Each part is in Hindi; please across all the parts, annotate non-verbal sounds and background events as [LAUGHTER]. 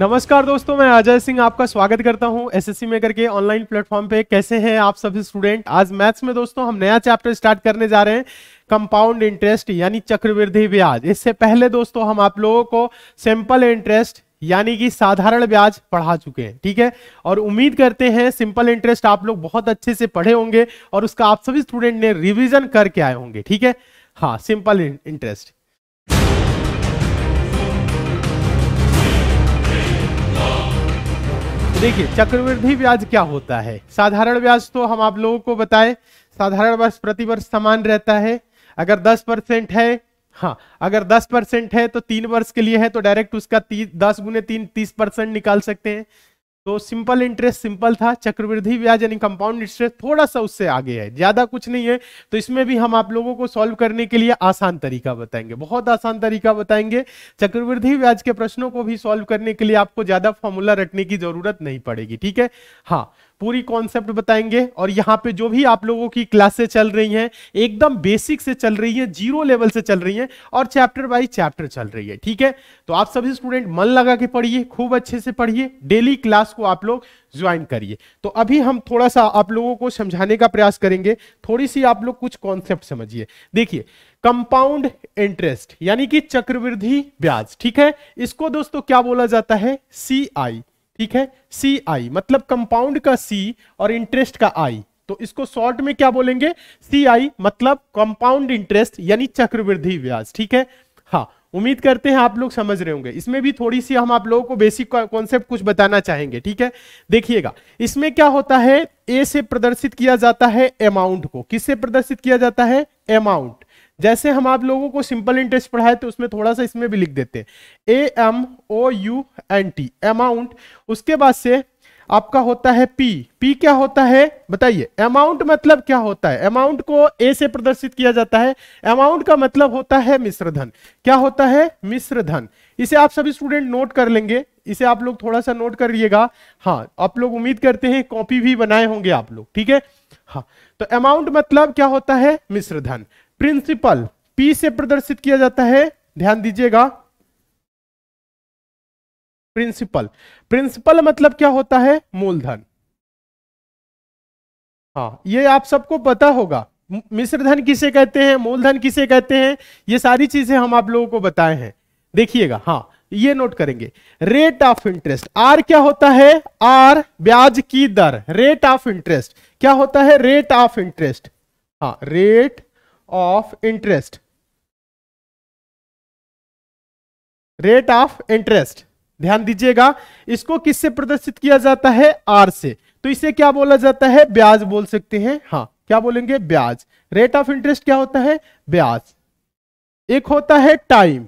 नमस्कार दोस्तों मैं अजय सिंह आपका स्वागत करता हूं एसएससी में करके ऑनलाइन प्लेटफॉर्म पे कैसे हैं आप सभी स्टूडेंट आज मैथ्स में दोस्तों हम नया चैप्टर स्टार्ट करने जा रहे हैं कंपाउंड इंटरेस्ट यानी चक्रवृद्धि ब्याज इससे पहले दोस्तों हम आप लोगों को सिंपल इंटरेस्ट यानी कि साधारण ब्याज पढ़ा चुके हैं ठीक है और उम्मीद करते हैं सिंपल इंटरेस्ट आप लोग बहुत अच्छे से पढ़े होंगे और उसका आप सभी स्टूडेंट ने रिविजन करके आए होंगे ठीक है हाँ सिंपल इंटरेस्ट देखिए चक्रवृद्धि ब्याज क्या होता है साधारण ब्याज तो हम आप लोगों को बताए साधारण ब्याज वर्ष समान रहता है अगर 10 परसेंट है हाँ अगर 10 परसेंट है तो तीन वर्ष के लिए है तो डायरेक्ट उसका दस गुने तीन तीस परसेंट निकाल सकते हैं तो सिंपल इंटरेस्ट सिंपल था चक्रवृद्धि ब्याज यानी कंपाउंड इंटरेस्ट थोड़ा सा उससे आगे है ज्यादा कुछ नहीं है तो इसमें भी हम आप लोगों को सॉल्व करने के लिए आसान तरीका बताएंगे बहुत आसान तरीका बताएंगे चक्रवृद्धि ब्याज के प्रश्नों को भी सॉल्व करने के लिए आपको ज्यादा फॉर्मूला रखने की जरूरत नहीं पड़ेगी ठीक है हाँ पूरी कॉन्सेप्ट बताएंगे और यहाँ पे जो भी आप लोगों की क्लासेस चल रही हैं एकदम बेसिक से चल रही हैं जीरो लेवल से चल रही हैं और चैप्टर बाई चैप्टर चल रही है ठीक है तो आप सभी स्टूडेंट मन लगा के पढ़िए खूब अच्छे से पढ़िए डेली क्लास को आप लोग ज्वाइन करिए तो अभी हम थोड़ा सा आप लोगों को समझाने का प्रयास करेंगे थोड़ी सी आप लोग कुछ कॉन्सेप्ट समझिए देखिए कंपाउंड इंटरेस्ट यानी कि चक्रवृद्धि ब्याज ठीक है इसको दोस्तों क्या बोला जाता है सी आई ठीक है सी आई मतलब कंपाउंड का सी और इंटरेस्ट का आई तो इसको शॉर्ट में क्या बोलेंगे सी आई मतलब कंपाउंड इंटरेस्ट यानी चक्रवृद्धि ब्याज ठीक है हाँ उम्मीद करते हैं आप लोग समझ रहे होंगे इसमें भी थोड़ी सी हम आप लोगों को बेसिक कॉन्सेप्ट कुछ बताना चाहेंगे ठीक है देखिएगा इसमें क्या होता है ए से प्रदर्शित किया जाता है अमाउंट को किससे प्रदर्शित किया जाता है अमाउंट जैसे हम आप लोगों को सिंपल इंटरेस्ट पढ़ाए थे तो उसमें थोड़ा सा इसमें भी लिख देते हैं A M O U N T amount उसके बाद से आपका होता है पी पी क्या होता है बताइए अमाउंट मतलब क्या होता है अमाउंट को ए से प्रदर्शित किया जाता है अमाउंट का मतलब होता है मिश्र धन क्या होता है मिश्र धन इसे आप सभी स्टूडेंट नोट कर लेंगे इसे आप लोग थोड़ा सा नोट करिएगा हाँ आप लोग उम्मीद करते हैं कॉपी भी बनाए होंगे आप लोग ठीक है हाँ तो अमाउंट मतलब क्या होता है मिश्र धन प्रिंसिपल पी से प्रदर्शित किया जाता है ध्यान दीजिएगा प्रिंसिपल प्रिंसिपल मतलब क्या होता है मूलधन हाँ ये आप सबको पता होगा धन किसे कहते हैं मूलधन किसे कहते हैं ये सारी चीजें हम आप लोगों को बताए हैं देखिएगा हाँ ये नोट करेंगे रेट ऑफ इंटरेस्ट आर क्या होता है आर ब्याज की दर रेट ऑफ इंटरेस्ट क्या होता है रेट ऑफ इंटरेस्ट हाँ rate of interest rate of interest ध्यान दीजिएगा इसको किससे प्रदर्शित किया जाता है आर से तो इसे क्या बोला जाता है ब्याज बोल सकते हैं हाँ क्या बोलेंगे ब्याज रेट ऑफ इंटरेस्ट क्या होता है ब्याज एक होता है टाइम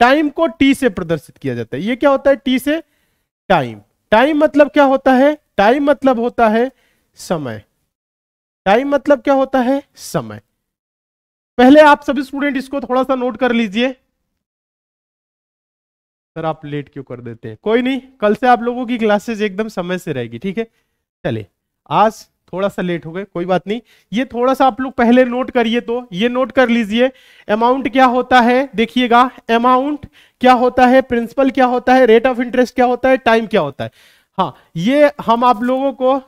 टाइम को टी से प्रदर्शित किया जाता है ये क्या होता है टी से टाइम टाइम मतलब क्या होता है टाइम मतलब होता है समय टाइम मतलब क्या होता है समय पहले आप सभी स्टूडेंट इसको थोड़ा सा नोट कर लीजिए सर आप लेट क्यों कर देते हैं कोई नहीं कल से आप लोगों की क्लासेज एकदम समय से रहेगी ठीक है चले आज थोड़ा सा लेट हो गए कोई बात नहीं ये थोड़ा सा आप लोग पहले नोट करिए तो ये नोट कर लीजिए अमाउंट क्या होता है देखिएगा अमाउंट क्या होता है प्रिंसिपल क्या होता है रेट ऑफ इंटरेस्ट क्या होता है टाइम क्या होता है हाँ ये हम आप लोगों को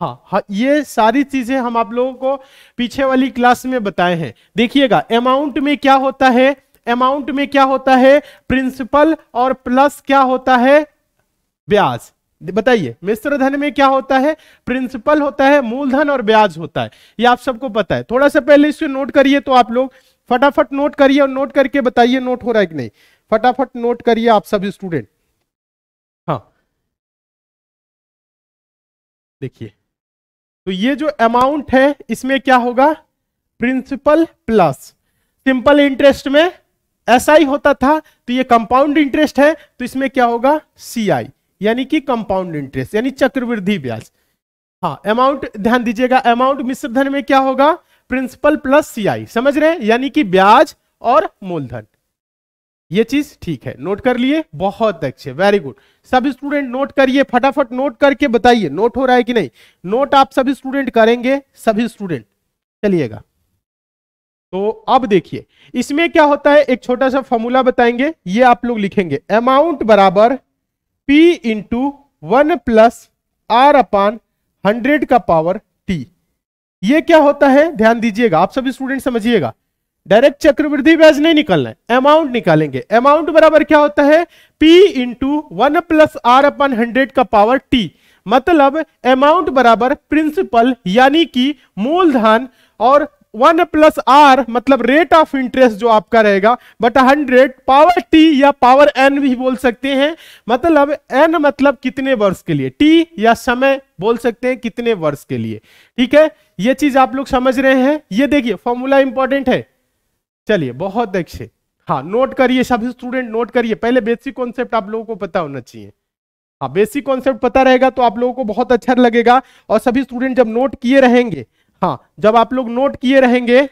हाँ हाँ ये सारी चीजें हम आप लोगों को पीछे वाली क्लास में बताए हैं देखिएगा अमाउंट में क्या होता है अमाउंट में क्या होता है प्रिंसिपल और प्लस क्या होता है ब्याज बताइए मिश्र धन में क्या होता है प्रिंसिपल होता है मूलधन और ब्याज होता है ये आप सबको पता है थोड़ा सा पहले इसको नोट करिए तो आप लोग फटाफट नोट करिए और नोट करके बताइए नोट हो रहा है कि नहीं फटाफट नोट करिए आप सब स्टूडेंट हाँ देखिए तो ये जो अमाउंट है इसमें क्या होगा प्रिंसिपल प्लस सिंपल इंटरेस्ट में ऐसा ही होता था तो ये कंपाउंड इंटरेस्ट है तो इसमें क्या होगा सी यानी कि कंपाउंड इंटरेस्ट यानी चक्रवृद्धि ब्याज हाँ अमाउंट ध्यान दीजिएगा अमाउंट मिश्र धन में क्या होगा प्रिंसिपल प्लस सी समझ रहे हैं यानी कि ब्याज और मूलधन ये चीज ठीक है नोट कर लिए बहुत अच्छे वेरी गुड सब स्टूडेंट नोट करिए फटाफट नोट करके बताइए नोट हो रहा है कि नहीं नोट आप सभी स्टूडेंट करेंगे सभी स्टूडेंट चलिएगा तो अब देखिए इसमें क्या होता है एक छोटा सा फॉर्मूला बताएंगे ये आप लोग लिखेंगे अमाउंट बराबर P into one plus R upon hundred का पावर टी ये क्या होता है ध्यान दीजिएगा आप सभी स्टूडेंट समझिएगा डायरेक्ट चक्रवृद्धि ब्याज नहीं निकालना है अमाउंट निकालेंगे अमाउंट बराबर क्या होता है P into one plus R upon hundred का पावर टी मतलब अमाउंट बराबर प्रिंसिपल यानी कि मूलधन और वन प्लस आर मतलब रेट ऑफ इंटरेस्ट जो आपका रहेगा बट हंड्रेड पावर टी या पावर एन भी बोल सकते हैं मतलब एन मतलब कितने वर्ष के लिए टी या समय बोल सकते हैं कितने वर्ष के लिए ठीक है ये चीज आप लोग समझ रहे हैं ये देखिए फॉर्मूला इंपॉर्टेंट है चलिए बहुत अच्छे हाँ नोट करिए सभी स्टूडेंट नोट करिए पहले बेसिक कॉन्सेप्ट आप लोगों को पता होना चाहिए हाँ बेसिक कॉन्सेप्ट पता रहेगा तो आप लोगों को बहुत अच्छा लगेगा और सभी स्टूडेंट जब नोट किए रहेंगे हाँ जब आप लोग नोट किए रहेंगे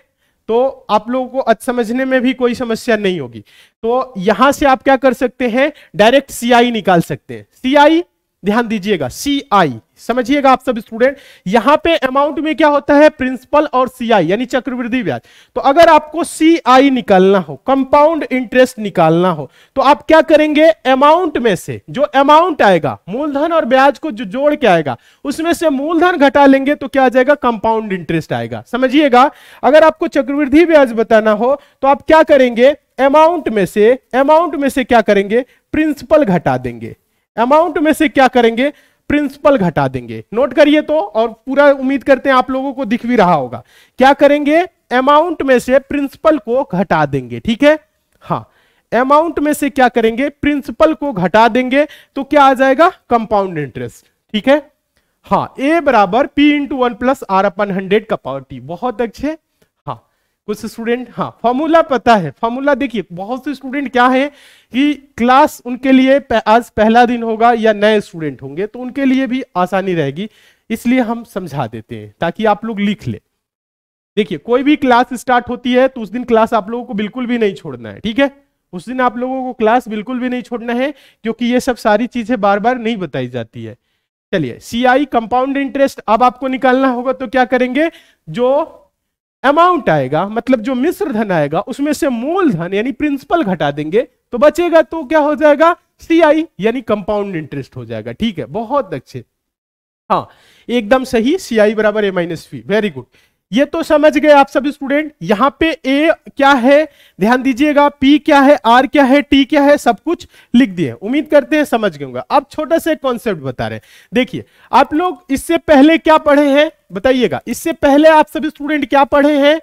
तो आप लोगों को समझने में भी कोई समस्या नहीं होगी तो यहां से आप क्या कर सकते हैं डायरेक्ट सीआई निकाल सकते हैं सीआई ध्यान दीजिएगा सी आई समझिएगा आप सब स्टूडेंट यहां पे अमाउंट में क्या होता है प्रिंसिपल और सी आई यानी चक्रवृद्धि ब्याज तो अगर आपको सी आई निकालना हो कंपाउंड इंटरेस्ट निकालना हो तो आप क्या करेंगे अमाउंट में से जो अमाउंट आएगा मूलधन और ब्याज को जो जोड़ के आएगा उसमें से मूलधन घटा लेंगे तो क्या आ जाएगा कंपाउंड इंटरेस्ट आएगा समझिएगा अगर आपको चक्रवृद्धि ब्याज बताना हो तो आप क्या करेंगे अमाउंट में से अमाउंट में से क्या करेंगे प्रिंसिपल घटा देंगे अमाउंट में से क्या करेंगे प्रिंसिपल घटा देंगे नोट करिए तो और पूरा उम्मीद करते हैं आप लोगों को दिख भी रहा होगा क्या करेंगे अमाउंट में से प्रिंसिपल को घटा देंगे ठीक है हाँ अमाउंट में से क्या करेंगे प्रिंसिपल को घटा देंगे तो क्या आ जाएगा कंपाउंड इंटरेस्ट ठीक है हाँ ए बराबर P into one plus R upon hundred का पावर टी बहुत अच्छे कुछ स्टूडेंट हाँ फॉर्मूला पता है फॉर्मूला देखिए बहुत से स्टूडेंट क्या है कि क्लास उनके लिए आज पहला दिन होगा या नए स्टूडेंट होंगे तो उनके लिए भी आसानी रहेगी इसलिए हम समझा देते हैं ताकि आप लोग लिख ले देखिए कोई भी क्लास स्टार्ट होती है तो उस दिन क्लास आप लोगों को बिल्कुल भी नहीं छोड़ना है ठीक है उस दिन आप लोगों को क्लास बिल्कुल भी नहीं छोड़ना है क्योंकि ये सब सारी चीजें बार बार नहीं बताई जाती है चलिए सीआई कंपाउंड इंटरेस्ट अब आपको निकालना होगा तो क्या करेंगे जो अमाउंट आएगा मतलब जो मिश्र धन आएगा उसमें से मूल धन यानी प्रिंसिपल घटा देंगे तो बचेगा तो क्या हो जाएगा सी यानी कंपाउंड इंटरेस्ट हो जाएगा ठीक है बहुत अच्छे हाँ एकदम सही सी आई बराबर A minus P very good ये तो समझ गए आप सब स्टूडेंट यहाँ पे ए क्या है ध्यान दीजिएगा पी क्या है आर क्या है टी क्या है सब कुछ लिख दिए उम्मीद करते हैं समझ गए अब छोटा सा कॉन्सेप्ट बता रहे हैं देखिए आप लोग इससे पहले क्या पढ़े हैं बताइएगा इससे पहले आप सब स्टूडेंट क्या पढ़े हैं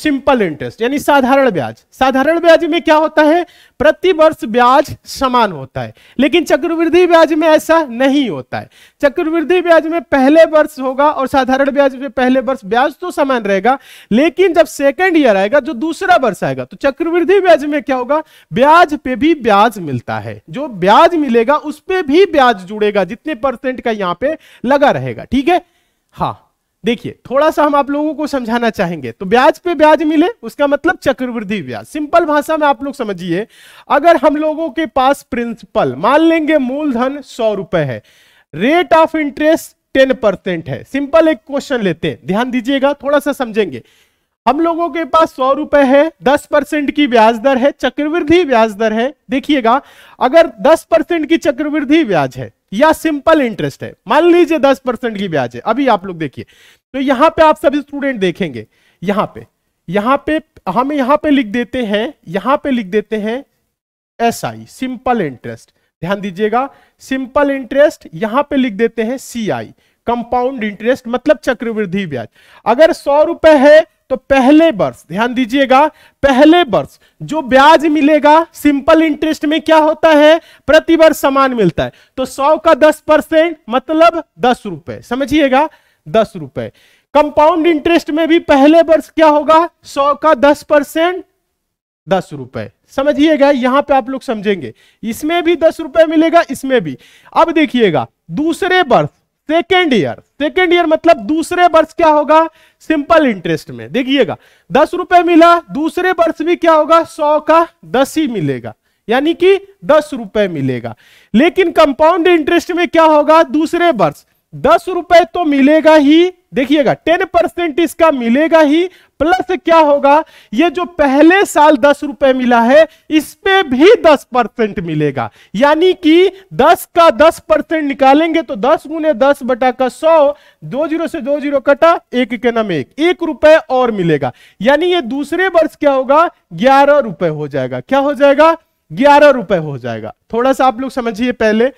सिंपल इंटरेस्ट यानी साधारण ब्याज साधारण ब्याज में क्या होता है प्रति वर्ष ब्याज समान होता है लेकिन चक्रवृद्धि ब्याज में ऐसा नहीं होता है चक्रवृद्धि ब्याज में पहले वर्ष होगा और साधारण ब्याज में पहले वर्ष ब्याज तो समान रहेगा लेकिन जब सेकेंड ईयर आएगा जो दूसरा वर्ष आएगा तो चक्रवृद्धि ब्याज में क्या होगा ब्याज पे भी ब्याज मिलता है जो ब्याज मिलेगा उस पर भी ब्याज जुड़ेगा जितने परसेंट का यहाँ पे लगा रहेगा ठीक है हाँ देखिए थोड़ा सा हम आप लोगों को समझाना चाहेंगे तो ब्याज पे ब्याज मिले उसका मतलब चक्रवृद्धि ब्याज सिंपल भाषा में आप लोग समझिए अगर हम लोगों के पास प्रिंसिपल मान लेंगे मूलधन सौ रुपए है rate of interest ten percent है सिंपल एक क्वेश्चन लेते हैं ध्यान दीजिएगा थोड़ा सा समझेंगे हम लोगों के पास सौ रुपए है दस परसेंट की ब्याज दर है चक्रवृद्धि ब्याज दर है देखिएगा अगर दस परसेंट की चक्रवृद्धि ब्याज है या सिंपल इंटरेस्ट है मान लीजिए दस परसेंट की ब्याज है अभी आप लोग देखिए तो यहां पे आप सभी स्टूडेंट देखेंगे यहां पे यहां पे हम यहां पे लिख देते हैं यहां पे लिख देते हैं एस आई सिंपल इंटरेस्ट ध्यान दीजिएगा सिंपल इंटरेस्ट यहां पे लिख देते हैं सी आई कंपाउंड इंटरेस्ट मतलब चक्रवृद्धि ब्याज अगर सौ रुपए है तो पहले वर्ष ध्यान दीजिएगा पहले वर्ष जो ब्याज मिलेगा सिंपल इंटरेस्ट में क्या होता है प्रति वर्ष समान मिलता है तो सौ का दस परसेंट मतलब दस रुपए समझिएगा दस रुपए कंपाउंड इंटरेस्ट में भी पहले वर्ष क्या होगा सौ का दस परसेंट दस रुपए समझिएगा यहां पे आप लोग समझेंगे इसमें भी दस रुपए मिलेगा इसमें भी अब देखिएगा दूसरे वर्ष सेकेंड ईयर सेकेंड ईयर मतलब दूसरे वर्ष क्या होगा सिंपल इंटरेस्ट में देखिएगा दस रुपए मिला दूसरे वर्ष भी क्या होगा सौ का दस ही मिलेगा यानी कि दस रुपए मिलेगा लेकिन कंपाउंड इंटरेस्ट में क्या होगा दूसरे वर्ष दस रुपए तो मिलेगा ही देखिएगा टेन परसेंट इसका मिलेगा ही प्लस क्या होगा ये जो पहले साल दस रुपए मिला है इस पे भी दस परसेंट मिलेगा यानी कि दस का दस परसेंट निकालेंगे तो दस गुने दस बटा का सौ दो जीरो से दो जीरो कटा एक के नाम एक एक रुपए और मिलेगा यानी ये दूसरे वर्ष क्या होगा ग्यारह रुपए हो जाएगा क्या हो जाएगा ग्यारह रुपए हो जाएगा थोड़ा सा आप लोग समझिए पहले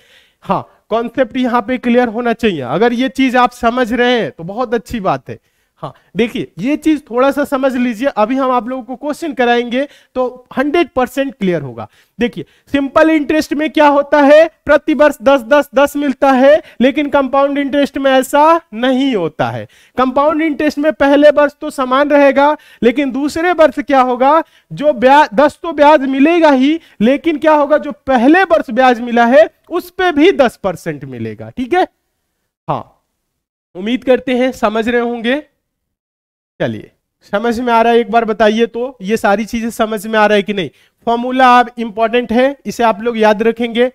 हाँ कॉन्सेप्ट यहां पे क्लियर होना चाहिए अगर ये चीज आप समझ रहे हैं तो बहुत अच्छी बात है हाँ देखिए ये चीज थोड़ा सा समझ लीजिए अभी हम आप लोगों को क्वेश्चन कराएंगे तो 100 परसेंट क्लियर होगा देखिए सिंपल इंटरेस्ट में क्या होता है प्रति वर्ष दस दस दस मिलता है लेकिन कंपाउंड इंटरेस्ट में ऐसा नहीं होता है कंपाउंड इंटरेस्ट में पहले वर्ष तो समान रहेगा लेकिन दूसरे वर्ष क्या होगा जो ब्याज दस तो ब्याज मिलेगा ही लेकिन क्या होगा जो पहले वर्ष ब्याज मिला है उस पर भी दस मिलेगा ठीक है हाँ उम्मीद करते हैं समझ रहे होंगे चलिए समझ में आ रहा है एक बार बताइए तो ये सारी चीजें समझ में आ रहा है कि नहीं फॉर्मूला आप इंपॉर्टेंट है इसे आप लोग याद रखेंगे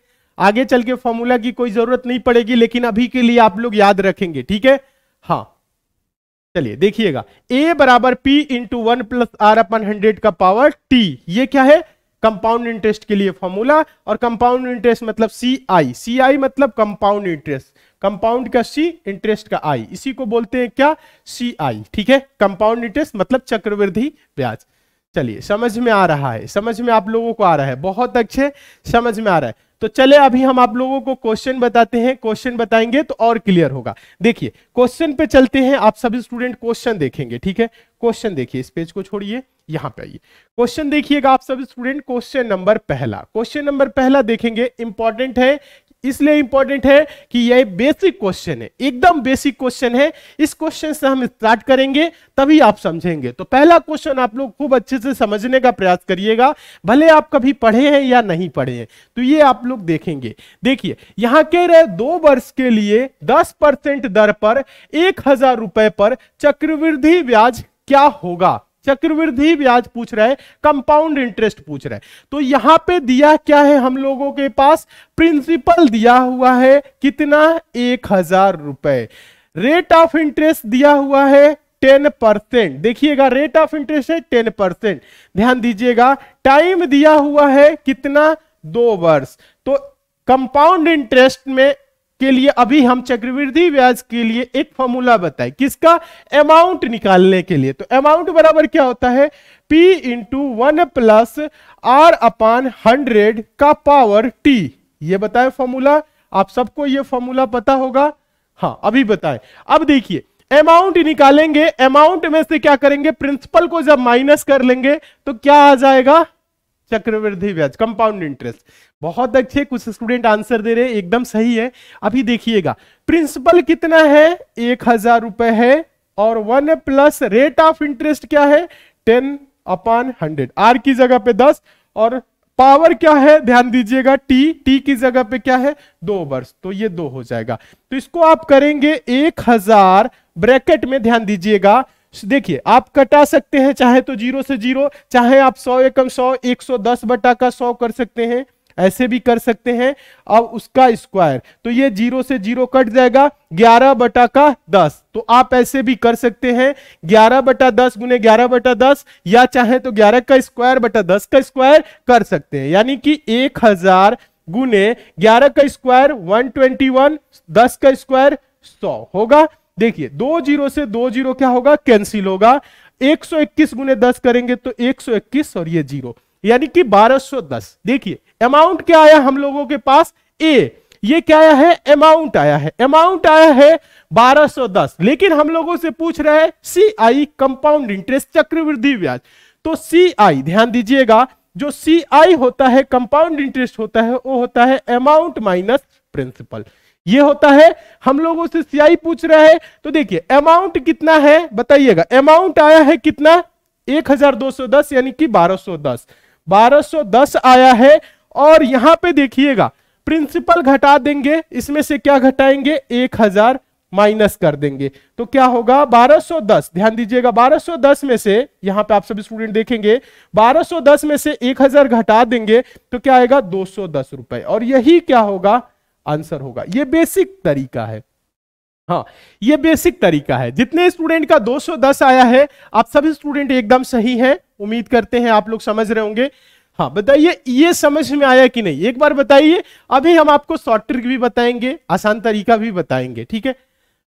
आगे चल के फॉर्मूला की कोई जरूरत नहीं पड़ेगी लेकिन अभी के लिए आप लोग याद रखेंगे ठीक है हाँ चलिए देखिएगा ए बराबर P into one plus R upon hundred का पावर टी ये क्या है कंपाउंड इंटरेस्ट के लिए फॉर्मूला और कंपाउंड इंटरेस्ट मतलब सी आई सी आई मतलब कंपाउंड इंटरेस्ट कंपाउंड का सी इंटरेस्ट का आई इसी को बोलते हैं क्या सी आई ठीक है कंपाउंड इंटरेस्ट मतलब चक्रवृद्धि ब्याज चलिए समझ में आ रहा है समझ में आप लोगों को आ रहा है बहुत अच्छे समझ में आ रहा है तो चले अभी हम आप लोगों को क्वेश्चन बताते हैं क्वेश्चन बताएंगे तो और क्लियर होगा देखिए क्वेश्चन पे चलते हैं आप सभी स्टूडेंट क्वेश्चन देखेंगे ठीक है क्वेश्चन देखिए इस पेज को छोड़िए यहाँ पे आइए क्वेश्चन देखिएगा आप सभी स्टूडेंट क्वेश्चन नंबर पहला क्वेश्चन नंबर पहला देखेंगे इंपॉर्टेंट है इसलिए इंपॉर्टेंट है कि यह बेसिक क्वेश्चन है एकदम बेसिक क्वेश्चन है इस क्वेश्चन से हम स्टार्ट करेंगे तभी आप समझेंगे तो पहला क्वेश्चन आप लोग खूब अच्छे से समझने का प्रयास करिएगा भले आप कभी पढ़े हैं या नहीं पढ़े हैं तो ये आप लोग देखेंगे देखिए यहां कह रहे दो वर्ष के लिए दस परसेंट दर पर एक हजार रुपए पर चक्रवृद्धि ब्याज क्या होगा चक्रवृद्धि ब्याज पूछ रहा है कंपाउंड इंटरेस्ट पूछ रहा है तो यहां पे दिया क्या है हम लोगों के पास प्रिंसिपल दिया हुआ है कितना एक हजार रुपए रेट ऑफ इंटरेस्ट दिया हुआ है टेन परसेंट देखिएगा रेट ऑफ इंटरेस्ट है टेन परसेंट ध्यान दीजिएगा टाइम दिया हुआ है कितना दो वर्ष तो कंपाउंड इंटरेस्ट में के लिए अभी हम चक्रवृद्धि ब्याज के लिए एक फॉर्मूला बताए किसका अमाउंट निकालने के लिए तो अमाउंट बराबर क्या होता है P into one plus R upon hundred का पावर T ये बताए फॉर्मूला आप सबको ये फॉर्मूला पता होगा हाँ अभी बताए अब देखिए अमाउंट निकालेंगे अमाउंट में से क्या करेंगे प्रिंसिपल को जब माइनस कर लेंगे तो क्या आ जाएगा चक्रवृद्धि ब्याज कंपाउंड इंटरेस्ट बहुत अच्छे कुछ स्टूडेंट आंसर दे रहे हैं एकदम सही है अभी देखिएगा प्रिंसिपल कितना है एक हजार रुपए है और one plus rate of interest क्या है टेन अपॉन हंड्रेड आर की जगह पे दस और पावर क्या है ध्यान दीजिएगा टी टी की जगह पे क्या है दो वर्ष तो ये दो हो जाएगा तो इसको आप करेंगे एक ब्रैकेट में ध्यान दीजिएगा देखिए आप कटा सकते हैं चाहे तो जीरो से जीरो चाहे आप सौ एकम सौ एक सौ दस बटा का सौ कर सकते हैं ऐसे भी कर सकते हैं अब उसका स्क्वायर तो ये जीरो से जीरो कट जाएगा ग्यारह बटा का दस तो आप ऐसे भी कर सकते हैं ग्यारह बटा दस गुने ग्यारह बटा दस या चाहे तो ग्यारह का स्क्वायर बटा दस का स्क्वायर कर सकते हैं यानी कि एक हजार गुने ग्यारह का स्क्वायर वन ट्वेंटी वन दस का स्क्वायर सौ होगा देखिए दो जीरो से दो जीरो क्या होगा कैंसिल होगा 121 सौ इक्कीस गुने दस करेंगे तो 121 और ये जीरो यानी कि 1210 देखिए अमाउंट क्या आया हम लोगों के पास ए ये क्या आया है अमाउंट आया है अमाउंट आया है 1210 लेकिन हम लोगों से पूछ रहे हैं सी आई कंपाउंड इंटरेस्ट चक्रवृद्धि ब्याज तो सी आई ध्यान दीजिएगा जो सी आई होता है कंपाउंड इंटरेस्ट होता है वो होता है अमाउंट माइनस प्रिंसिपल ये होता है हम लोगों से सियाई पूछ रहा है तो देखिए अमाउंट कितना है बताइएगा अमाउंट आया है कितना 1210 यानी कि 1210 1210 आया है और यहां पे देखिएगा प्रिंसिपल घटा देंगे इसमें से क्या घटाएंगे 1000 माइनस कर देंगे तो क्या होगा 1210 ध्यान दीजिएगा 1210 में से यहां पे आप सब स्टूडेंट देखेंगे 1210 में से 1000 घटा देंगे तो क्या आएगा दो सौ रुपए और यही क्या होगा आंसर होगा ये बेसिक तरीका है हाँ ये बेसिक तरीका है जितने स्टूडेंट का 210 आया है आप सभी स्टूडेंट एकदम सही हैं उम्मीद करते हैं आप लोग समझ रहे होंगे हाँ बताइए ये समझ में आया कि नहीं एक बार बताइए अभी हम आपको शॉर्ट ट्रिक भी बताएंगे आसान तरीका भी बताएंगे ठीक है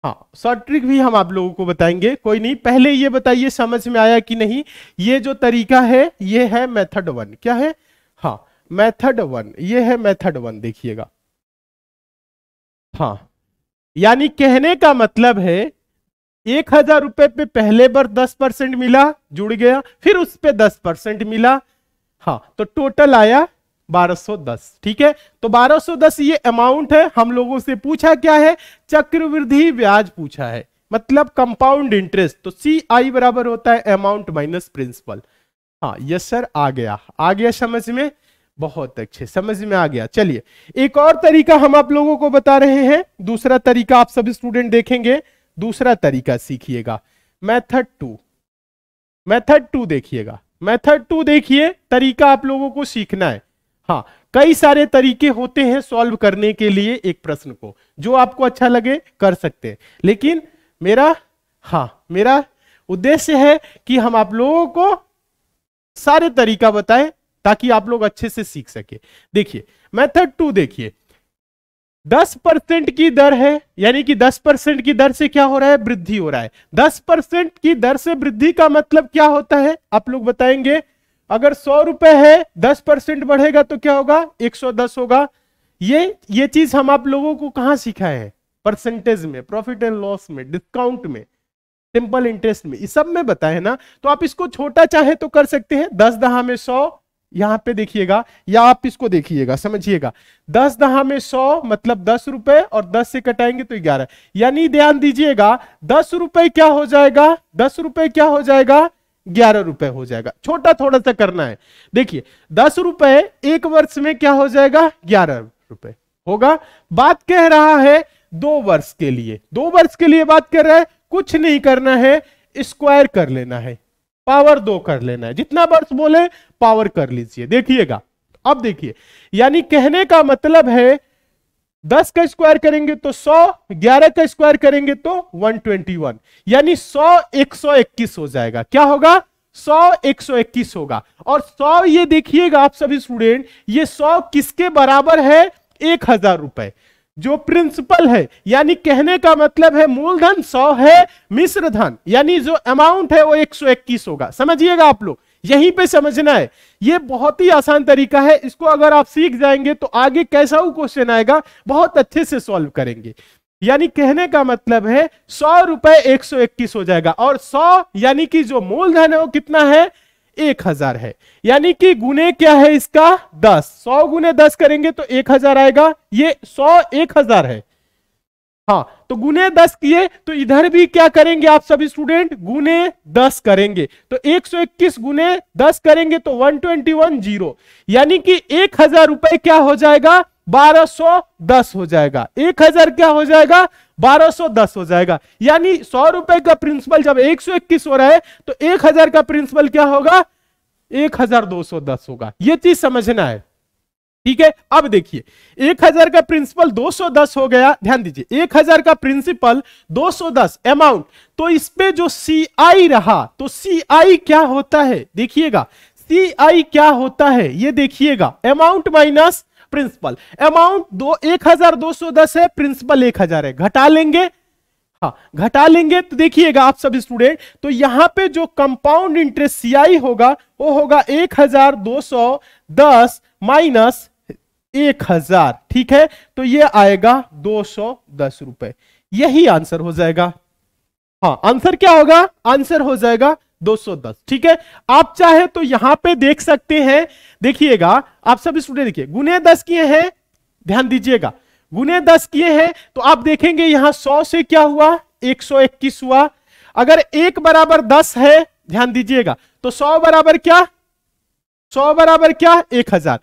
हाँ शॉर्ट ट्रिक भी हम आप लोगों को बताएंगे कोई नहीं पहले ये बताइए समझ में आया कि नहीं ये जो तरीका है ये है मेथड वन क्या है हाँ मेथड वन ये है मेथड वन देखिएगा हाँ यानी कहने का मतलब है एक हजार रुपए पे पहले बार दस परसेंट मिला जुड़ गया फिर उस पर दस परसेंट मिला हाँ तो टोटल आया 1210 ठीक है तो 1210 ये अमाउंट है हम लोगों से पूछा क्या है चक्रवृद्धि ब्याज पूछा है मतलब कंपाउंड इंटरेस्ट तो सी आई बराबर होता है अमाउंट माइनस प्रिंसिपल हाँ यस सर आ गया आ गया समझ में बहुत अच्छे समझ में आ गया चलिए एक और तरीका हम आप लोगों को बता रहे हैं दूसरा तरीका आप सभी स्टूडेंट देखेंगे दूसरा तरीका सीखिएगा मैथड टू मैथड टू देखिएगा मैथड टू देखिए तरीका आप लोगों को सीखना है हाँ कई सारे तरीके होते हैं सॉल्व करने के लिए एक प्रश्न को जो आपको अच्छा लगे कर सकते हैं लेकिन मेरा हाँ मेरा उद्देश्य है कि हम आप लोगों को सारे तरीका बताएं ताकि आप लोग अच्छे से सीख सके देखिए मेथड टू देखिए दस परसेंट की दर है यानी कि दस परसेंट की दर से क्या हो रहा है वृद्धि हो रहा है दस परसेंट की दर से वृद्धि का मतलब क्या होता है आप लोग बताएंगे अगर सौ रुपए है दस परसेंट बढ़ेगा तो क्या होगा एक सौ दस होगा ये ये चीज हम आप लोगों को कहां सिखाए हैं परसेंटेज में प्रॉफिट एंड लॉस में डिस्काउंट में सिंपल इंटरेस्ट में इस सब में बताए ना तो आप इसको छोटा चाहे तो कर सकते हैं दस दहा में सौ यहां पे देखिएगा या आप इसको देखिएगा समझिएगा दस दहा में सौ मतलब दस रुपए और दस से कटाएंगे तो ग्यारह यानी ध्यान दीजिएगा दस रुपए क्या हो जाएगा दस रुपए क्या हो जाएगा ग्यारह रुपए हो जाएगा छोटा थोड़ा सा करना है देखिए दस रुपए एक वर्ष में क्या हो जाएगा ग्यारह रुपए होगा बात कह रहा है दो वर्ष के लिए दो वर्ष के लिए बात कर रहा है कुछ नहीं करना है स्क्वायर कर लेना है पावर दो कर लेना है जितना वर्ष बोले पावर कर लीजिए देखिएगा अब देखिए यानी कहने का मतलब है दस का स्क्वायर करेंगे तो सौ ग्यारह का स्क्वायर करेंगे तो वन ट्वेंटी वन यानी सौ एक सौ इक्कीस हो जाएगा क्या होगा सौ एक सौ इक्कीस होगा और सौ ये देखिएगा आप सभी स्टूडेंट ये सौ किसके बराबर है एक हजार रुपए जो प्रिंसिपल है यानी कहने का मतलब है मूलधन सौ है मिश्र धन यानी जो अमाउंट है वो एक सौ इक्कीस होगा समझिएगा आप लोग यहीं पे समझना है ये बहुत ही आसान तरीका है इसको अगर आप सीख जाएंगे तो आगे कैसा क्वेश्चन आएगा बहुत अच्छे से सॉल्व करेंगे यानी कहने का मतलब है सौ रुपए एक सौ इक्कीस हो जाएगा और सौ यानी कि जो मूलधन है वो कितना है एक हजार है यानी कि गुने क्या है इसका दस सौ गुने दस करेंगे तो एक हजार आएगा ये सौ एक हजार है हाँ तो गुने दस किए तो इधर भी क्या करेंगे आप सभी स्टूडेंट गुने दस करेंगे तो एक सौ इक्कीस गुने दस करेंगे तो वन ट्वेंटी वन जीरो यानी कि एक हजार रुपए क्या हो जाएगा बारह सौ दस हो जाएगा एक हजार क्या हो जाएगा 1210 हो जाएगा यानी सौ रुपए का प्रिंसिपल जब 121 हो रहा है तो 1000 का प्रिंसिपल क्या होगा 1210 होगा यह चीज समझना है ठीक है अब देखिए 1000 का प्रिंसिपल 210 हो गया ध्यान दीजिए 1000 का प्रिंसिपल 210 अमाउंट तो इस पे जो सी आई रहा तो सी आई क्या होता है देखिएगा सी आई क्या होता है ये देखिएगा अमाउंट माइनस प्रिंसिपल अमाउंट दो एक हजार दो सौ दस है प्रिंसिपल एक हजार है घटा लेंगे हाँ घटा लेंगे तो देखिएगा आप सब स्टूडेंट तो यहां पे जो कंपाउंड इंटरेस्ट सीआई होगा वो होगा एक हजार दो सौ दस माइनस एक हजार ठीक है तो ये आएगा दो सौ दस रुपए यही आंसर हो जाएगा हाँ आंसर क्या होगा आंसर हो जाएगा 210 ठीक है आप चाहे तो यहां पे देख सकते हैं देखिएगा आप सब स्टूडेंट देखिए गुने दस किए हैं ध्यान दीजिएगा गुने दस किए हैं तो आप देखेंगे यहां सौ से क्या हुआ एक सौ इक्कीस हुआ अगर एक बराबर दस है ध्यान दीजिएगा तो सौ बराबर क्या सौ बराबर क्या एक हजार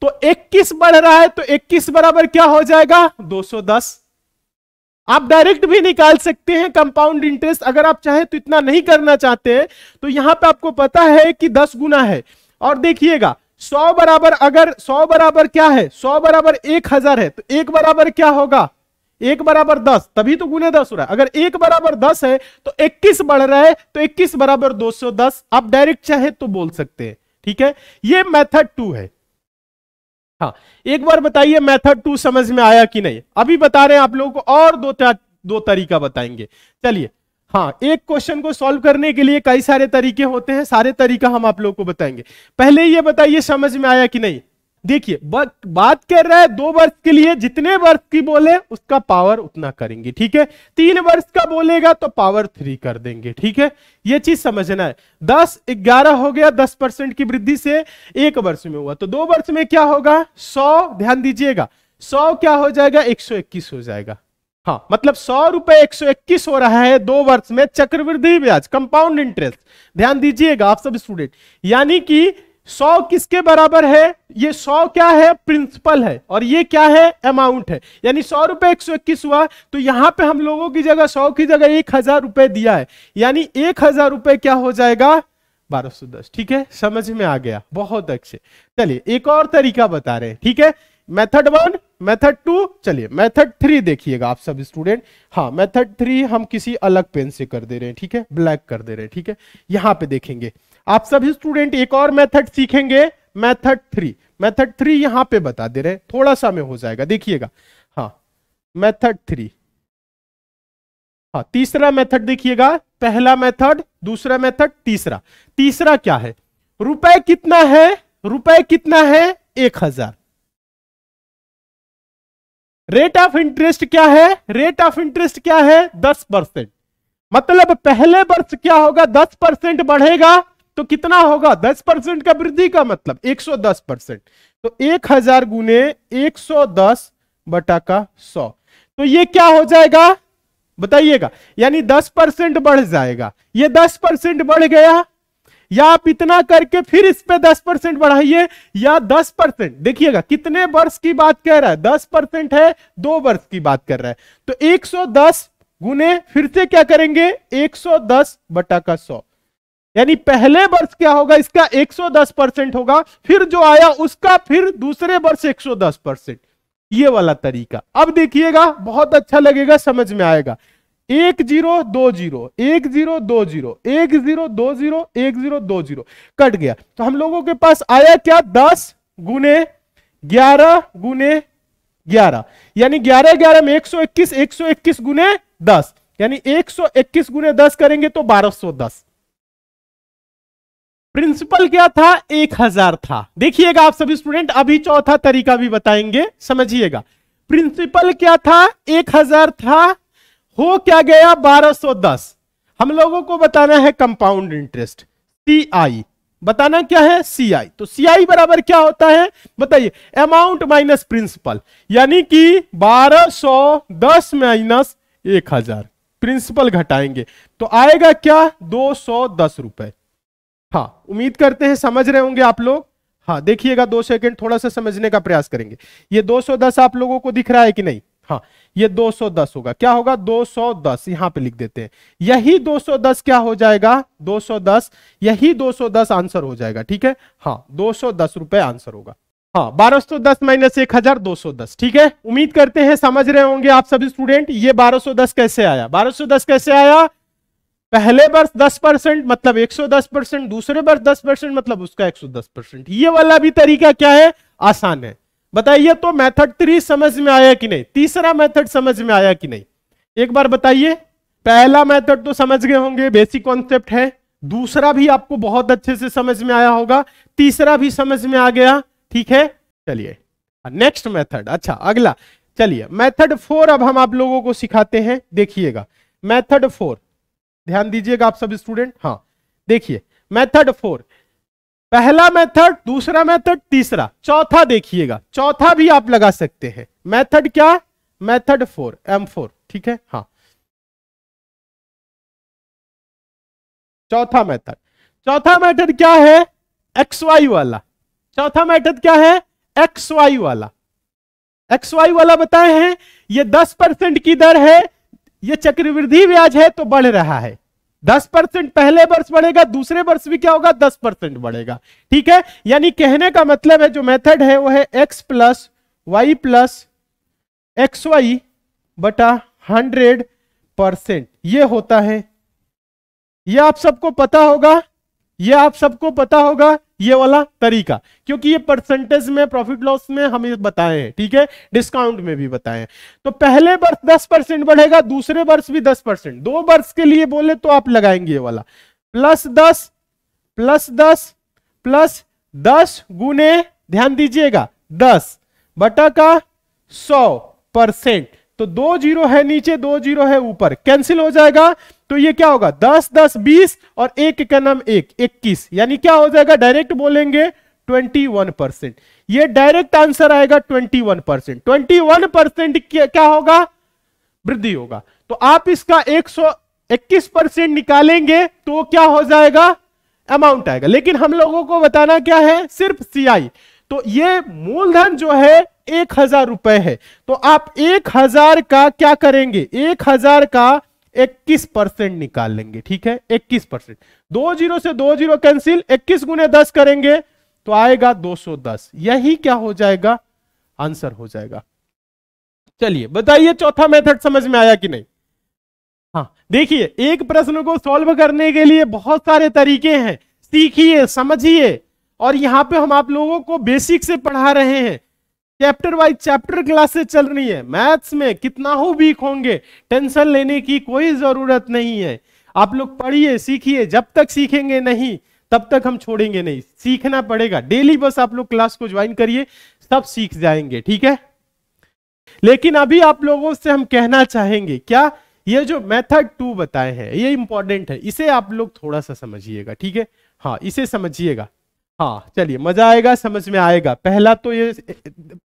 तो इक्कीस बढ़ रहा है तो इक्कीस बराबर क्या हो जाएगा दो सौ दस आप डायरेक्ट भी निकाल सकते हैं कंपाउंड इंटरेस्ट अगर आप चाहें तो इतना नहीं करना चाहते हैं तो यहां पे आपको पता है कि दस गुना है और देखिएगा सौ बराबर अगर सौ बराबर क्या है सौ बराबर एक हजार है तो एक बराबर क्या होगा एक बराबर दस तभी तो गुने दस हो रहा है अगर एक बराबर दस है तो इक्कीस बढ़ रहा है तो इक्कीस बराबर दो सौ दस आप डायरेक्ट चाहे तो बोल सकते हैं ठीक है ये मेथड टू है हाँ एक बार बताइए मेथड टू समझ में आया कि नहीं अभी बता रहे हैं आप लोगों को और दो दो तरीका बताएंगे चलिए हाँ एक क्वेश्चन को सॉल्व करने के लिए कई सारे तरीके होते हैं सारे तरीका हम आप लोग को बताएंगे पहले ये बताइए समझ में आया कि नहीं देखिए बात कर रहा है दो वर्ष के लिए जितने वर्ष की बोले उसका पावर उतना करेंगे ठीक है तीन वर्ष का बोलेगा तो पावर थ्री कर देंगे ठीक है ये चीज समझना है दस ग्यारह हो गया दस परसेंट की वृद्धि से एक वर्ष में हुआ तो दो वर्ष में क्या होगा सौ ध्यान दीजिएगा सौ क्या हो जाएगा एक हो जाएगा हाँ मतलब सौ रुपए एक सौ इक्कीस हो रहा है दो वर्ष में चक्रवृद्धि ब्याज कंपाउंड इंटरेस्ट ध्यान दीजिएगा आप सब स्टूडेंट यानी कि सौ किसके बराबर है ये सौ क्या है प्रिंसिपल है और ये क्या है अमाउंट है यानी सौ रुपए एक सौ इक्कीस हुआ तो यहाँ पे हम लोगों की जगह सौ की जगह एक हजार रुपए दिया है यानी एक हजार रुपए क्या हो जाएगा बारह सौ दस ठीक है समझ में आ गया बहुत अच्छे चलिए एक और तरीका बता रहे हैं ठीक है मेथड वन मेथड टू चलिए मेथड थ्री देखिएगा आप सब स्टूडेंट हाँ मेथड थ्री हम किसी अलग पेन से कर दे रहे हैं ठीक है ब्लैक कर दे रहे हैं ठीक है यहां पे देखेंगे आप सभी स्टूडेंट एक और मेथड सीखेंगे मेथड थ्री मेथड थ्री यहां पे बता दे रहे हैं थोड़ा सा में हो जाएगा देखिएगा हाँ मेथड थ्री हाँ तीसरा मेथड देखिएगा पहला मेथड दूसरा मेथड तीसरा तीसरा क्या है रुपए कितना है रुपए कितना है एक हजार रेट ऑफ इंटरेस्ट क्या है रेट ऑफ इंटरेस्ट क्या है दस परसेंट मतलब पहले वर्ष क्या होगा दस परसेंट बढ़ेगा तो कितना होगा दस परसेंट का वृद्धि का मतलब एक सौ दस परसेंट तो एक हजार गुने एक सौ दस बटा का सौ तो ये क्या हो जाएगा बताइएगा यानी दस परसेंट बढ़ जाएगा ये दस परसेंट बढ़ गया या आप इतना करके फिर इस पे दस परसेंट बढ़ाइए या दस परसेंट देखिएगा कितने वर्ष की बात कह रहा है दस परसेंट है दो वर्ष की बात कर रहा है तो एक सौ दस गुने फिर से क्या करेंगे एक सौ दस बटा का सौ यानी पहले वर्ष क्या होगा इसका 110 परसेंट होगा फिर जो आया उसका फिर दूसरे वर्ष 110 परसेंट ये वाला तरीका अब देखिएगा बहुत अच्छा लगेगा समझ में आएगा एक जीरो दो जीरो एक जीरो दो जीरो एक जीरो दो जीरो एक जीरो दो जीरो कट गया तो हम लोगों के पास आया क्या दस गुने ग्यारह गुने ग्यारह यानी ग्यारह ग्यारह में एक सौ इक्कीस एक सौ इक्कीस गुने दस यानी एक सौ इक्कीस गुने दस करेंगे तो बारह सौ दस प्रिंसिपल क्या था एक हजार था देखिएगा आप सभी स्टूडेंट अभी चौथा तरीका भी बताएंगे समझिएगा प्रिंसिपल क्या था एक हजार था हो क्या गया 1210 हम लोगों को बताना है कंपाउंड इंटरेस्ट सी आई बताना क्या है सी तो सी आई बराबर क्या होता है बताइए अमाउंट माइनस प्रिंसिपल यानी कि 1210 माइनस 1000 प्रिंसिपल घटाएंगे तो आएगा क्या दो रुपए हाँ उम्मीद करते हैं समझ रहे होंगे आप लोग हाँ देखिएगा दो सेकंड थोड़ा सा समझने का प्रयास करेंगे ये 210 आप लोगों को दिख रहा है कि नहीं हाँ ये 210 होगा क्या होगा 210 यहां पर लिख देते हैं यही 210 क्या हो जाएगा 210 यही 210 आंसर हो जाएगा ठीक है हाँ दो रुपए आंसर होगा हाँ बारह सौ दस माइनस एक हजार दो सौ दस ठीक है उम्मीद करते हैं समझ रहे होंगे आप सभी स्टूडेंट ये बारह सौ दस कैसे आया बारह सौ दस कैसे आया पहले वर्ष दस परसेंट मतलब एक सौ दस परसेंट दूसरे वर्ष दस परसेंट मतलब उसका एक सौ दस परसेंट ये वाला भी तरीका क्या है आसान है बताइए तो मेथड थ्री समझ में आया कि नहीं तीसरा मेथड समझ में आया कि नहीं एक बार बताइए पहला मेथड तो समझ गए होंगे बेसिक कॉन्सेप्ट है दूसरा भी आपको बहुत अच्छे से समझ में आया होगा तीसरा भी समझ में आ गया ठीक है चलिए नेक्स्ट मेथड अच्छा अगला चलिए मेथड फोर अब हम आप लोगों को सिखाते हैं देखिएगा मेथड फोर ध्यान दीजिएगा आप सब स्टूडेंट हाँ देखिए मेथड फोर पहला मेथड दूसरा मेथड तीसरा चौथा देखिएगा चौथा भी आप लगा सकते हैं मेथड क्या मेथड फोर एम फोर ठीक है हाँ चौथा मेथड चौथा मेथड क्या है एक्स वाई वाला चौथा मेथड क्या है एक्स वाई वाला एक्स वाई वाला बताए हैं ये दस परसेंट की दर है ये चक्रवृद्धि ब्याज है तो बढ़ रहा है दस परसेंट पहले वर्ष बढ़ेगा दूसरे वर्ष भी क्या होगा दस परसेंट बढ़ेगा ठीक है यानी कहने का मतलब है जो मेथड है वो है X plus Y plus X Y बटा हंड्रेड परसेंट ये होता है ये आप सबको पता होगा ये आप सबको पता होगा ये वाला तरीका क्योंकि ये परसेंटेज में प्रॉफिट लॉस में हमें बताए हैं ठीक है डिस्काउंट में भी बताए हैं तो पहले वर्ष दस परसेंट बढ़ेगा दूसरे वर्ष भी दस परसेंट दो वर्ष के लिए बोले तो आप लगाएंगे ये वाला प्लस दस प्लस दस प्लस दस गुने ध्यान दीजिएगा दस बटा का सौ परसेंट तो दो जीरो है नीचे दो जीरो है ऊपर कैंसिल हो जाएगा तो ये क्या होगा दस दस बीस और एक का नाम एक इक्कीस यानी क्या हो जाएगा डायरेक्ट बोलेंगे ट्वेंटी वन परसेंट ये डायरेक्ट आंसर आएगा twenty one percent twenty one percent क्या होगा वृद्धि होगा तो आप इसका एक सौ इक्कीस परसेंट निकालेंगे तो क्या हो जाएगा अमाउंट आएगा लेकिन हम लोगों को बताना क्या है सिर्फ सीआई तो ये मूलधन जो है एक हजार रुपए है तो आप एक हजार का क्या करेंगे एक हजार का इक्कीस परसेंट निकाल लेंगे ठीक है इक्कीस परसेंट दो जीरो से दो जीरो कैंसिल इक्कीस गुने दस करेंगे तो आएगा दो सौ दस यही क्या हो जाएगा आंसर हो जाएगा चलिए बताइए चौथा मेथड समझ में आया कि नहीं हाँ देखिए एक प्रश्न को सॉल्व करने के लिए बहुत सारे तरीके हैं सीखिए समझिए और यहां पे हम आप लोगों को बेसिक से पढ़ा रहे हैं चैप्टर वाइज चैप्टर क्लासेस चल रही है मैथ्स में कितना हो वीक होंगे टेंशन लेने की कोई जरूरत नहीं है आप लोग पढ़िए सीखिए जब तक सीखेंगे नहीं तब तक हम छोड़ेंगे नहीं सीखना पड़ेगा डेली बस आप लोग क्लास को ज्वाइन करिए सब सीख जाएंगे ठीक है लेकिन अभी आप लोगों से हम कहना चाहेंगे क्या ये जो मेथड टू बताए हैं ये इंपॉर्टेंट है इसे आप लोग थोड़ा सा समझिएगा ठीक है हाँ इसे समझिएगा हाँ चलिए मजा आएगा समझ में आएगा पहला तो ये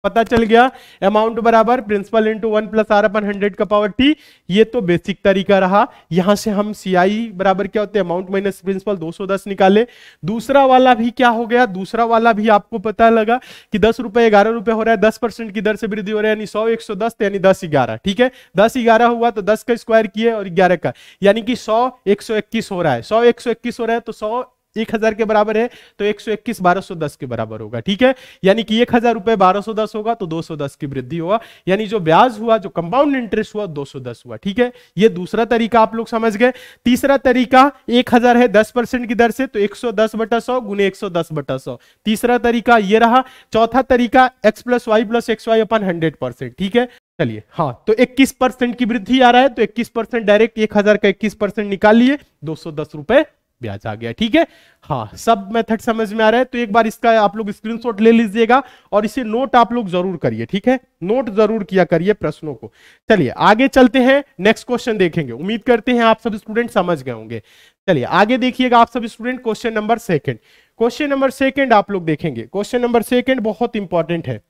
पता चल गया अमाउंट बराबर principal into one plus R upon hundred का पावर टी ये तो बेसिक तरीका रहा यहां से हम सीआई बराबर क्या होते हैं अमाउंट माइनस प्रिंसिपल दो सौ दस निकाले दूसरा वाला भी क्या हो गया दूसरा वाला भी आपको पता लगा कि दस रुपए ग्यारह रुपए हो रहा है दस परसेंट की दर से वृद्धि हो रहा है यानी सौ एक सौ दस यानी दस ग्यारह ठीक है दस ग्यारह हुआ तो दस का स्क्वायर किए और ग्यारह का यानी कि सौ एक सौ इक्कीस हो रहा है सौ एक सौ इक्कीस हो रहा है तो सौ एक हजार के बराबर है तो एक सौ इक्कीस बारह सौ दस के बराबर होगा ठीक है यानी कि एक हजार रुपए बारह सौ दस होगा तो दो सौ दस की वृद्धि होगा यानी जो ब्याज हुआ जो कंपाउंड इंटरेस्ट हुआ दो सौ दस हुआ ठीक है ये दूसरा तरीका आप लोग समझ गए तीसरा तरीका एक हजार है दस परसेंट की दर से तो एक सौ दस बटा सौ गुने एक सौ दस बटा सौ तीसरा तरीका यह रहा चौथा तरीका X plus Y plus X Y upon hundred percent ठीक है चलिए हाँ तो 21 परसेंट की वृद्धि आ रहा है तो 21 परसेंट डायरेक्ट एक हजार का 21 परसेंट निकालिए दो सौ दस रुपए ब्याज आ गया ठीक है हाँ सब मेथड समझ में आ रहा है तो एक बार इसका आप लोग स्क्रीनशॉट ले लीजिएगा और इसे नोट आप लोग जरूर करिए ठीक है नोट जरूर किया करिए प्रश्नों को चलिए आगे चलते हैं नेक्स्ट क्वेश्चन देखेंगे उम्मीद करते हैं आप सब स्टूडेंट समझ गए होंगे चलिए आगे देखिएगा आप सब student question number second question number second आप लोग देखेंगे क्वेश्चन नंबर सेकेंड बहुत इंपॉर्टेंट है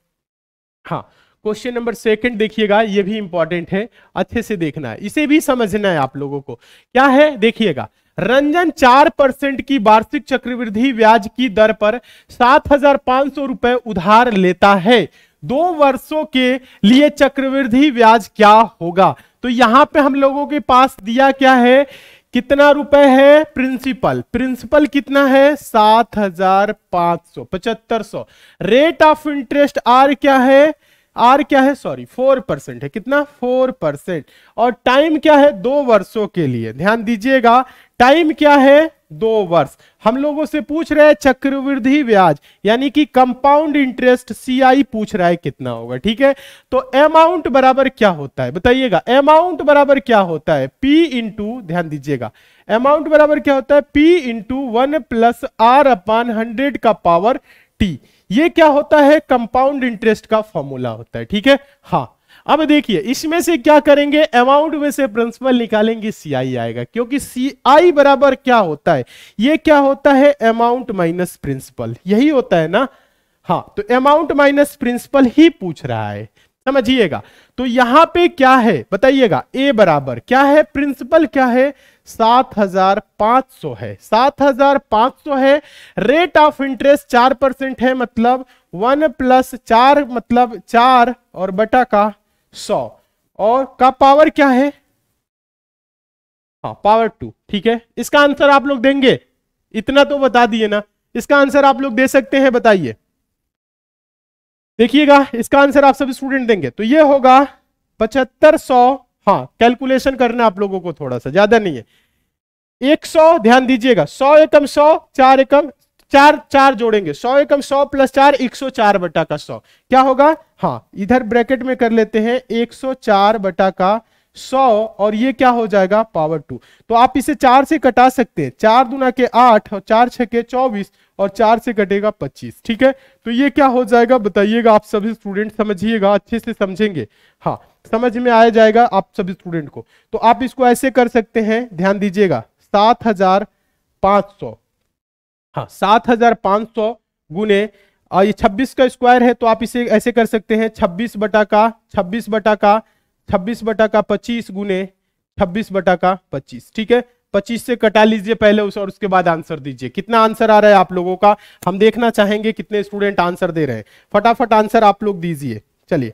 हाँ क्वेश्चन नंबर सेकंड देखिएगा ये भी इंपॉर्टेंट है अच्छे से देखना है इसे भी समझना है आप लोगों को क्या है देखिएगा रंजन चार परसेंट की वार्षिक चक्रवृद्धि ब्याज की दर पर सात हजार पांच सौ रुपए उधार लेता है दो वर्षों के लिए चक्रवृद्धि ब्याज क्या होगा तो यहां पे हम लोगों के पास दिया क्या है कितना रुपए है प्रिंसिपल प्रिंसिपल कितना है सात हजार पांच सौ पचहत्तर सौ रेट ऑफ इंटरेस्ट आर क्या है आर क्या है सॉरी फोर परसेंट है कितना फोर परसेंट और टाइम क्या है दो वर्षों के लिए ध्यान दीजिएगा टाइम क्या है दो वर्ष हम लोगों से पूछ रहे हैं चक्रवृद्धि ब्याज यानी कि कंपाउंड इंटरेस्ट सीआई पूछ रहा है कितना होगा ठीक है तो अमाउंट बराबर क्या होता है बताइएगा अमाउंट बराबर क्या होता है पी इंटू ध्यान दीजिएगा अमाउंट बराबर क्या होता है P into one plus R upon hundred का पावर टी ये क्या होता है कंपाउंड इंटरेस्ट का फॉर्मूला होता है ठीक है हाँ अब देखिए इसमें से क्या करेंगे अमाउंट में से प्रिंसिपल निकालेंगे सीआई आएगा क्योंकि सीआई बराबर क्या होता है ये क्या होता है अमाउंट माइनस प्रिंसिपल यही होता है ना हाँ तो अमाउंट माइनस प्रिंसिपल ही पूछ रहा है समझिएगा तो यहां पे क्या है बताइएगा ए बराबर क्या है प्रिंसिपल क्या है सात हजार पांच सौ है सात हजार पांच सौ है रेट ऑफ इंटरेस्ट चार परसेंट है मतलब वन प्लस चार मतलब चार और बटा का सौ और का पावर क्या है हाँ पावर टू ठीक है इसका आंसर आप लोग देंगे इतना तो बता दिए ना इसका आंसर आप लोग दे सकते हैं बताइए देखिएगा इसका आंसर आप सब स्टूडेंट देंगे तो ये होगा पचहत्तर सौ हाँ कैलकुलेशन करना आप लोगों को थोड़ा सा ज्यादा नहीं है एक सौ ध्यान दीजिएगा सौ एकम सौ चार एकम चार चार जोड़ेंगे सौ एकम सौ प्लस चार एक सौ चार बटा का सौ क्या होगा हाँ इधर ब्रैकेट में कर लेते हैं एक सौ चार बटा का सौ और ये क्या हो जाएगा पावर टू तो आप इसे चार से कटा सकते हैं चार दुना के आठ और चार छ के चौबीस और चार से कटेगा पच्चीस ठीक है तो ये क्या हो जाएगा बताइएगा आप सभी स्टूडेंट समझिएगा अच्छे से समझेंगे हाँ समझ में आया जाएगा आप सभी स्टूडेंट को तो आप इसको ऐसे कर सकते हैं ध्यान दीजिएगा सात हजार पांच सौ हाँ सात हजार पांच सौ गुने ये छब्बीस का स्क्वायर है तो आप इसे ऐसे कर सकते हैं छब्बीस बटा का छब्बीस बटा का छब्बीस बटा का पच्चीस गुने छब्बीस बटा का पच्चीस ठीक है पच्चीस से कटा लीजिए पहले उस और उसके बाद आंसर दीजिए कितना आंसर आ रहा है आप लोगों का हम देखना चाहेंगे कितने स्टूडेंट आंसर दे रहे हैं फटाफट आंसर आप लोग दीजिए चलिए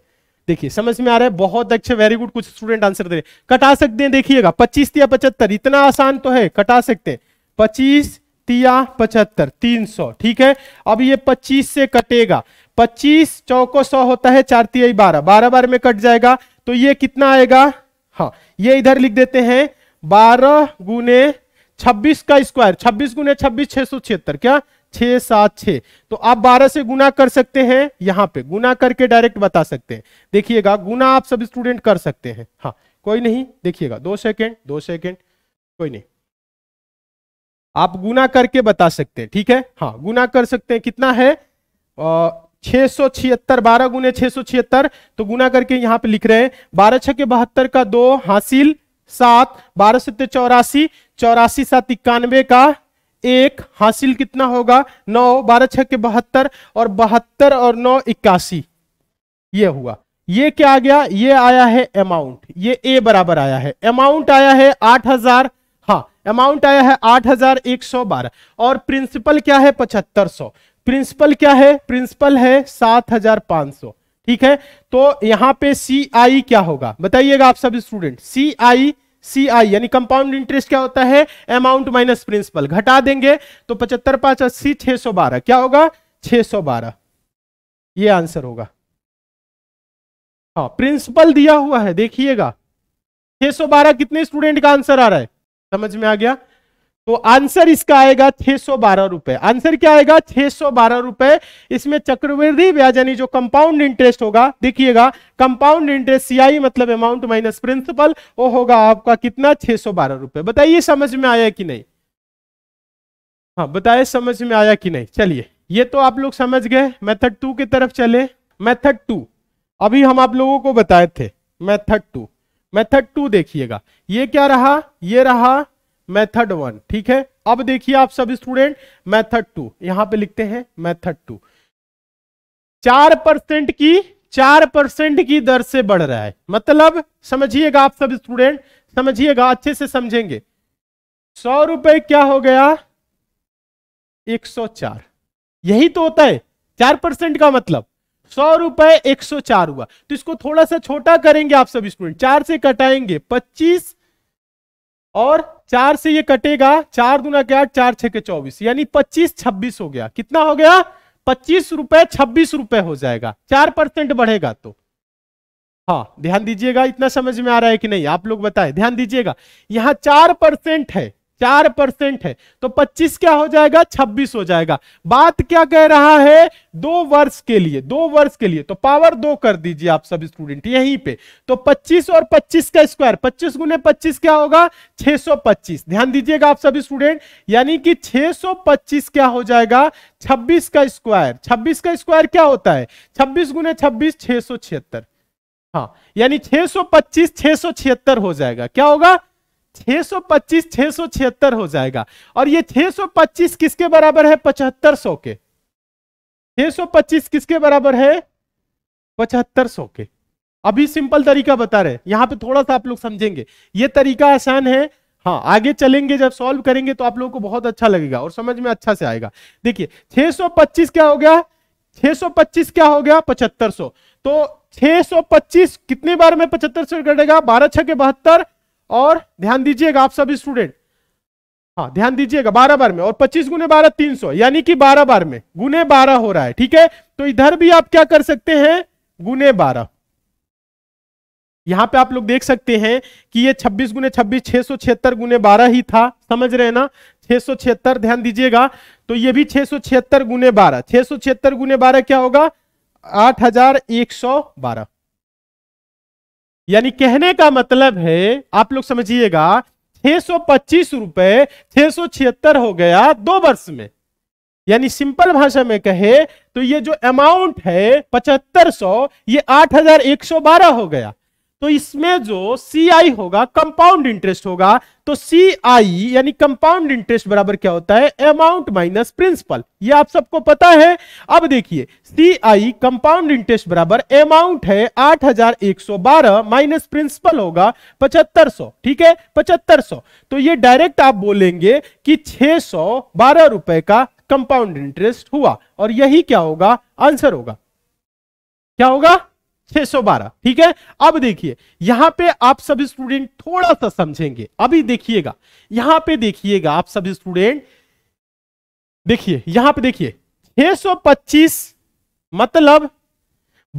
देखिए समझ में आ रहा है बहुत अच्छे वेरी गुड कुछ स्टूडेंट आंसर दे रहे कटा सकते हैं देखिएगा पच्चीस या पचहत्तर इतना आसान तो है कटा सकते हैं पच्चीस तिया पचहत्तर तीन सौ ठीक है अब ये पच्चीस से कटेगा पच्चीस चौको सौ होता है चार तिया बारह बारह बार में कट जाएगा तो ये कितना आएगा हाँ ये इधर लिख देते हैं बारह गुने छब्बीस का स्क्वायर छब्बीस गुने छब्बीस छह सौ छिहत्तर क्या छः सात छ तो आप बारह से गुना कर सकते हैं यहाँ पे गुना करके डायरेक्ट बता सकते हैं देखिएगा गुना आप सब स्टूडेंट कर सकते हैं हाँ कोई नहीं देखिएगा दो सेकेंड दो सेकेंड कोई नहीं आप गुना करके बता सकते हैं ठीक है हाँ गुना कर सकते हैं कितना है छह सौ छिहत्तर बारह गुने छह सौ छिहत्तर तो गुना करके यहाँ पे लिख रहे हैं बारह छके बहत्तर का दो हासिल सात बारह सत्य चौरासी चौरासी सात इक्यानवे का एक हासिल कितना होगा नौ बारह छह के बहत्तर और बहत्तर और नौ इक्यासी ये हुआ ये क्या आ गया ये आया है अमाउंट ये ए बराबर आया है अमाउंट आया है आठ हजार हाँ अमाउंट आया है आठ हजार एक सौ बारह और प्रिंसिपल क्या है पचहत्तर सौ प्रिंसिपल क्या है प्रिंसिपल है सात हजार पांच सौ ठीक है तो यहां पे सी आई क्या होगा बताइएगा आप सब स्टूडेंट सी आई सी आई यानी कंपाउंड इंटरेस्ट क्या होता है अमाउंट माइनस प्रिंसिपल घटा देंगे तो पचहत्तर पांच अस्सी छह सौ बारह क्या होगा छह सौ बारह ये आंसर होगा हाँ प्रिंसिपल दिया हुआ है देखिएगा 612 कितने स्टूडेंट का आंसर आ रहा है समझ में आ गया तो आंसर इसका आएगा छह सौ बारह रुपए आंसर क्या आएगा छह सौ बारह रुपए इसमें चक्रवृद्धि ब्याज यानी जो कंपाउंड इंटरेस्ट होगा देखिएगा कंपाउंड इंटरेस्ट सीआई मतलब अमाउंट माइनस प्रिंसिपल वो होगा आपका कितना छह सौ बारह रुपए बताइए समझ में आया कि नहीं हाँ बताए समझ में आया कि नहीं चलिए ये तो आप लोग समझ गए मैथड टू की तरफ चले मैथड टू अभी हम आप लोगों को बताए थे मैथड टू मैथड टू देखिएगा ये क्या रहा ये रहा मेथड वन ठीक है अब देखिए आप सब स्टूडेंट मेथड टू यहां पे लिखते हैं मेथड टू चार परसेंट की चार परसेंट की दर से बढ़ रहा है मतलब समझिएगा आप सब स्टूडेंट समझिएगा अच्छे से समझेंगे सौ रुपए क्या हो गया एक सौ चार यही तो होता है चार परसेंट का मतलब सौ रुपए एक सौ चार हुआ तो इसको थोड़ा सा छोटा करेंगे आप सब स्टूडेंट चार से कटाएंगे पच्चीस और चार से ये कटेगा चार के क्या चार छ के चौबीस यानी पच्चीस छब्बीस हो गया कितना हो गया पच्चीस रुपए छब्बीस रुपए हो जाएगा चार परसेंट बढ़ेगा तो हाँ ध्यान दीजिएगा इतना समझ में आ रहा है कि नहीं आप लोग बताएं ध्यान दीजिएगा यहां चार परसेंट है चार परसेंट है तो पच्चीस क्या हो जाएगा छब्बीस हो जाएगा बात क्या कह रहा है दो वर्ष के लिए दो वर्ष के लिए तो पावर दो कर दीजिए आप सब स्टूडेंट यहीं पे तो पच्चीस और पच्चीस का स्क्वायर पच्चीस गुने पच्चीस क्या होगा 625 ध्यान दीजिएगा आप सभी स्टूडेंट यानी कि 625 क्या हो जाएगा 26 का स्क्वायर 26 का स्क्वायर क्या होता है छब्बीस गुने छब्बीस छह हाँ यानी सौ छिहत्तर हो जाएगा क्या होगा 625 676 हो जाएगा और ये 625 किसके बराबर है पचहत्तर सौ के 625 किसके बराबर है पचहत्तर सौ के अभी सिंपल तरीका बता रहे यहां पे थोड़ा सा आप लोग समझेंगे ये तरीका आसान है हाँ आगे चलेंगे जब सॉल्व करेंगे तो आप लोगों को बहुत अच्छा लगेगा और समझ में अच्छा से आएगा देखिए 625 क्या हो गया 625 क्या हो गया 7500 तो 625 कितनी बार में 7500 कटेगा बारह छह के बहत्तर और ध्यान दीजिएगा आप सब स्टूडेंट हाँ ध्यान दीजिएगा बारह बार में और पच्चीस गुने बारह तीन सौ यानी कि बारह बार में गुने बारह हो रहा है ठीक है तो इधर भी आप क्या कर सकते हैं गुने बारह यहां पे आप लोग देख सकते हैं कि ये 26 गुने छब्बीस छह सौ छिहत्तर गुने बारह ही था समझ रहे हैं ना छह सौ छिहत्तर ध्यान दीजिएगा तो ये भी छह सौ छिहत्तर गुने बारह छह सौ छिहत्तर गुने बारह क्या होगा आठ हजार एक सौ बारह यानी कहने का मतलब है आप लोग समझिएगा छह सौ पच्चीस रुपए छह सौ छिहत्तर हो गया दो वर्ष में यानी सिंपल भाषा में कहे तो ये जो अमाउंट है पचहत्तर सौ ये आठ हजार एक सौ बारह हो गया तो इसमें जो सी आई होगा कंपाउंड इंटरेस्ट होगा तो सी आई यानी कंपाउंड इंटरेस्ट बराबर क्या होता है अमाउंट माइनस प्रिंसिपल ये आप सबको पता है अब देखिए सी आई कंपाउंड इंटरेस्ट बराबर अमाउंट है 8112 माइनस प्रिंसिपल होगा 7500 ठीक है 7500 तो ये डायरेक्ट आप बोलेंगे कि 612 रुपए का कंपाउंड इंटरेस्ट हुआ और यही क्या होगा आंसर होगा क्या होगा 612 ठीक है अब देखिए यहां पे आप सब स्टूडेंट थोड़ा सा समझेंगे अभी देखिएगा यहां पे देखिएगा आप सब स्टूडेंट देखिए यहां पे देखिए 625 मतलब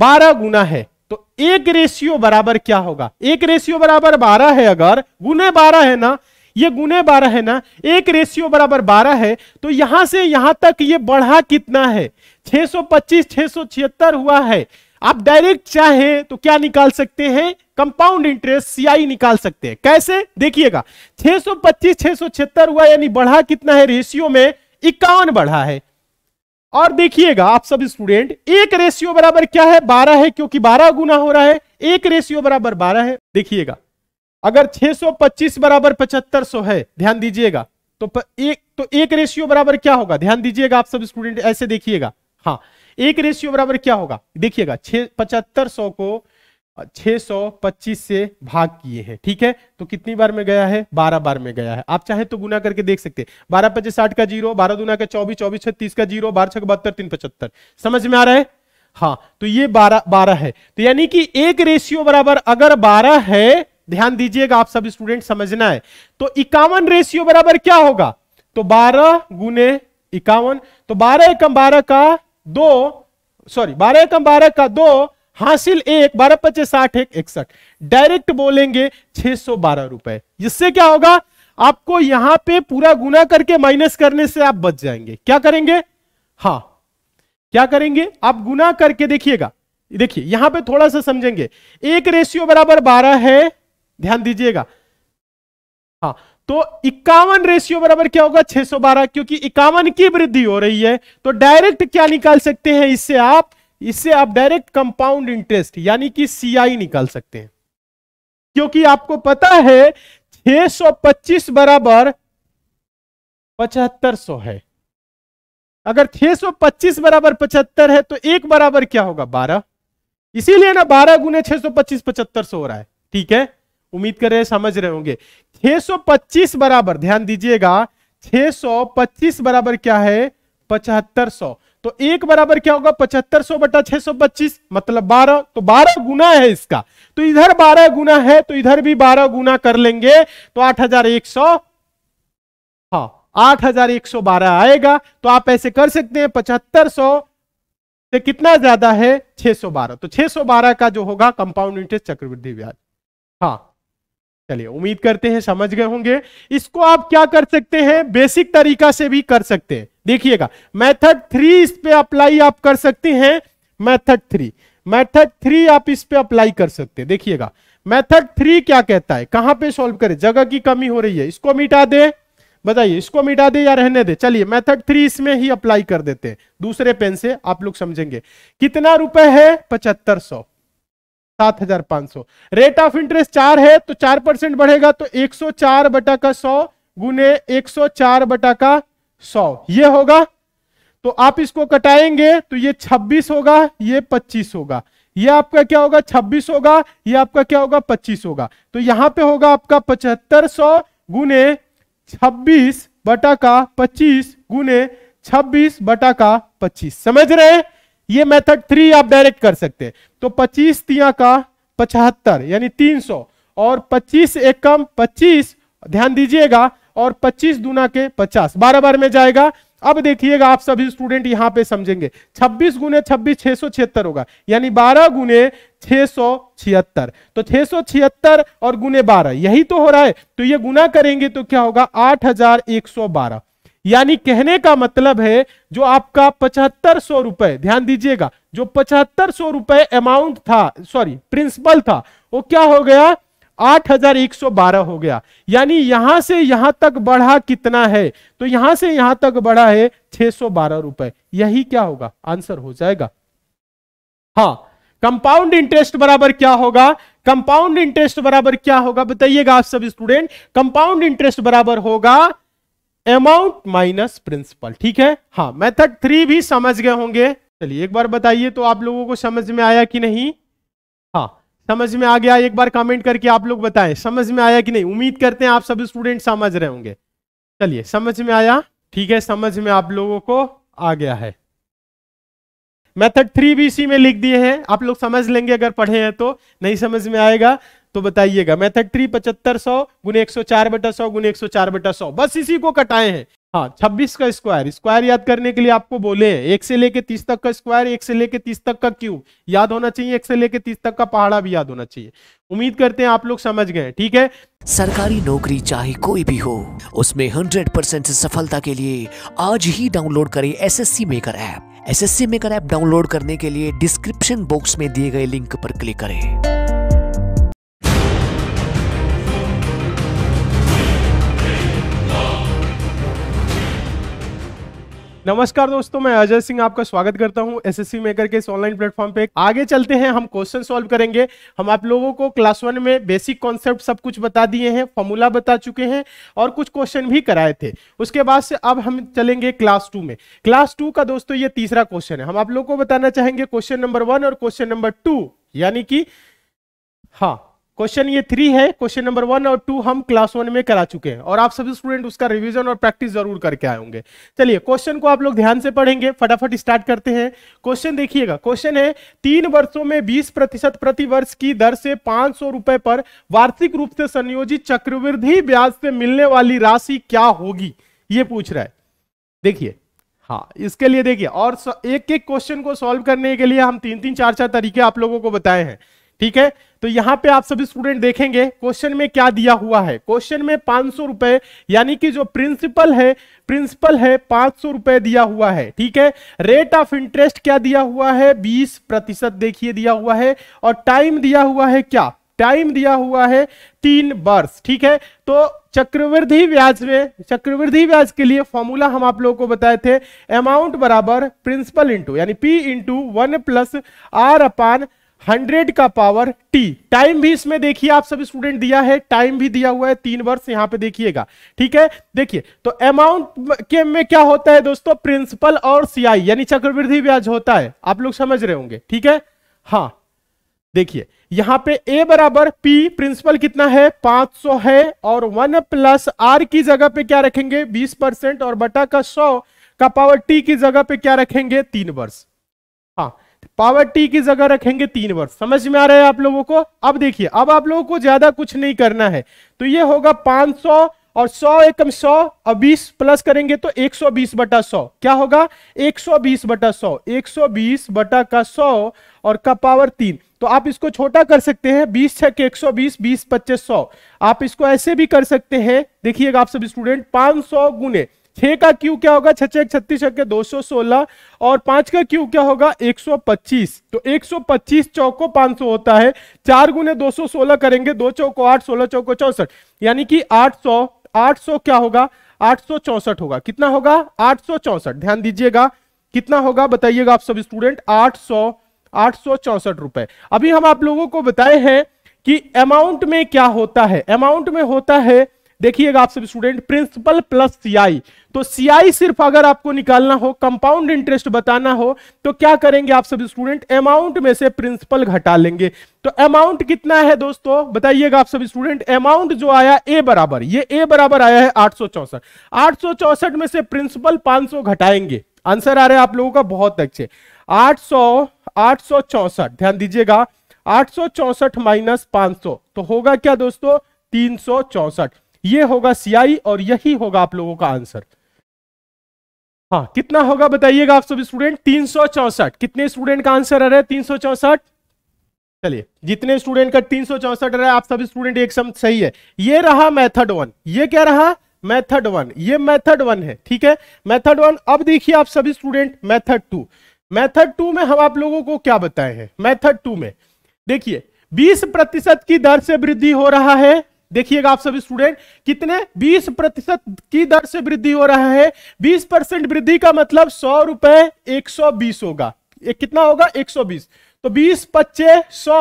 12 गुना है तो एक रेशियो बराबर क्या होगा एक रेशियो बराबर 12 है अगर गुने 12 है ना ये गुने 12 है ना एक रेशियो बराबर 12 है तो यहां से यहां तक ये बढ़ा कितना है 625 676 हुआ है आप डायरेक्ट चाहें तो क्या निकाल सकते हैं कंपाउंड इंटरेस्ट सीआई निकाल सकते हैं कैसे देखिएगा 625 676 हुआ यानी बढ़ा कितना है रेशियो में इक्यावन बढ़ा है और देखिएगा आप सब स्टूडेंट एक रेशियो बराबर क्या है बारह है क्योंकि बारह गुना हो रहा है एक रेशियो बराबर बारह है देखिएगा अगर 625 बराबर पचहत्तर है ध्यान दीजिएगा तो एक तो एक रेशियो बराबर क्या होगा ध्यान दीजिएगा आप सब स्टूडेंट ऐसे देखिएगा हाँ एक रेशियो बराबर क्या होगा देखिएगा छह पचहत्तर सौ को 625 से भाग किए हैं ठीक है तो कितनी बार में गया है 12 बार में गया है आप चाहे तो गुना करके देख सकते हैं बारह पच्चीस साठ का जीरो बारह दुना का चौबीस चौबीस छत्तीस का जीरो बारह छह बहत्तर तीन पचहत्तर समझ में आ रहा है हाँ तो ये बारह बारह है तो यानी कि एक रेशियो बराबर अगर बारह है ध्यान दीजिएगा आप सब स्टूडेंट समझना है तो इक्यावन रेशियो बराबर क्या होगा तो बारह गुने इक्यावन तो बारह एकम बारह का दो सॉरी बारह कम बारह का दो हासिल एक बारह पच्चीस साठ एक इकसठ डायरेक्ट बोलेंगे छह सौ बारह रुपए इससे क्या होगा आपको यहां पे पूरा गुना करके माइनस करने से आप बच जाएंगे क्या करेंगे हा क्या करेंगे आप गुना करके देखिएगा देखिए यहां पे थोड़ा सा समझेंगे एक रेशियो बराबर बारह है ध्यान दीजिएगा हाँ तो इक्यावन रेशियो बराबर क्या होगा 612 क्योंकि इक्यावन की वृद्धि हो रही है तो डायरेक्ट क्या निकाल सकते हैं इससे आप इससे आप डायरेक्ट कंपाउंड इंटरेस्ट यानी कि सीआई निकाल सकते हैं क्योंकि आपको पता है 625 बराबर पचहत्तर सौ है अगर 625 बराबर 75 है तो एक बराबर क्या होगा 12 इसीलिए ना 12 गुने पच्चीस पचहत्तर सौ हो रहा है ठीक है उम्मीद कर रहे हैं समझ रहे होंगे 625 बराबर ध्यान दीजिएगा 625 बराबर क्या है पचहत्तर सौ तो एक बराबर क्या होगा पचहत्तर सौ बटा छह सौ पच्चीस मतलब बारह तो बारह गुना है इसका तो इधर बारह गुना है तो इधर भी बारह गुना कर लेंगे तो आठ हजार एक सौ हाँ आठ हजार एक सौ बारह आएगा तो आप ऐसे कर सकते हैं पचहत्तर सौ से कितना ज्यादा है 612 तो 612 का जो होगा कंपाउंड इंटरेस्ट चक्रवृद्धि ब्याज हाँ चलिए उम्मीद करते हैं समझ गए होंगे इसको आप क्या कर सकते हैं बेसिक तरीका से भी कर सकते हैं देखिएगा मेथड थ्री इस पे अप्लाई आप कर सकते हैं मेथड थ्री मेथड थ्री आप इस पे अप्लाई कर सकते हैं देखिएगा मेथड थ्री क्या कहता है कहां पे सॉल्व करें जगह की कमी हो रही है इसको मिटा दे बताइए इसको मिटा दे या रहने दे चलिए मेथड थ्री इसमें ही अप्लाई कर देते हैं दूसरे पेन से आप लोग समझेंगे कितना रुपए है पचहत्तर सौ सात हजार पांच सौ रेट ऑफ इंटरेस्ट चार है तो चार परसेंट बढ़ेगा तो एक सौ चार बटा का सौ गुने एक सौ चार बटा का सौ ये होगा तो आप इसको कटाएंगे तो ये छब्बीस होगा ये पच्चीस होगा ये आपका क्या होगा छब्बीस होगा ये आपका क्या होगा पच्चीस होगा तो यहां पे होगा आपका पचहत्तर सौ गुने छब्बीस बटा का पच्चीस गुने छब्बीस बटा का पच्चीस समझ रहे हैं ये मेथड थ्री आप डायरेक्ट कर सकते हैं तो पच्चीस तिया का पचहत्तर यानी तीन सौ और पच्चीस एकम पच्चीस ध्यान दीजिएगा और पच्चीस दूना के पचास बारह बार में जाएगा अब देखिएगा आप सभी स्टूडेंट यहां पे समझेंगे छब्बीस गुने छब्बीस छह सौ छिहत्तर होगा यानी बारह गुने छह सौ छिहत्तर तो छह सौ छिहत्तर और गुने बारह यही तो हो रहा है तो ये गुना करेंगे तो क्या होगा आठ हजार एक सौ बारह यानी कहने का मतलब है जो आपका पचहत्तर सौ रुपए ध्यान दीजिएगा जो पचहत्तर सौ रुपए अमाउंट था सॉरी प्रिंसिपल था वो क्या हो गया 8112 हो गया यानी यहां से यहां तक बढ़ा कितना है तो यहां से यहां तक बढ़ा है 612 रुपए यही क्या होगा आंसर हो जाएगा हाँ कंपाउंड इंटरेस्ट बराबर क्या होगा कंपाउंड इंटरेस्ट बराबर क्या होगा बताइएगा आप सब स्टूडेंट कंपाउंड इंटरेस्ट बराबर होगा अमाउंट माइनस प्रिंसिपल ठीक है हाँ मेथड थ्री भी समझ गए होंगे चलिए एक बार बताइए तो आप लोगों को समझ में आया कि नहीं हाँ समझ में आ गया एक बार कमेंट करके आप लोग बताएं समझ में आया कि नहीं उम्मीद करते हैं आप सभी स्टूडेंट समझ रहे होंगे चलिए समझ में आया ठीक है समझ में आप लोगों को आ गया है मेथड थ्री भी इसी में लिख दिए हैं आप लोग समझ लेंगे अगर पढ़े हैं तो नहीं समझ में आएगा तो बताइएगा मेथड थ्री पचहत्तर सौ गुने एक सौ चार बटा सौ गुने एक सौ चार बटा सौ बस इसी को कटाए हैं हाँ छब्बीस का स्क्वायर स्क्वायर याद करने के लिए आपको बोले हैं एक से लेके तीस तक का स्क्वायर एक से लेके तीस तक का क्यूब याद होना चाहिए एक से लेके तीस तक का पहाड़ा भी याद होना चाहिए उम्मीद करते हैं आप लोग समझ गए ठीक है सरकारी नौकरी चाहे कोई भी हो उसमें हंड्रेड परसेंट सफलता के लिए आज ही डाउनलोड करे S S C maker app S S C maker app download करने के लिए डिस्क्रिप्शन बॉक्स में दिए गए लिंक पर क्लिक करें नमस्कार दोस्तों मैं अजय सिंह आपका स्वागत करता हूं एसएससी मेकर के इस ऑनलाइन प्लेटफॉर्म पे आगे चलते हैं हम क्वेश्चन सॉल्व करेंगे हम आप लोगों को क्लास वन में बेसिक कॉन्सेप्ट सब कुछ बता दिए हैं फॉर्मूला बता चुके हैं और कुछ क्वेश्चन भी कराए थे उसके बाद से अब हम चलेंगे क्लास टू में क्लास टू का दोस्तों ये तीसरा क्वेश्चन है हम आप लोग को बताना चाहेंगे क्वेश्चन नंबर वन और क्वेश्चन नंबर टू यानी कि हाँ क्वेश्चन ये थ्री है क्वेश्चन नंबर वन और टू हम क्लास वन में करा चुके हैं और आप सभी स्टूडेंट उसका रिवीजन और प्रैक्टिस जरूर करके आए होंगे चलिए क्वेश्चन को आप लोग ध्यान से पढ़ेंगे फटाफट स्टार्ट करते हैं क्वेश्चन देखिएगा क्वेश्चन है तीन वर्षों में बीस प्रतिशत प्रति वर्ष की दर से पांच सौ रुपए पर वार्षिक रूप से संयोजित चक्रवृद्धि ब्याज से मिलने वाली राशि क्या होगी ये पूछ रहा है देखिए हाँ इसके लिए देखिए और एक एक क्वेश्चन को सॉल्व करने के लिए हम तीन तीन चार चार तरीके आप लोगों को बताए हैं ठीक है तो यहां पे आप सभी स्टूडेंट देखेंगे क्वेश्चन में क्या दिया हुआ है क्वेश्चन में पांच सौ रुपए यानी कि जो प्रिंसिपल है प्रिंसिपल है पांच सौ रुपए दिया हुआ है ठीक है रेट ऑफ इंटरेस्ट क्या दिया हुआ है बीस प्रतिशत देखिए दिया हुआ है और टाइम दिया हुआ है क्या टाइम दिया हुआ है तीन वर्ष ठीक है तो चक्रवृद्धि ब्याज में चक्रवृद्धि ब्याज के लिए फॉर्मूला हम आप लोगों को बताए थे अमाउंट बराबर प्रिंसिपल इंटू यानी P into one plus R upon hundred का पावर टी टाइम भी इसमें देखिए आप सभी स्टूडेंट दिया है टाइम भी दिया हुआ है तीन वर्ष यहां पे देखिएगा ठीक है देखिए तो अमाउंट के में क्या होता है दोस्तों प्रिंसिपल और सीआई यानी चक्रवृद्धि ब्याज होता है आप लोग समझ रहे होंगे ठीक है हाँ देखिए यहां पे ए बराबर पी प्रिंसिपल कितना है 500 है और वन प्लस आर की जगह पे क्या रखेंगे बीस और बटा का सौ का पावर टी की जगह पे क्या रखेंगे तीन वर्ष हाँ पावर टी की जगह रखेंगे तीन वर्ष समझ में आ रहा है आप लोगों को अब देखिए अब आप लोगों को ज्यादा कुछ नहीं करना है तो ये होगा 500 और 100 एकम 100 और 20 प्लस करेंगे तो 120 बटा सौ क्या होगा 120 बटा सौ बीस बटा का 100 और का पावर तीन तो आप इसको छोटा कर सकते हैं एक सौ बीस बीस पच्चीस सौ आप इसको ऐसे भी कर सकते हैं देखिएगा आप सब स्टूडेंट पांच सौ गुने छह का क्यू क्या होगा छ छह छत्तीस दो सौ सोलह और पांच का क्यू क्या होगा एक सौ पच्चीस तो एक सौ पच्चीस चौको पांच सौ होता है चार गुने दो सौ सोलह करेंगे दो चौको आठ सोलह चौको चौसठ यानी कि आठ सौ आठ सौ क्या होगा आठ सौ चौसठ होगा कितना होगा आठ सौ चौसठ ध्यान दीजिएगा कितना होगा बताइएगा आप सब स्टूडेंट आठ सौ आठ सौ चौसठ रुपए अभी हम आप लोगों को बताए हैं कि अमाउंट में क्या होता है अमाउंट में होता है देखिएगा आप सभी स्टूडेंट प्रिंसिपल प्लस सीआई तो सीआई सिर्फ अगर आपको निकालना हो कंपाउंड इंटरेस्ट बताना हो तो क्या करेंगे आप सभी स्टूडेंट अमाउंट में से प्रिंसिपल घटा लेंगे तो अमाउंट कितना है दोस्तों बताइएगा आप सभी स्टूडेंट अमाउंट जो आया ए बराबर ये ए बराबर आया है आठ सौ में से प्रिंसिपल पांच घटाएंगे आंसर आ रहा है आप लोगों का बहुत अच्छे आठ सौ ध्यान दीजिएगा आठ सौ माइनस पांच तो होगा क्या दोस्तों तीन सौ चौसठ ये होगा सीआई और यही होगा आप लोगों का आंसर हाँ कितना होगा बताइएगा आप सभी स्टूडेंट तीन कितने स्टूडेंट का आंसर आ रहा है तीन चलिए जितने स्टूडेंट का तीन सौ चौसठ रहा आप सभी स्टूडेंट एक सम सही है ये रहा मैथड वन ये क्या रहा मेथड वन ये मेथड वन है ठीक है मेथड वन अब देखिए आप सभी student method two method two में हम आप लोगों को क्या बताए हैं मेथड टू में देखिए 20 प्रतिशत की दर से वृद्धि हो रहा है देखिएगा आप सभी स्टूडेंट कितने 20 प्रतिशत की दर से वृद्धि हो रहा है 20 परसेंट वृद्धि का मतलब सौ रुपए एक होगा एक कितना होगा 120 तो 20 पच्चे 100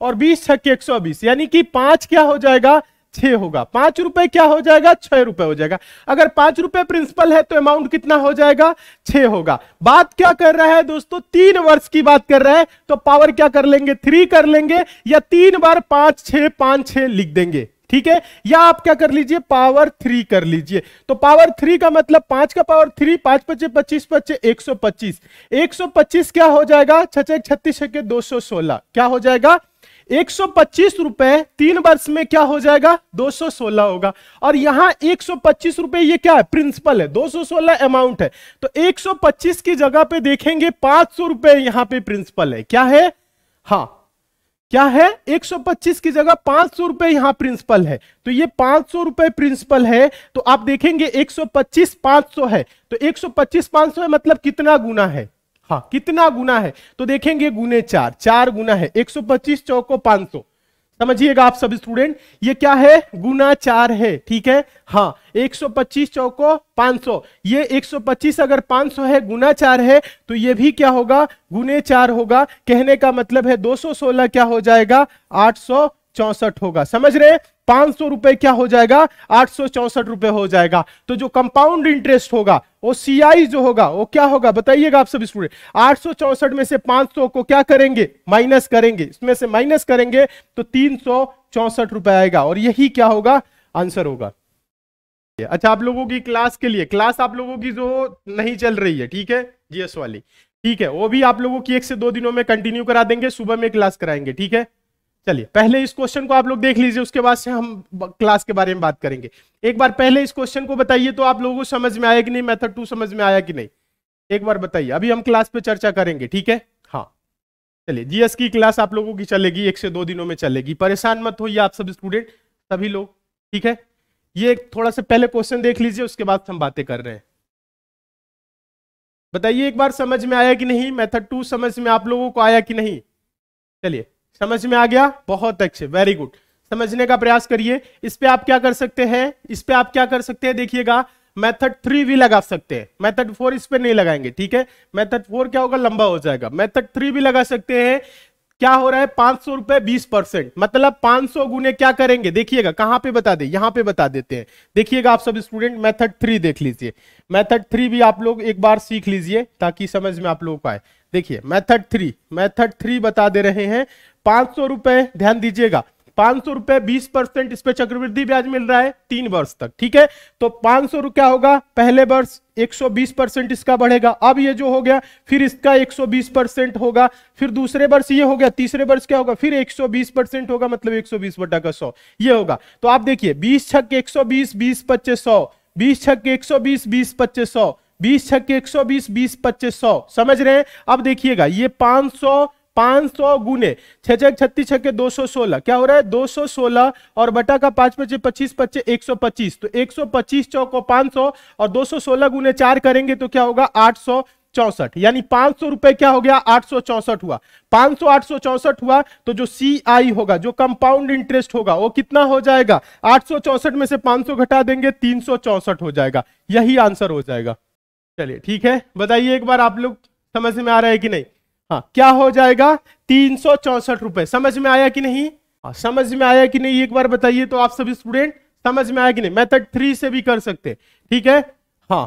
और 20 छक्के 120 यानी कि पांच क्या हो जाएगा छह होगा पांच रुपए क्या हो जाएगा छह रुपए हो जाएगा अगर पांच रुपए प्रिंसिपल है तो अमाउंट कितना हो जाएगा छह होगा बात क्या कर रहा है दोस्तों तीन वर्ष की बात कर रहा है तो पावर क्या कर लेंगे थ्री कर लेंगे या तीन बार पांच छह पांच छह लिख देंगे ठीक है या आप क्या कर लीजिए पावर थ्री कर लीजिए तो पावर थ्री का मतलब पांच का पावर थ्री पांच पच्चे पच्चीस पच्चीस एक सौ पच्चीस एक सौ पच्चीस क्या हो जाएगा छचे छत्तीस छके दो सौ सोलह क्या हो जाएगा एक सौ पच्चीस रुपए तीन वर्ष में क्या हो जाएगा दो सौ सोलह होगा और यहां एक सौ पच्चीस रुपए ये क्या है प्रिंसिपल है दो सौ सोलह अमाउंट है तो एक सौ पच्चीस की जगह पे देखेंगे पांच सौ रुपए यहाँ पे प्रिंसिपल है क्या है हाँ क्या है 125 की जगह पांच सौ रुपए यहां प्रिंसिपल है तो ये पांच सौ रुपए प्रिंसिपल है तो आप देखेंगे 125 500 है तो 125 500 है मतलब कितना गुना है हाँ कितना गुना है तो देखेंगे गुने चार चार गुना है 125 सौ पच्चीस चौको पांच सौ समझिएगा आप सब स्टूडेंट ये क्या है गुना चार है ठीक है हाँ 125 चौको सौ ये 125 अगर 500 है गुना चार है तो ये भी क्या होगा गुने चार होगा कहने का मतलब है 216 क्या हो जाएगा आठ होगा समझ रहे हैं पांच सौ रुपए क्या हो जाएगा आठ सौ चौसठ रुपए हो जाएगा तो जो कंपाउंड इंटरेस्ट होगा वो सीआई जो होगा वो क्या होगा बताइएगा आप सब स्टूडेंट आठ सौ चौसठ में से पांच सौ को क्या करेंगे माइनस करेंगे इसमें से माइनस करेंगे तो तीन सौ चौसठ रुपए आएगा और यही क्या होगा आंसर होगा अच्छा आप लोगों की क्लास के लिए क्लास आप लोगों की जो नहीं चल रही है ठीक है जीएस वाली ठीक है वो भी आप लोगों की एक से दो दिनों में कंटिन्यू करा देंगे सुबह में क्लास कराएंगे ठीक है चलिए पहले इस क्वेश्चन को आप लोग देख लीजिए उसके बाद से हम क्लास के बारे में बात करेंगे एक बार पहले इस क्वेश्चन को बताइए तो आप लोगों को समझ में आया कि नहीं मेथड टू समझ में आया कि नहीं एक बार बताइए अभी हम क्लास पे चर्चा करेंगे ठीक है हाँ चलिए जीएस की क्लास आप लोगों की चलेगी एक से दो दिनों में चलेगी परेशान मत हो आप सब स्टूडेंट सभी लोग ठीक है ये थोड़ा सा पहले क्वेश्चन देख लीजिए उसके बाद हम बातें कर रहे हैं बताइए एक बार समझ में आया कि नहीं मैथड टू समझ में आप लोगों को आया कि नहीं चलिए समझ में आ गया बहुत अच्छे वेरी गुड समझने का प्रयास करिए इस पे आप क्या कर सकते हैं इस पे आप क्या कर सकते हैं देखिएगा मेथड थ्री भी लगा सकते हैं मेथड फोर इस पे नहीं लगाएंगे ठीक है मेथड फोर क्या होगा लंबा हो जाएगा मेथड थ्री भी लगा सकते हैं क्या हो रहा है पांच सौ रुपए बीस परसेंट मतलब पांच सौ गुने क्या करेंगे देखिएगा कहां पे बता दे यहां पे बता देते हैं देखिएगा आप सब स्टूडेंट मेथड थ्री देख लीजिए मेथड थ्री भी आप लोग एक बार सीख लीजिए ताकि समझ में आप लोग को आए देखिए मेथड थ्री मेथड थ्री बता दे रहे हैं पांच सौ रुपए ध्यान दीजिएगा पांच सौ रुपए बीस परसेंट इस पर चक्रवृद्धि ब्याज मिल रहा है तीन वर्ष तक ठीक है तो पांच सौ रुपया होगा पहले वर्ष एक सौ बीस परसेंट इसका बढ़ेगा अब ये जो हो गया फिर इसका एक सौ बीस परसेंट होगा फिर दूसरे वर्ष ये हो गया तीसरे वर्ष क्या होगा फिर एक सौ बीस परसेंट होगा मतलब एक सौ बीस बटा का सौ ये होगा तो आप देखिए 20 छक बीस बीस पच्चीस सौ बीस छक बीस बीस पच्चीस सौ बीस छक्के एक सौ बीस बीस पच्चीस सौ समझ रहे हैं अब देखिएगा ये पांच सौ पांच सौ गुने छत्तीस छक्के दो सौ सोलह क्या हो रहा है दो सौ सोलह और बटा का पांच पच्चीस पच्चीस पच्चीस एक सौ पच्चीस तो एक सौ पच्चीस चौको पांच सौ और दो सौ सोलह गुने चार करेंगे तो क्या होगा आठ सौ चौसठ यानी पांच सौ रुपए क्या हो गया आठ सौ चौसठ हुआ पांच सौ आठ सौ चौसठ हुआ तो जो सी आई होगा जो कंपाउंड इंटरेस्ट होगा वो कितना हो जाएगा आठ सौ चौसठ में से पांच सौ घटा देंगे तीन सौ चौसठ हो जाएगा यही आंसर हो जाएगा चलिए ठीक है बताइए एक बार आप लोग समझ में आ रहा है कि नहीं हाँ क्या हो जाएगा तीन सौ चौसठ रुपए समझ में आया कि नहीं हाँ समझ में आया कि नहीं एक बार बताइए तो आप सभी स्टूडेंट समझ में आया कि नहीं मेथड थ्री से भी कर सकते ठीक है हाँ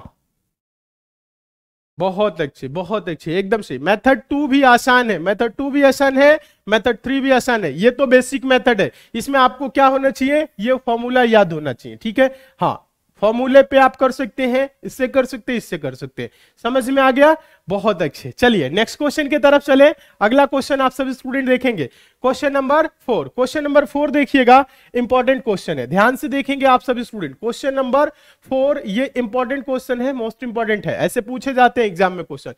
बहुत अच्छे बहुत अच्छे एकदम से मेथड टू भी आसान है मेथड टू भी आसान है मेथड थ्री भी आसान है ये तो बेसिक मेथड है इसमें आपको क्या होना चाहिए ये फॉर्मूला याद होना चाहिए ठीक है हाँ फॉर्मूले पे आप कर सकते हैं इससे कर सकते हैं इससे कर सकते हैं समझ में आ गया बहुत अच्छे चलिए नेक्स्ट क्वेश्चन की तरफ चले अगला क्वेश्चन आप सब स्टूडेंट देखेंगे question number four question number four देखिएगा इंपॉर्टेंट क्वेश्चन है ध्यान से देखेंगे आप सब स्टूडेंट क्वेश्चन नंबर फोर ये इंपॉर्टेंट क्वेश्चन है मोस्ट इंपॉर्टेंट है ऐसे पूछे जाते हैं एग्जाम में क्वेश्चन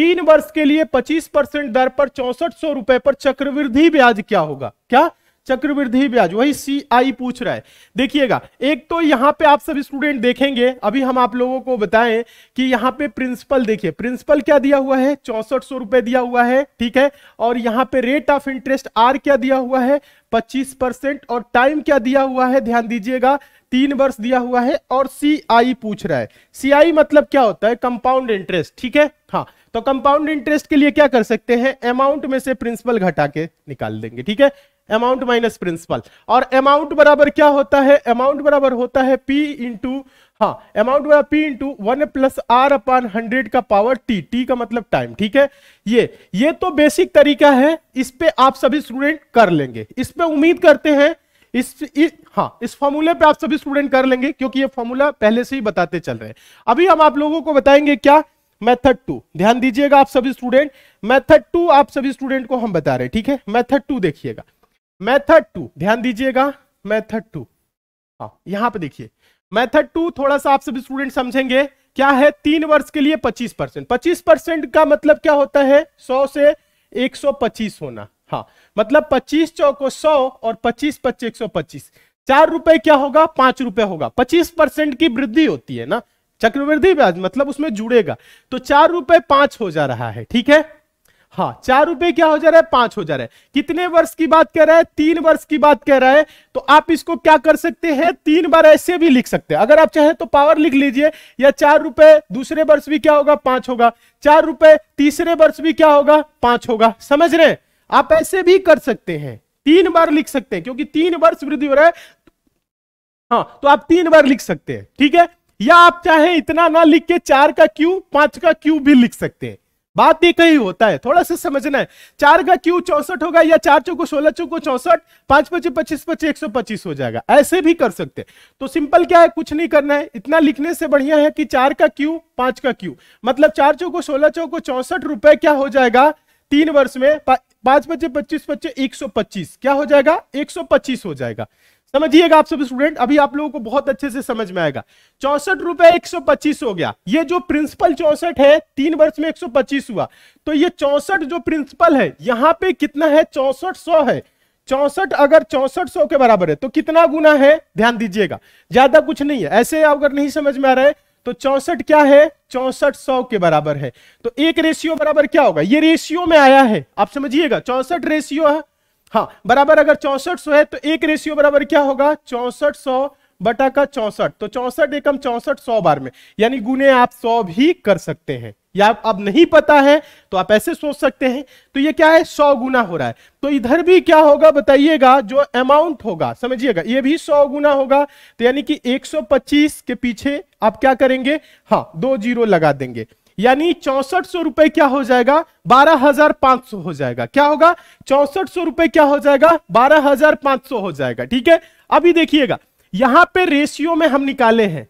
तीन वर्ष के लिए पच्चीस दर पर चौसठ रुपए पर चक्रवृद्धि ब्याज क्या होगा क्या चक्रवृद्धि ब्याज वही सी आई पूछ रहा है देखिएगा एक तो यहाँ पे आप सब स्टूडेंट देखेंगे अभी हम आप लोगों को बताएं कि यहाँ पे प्रिंसिपल देखिए प्रिंसिपल क्या दिया हुआ है चौसठ सौ रुपए दिया हुआ है ठीक है और यहाँ पे रेट ऑफ इंटरेस्ट आर क्या दिया हुआ है पच्चीस परसेंट और टाइम क्या दिया हुआ है ध्यान दीजिएगा तीन वर्ष दिया हुआ है और सी आई पूछ रहा है सी मतलब क्या होता है कंपाउंड इंटरेस्ट ठीक है हाँ तो कंपाउंड इंटरेस्ट के लिए क्या कर सकते हैं अमाउंट में से प्रिंसिपल घटा के निकाल देंगे ठीक है अमाउंट माइनस प्रिंसिपल और अमाउंट बराबर क्या होता है अमाउंट बराबर होता है पी इंटू हाँ अमाउंट बराबर P into one plus R upon hundred का पावर टी टी का मतलब टाइम ठीक है ये ये तो बेसिक तरीका है इस पे आप सभी स्टूडेंट कर लेंगे इस पे उम्मीद करते हैं इस, इस हाँ इस फॉर्मूले पे आप सभी स्टूडेंट कर लेंगे क्योंकि ये फॉर्मूला पहले से ही बताते चल रहे हैं अभी हम आप लोगों को बताएंगे क्या मेथड टू ध्यान दीजिएगा आप सभी स्टूडेंट मेथड टू आप सभी स्टूडेंट को हम बता रहे हैं ठीक है मेथड टू देखिएगा मेथड टू ध्यान दीजिएगा मेथड टू हाँ यहां पे देखिए मेथड टू थोड़ा सा आप सभी स्टूडेंट समझेंगे क्या है तीन वर्ष के लिए पच्चीस परसेंट पच्चीस परसेंट का मतलब क्या होता है सौ से एक सौ पच्चीस होना हाँ मतलब पच्चीस चौको सौ और पच्चीस पच्चीस एक सौ पच्चीस चार रुपए क्या होगा पांच रुपए होगा पच्चीस परसेंट की वृद्धि होती है ना चक्रवृद्धि ब्याज मतलब उसमें जुड़ेगा तो चार रुपए पांच हो जा रहा है ठीक है हाँ चार रुपए क्या हो जा रहा है पांच हो जा रहा है कितने वर्ष की बात कर रहा है तीन वर्ष की बात कर रहा है तो आप इसको क्या कर सकते हैं तीन बार ऐसे भी लिख सकते हैं अगर आप चाहें तो पावर लिख लीजिए या चार रुपए दूसरे वर्ष भी क्या होगा पांच होगा चार रुपए तीसरे वर्ष भी क्या होगा पांच होगा समझ रहे हैं आप ऐसे भी कर सकते हैं तीन बार लिख सकते हैं क्योंकि तीन वर्ष वृद्धि हो रहा है हाँ तो आप तीन बार लिख सकते हैं ठीक है या आप चाहे इतना ना लिख के चार का क्यू पांच का क्यू भी लिख सकते हैं बात एक ही होता है थोड़ा सा समझना है चार का क्यू चौसठ होगा या चार चौको सोलह चौको चौसठ पांच पच्चीस पच्चीस पच्चीस एक सौ पच्चीस हो जाएगा ऐसे भी कर सकते हैं तो सिंपल क्या है कुछ नहीं करना है इतना लिखने से बढ़िया है कि चार का क्यू पांच का क्यू मतलब चार चौको सोलह चौको चौसठ रुपए क्या हो जाएगा तीन वर्ष में पांच पच्चीस पच्चीस पच्चीस एक सौ पच्चीस क्या हो जाएगा एक सौ पच्चीस हो जाएगा समझिएगा आप सब स्टूडेंट अभी आप लोगों को बहुत अच्छे से समझ में आएगा चौसठ रुपए एक हो गया ये जो प्रिंसिपल चौसठ है तीन वर्ष में 125 हुआ तो ये चौसठ जो प्रिंसिपल है यहाँ पे कितना है चौसठ सौ है चौसठ अगर चौसठ सौ के बराबर है तो कितना गुना है ध्यान दीजिएगा ज्यादा कुछ नहीं है ऐसे अगर नहीं समझ में आ रहा है तो चौसठ क्या है चौसठ सौ के बराबर है तो एक रेशियो बराबर क्या होगा ये रेशियो में आया है आप समझिएगा चौसठ रेशियो है हाँ बराबर अगर चौसठ सौ है तो एक रेशियो बराबर क्या होगा चौसठ सौ बटा का चौसठ तो चौसठ एकम चौसठ सौ बार में यानी गुने आप सौ भी कर सकते हैं या अब नहीं पता है तो आप ऐसे सोच सकते हैं तो ये क्या है सौ गुना हो रहा है तो इधर भी क्या होगा बताइएगा जो अमाउंट होगा समझिएगा ये भी सौ गुना होगा तो यानी कि 125 के पीछे आप क्या करेंगे हाँ दो जीरो लगा देंगे यानी चौसठ सौ रुपए क्या हो जाएगा बारह हजार पांच सौ हो जाएगा क्या होगा चौसठ सौ रुपए क्या हो जाएगा बारह हजार पांच सौ हो जाएगा ठीक है अभी देखिएगा यहां पे रेशियो में हम निकाले हैं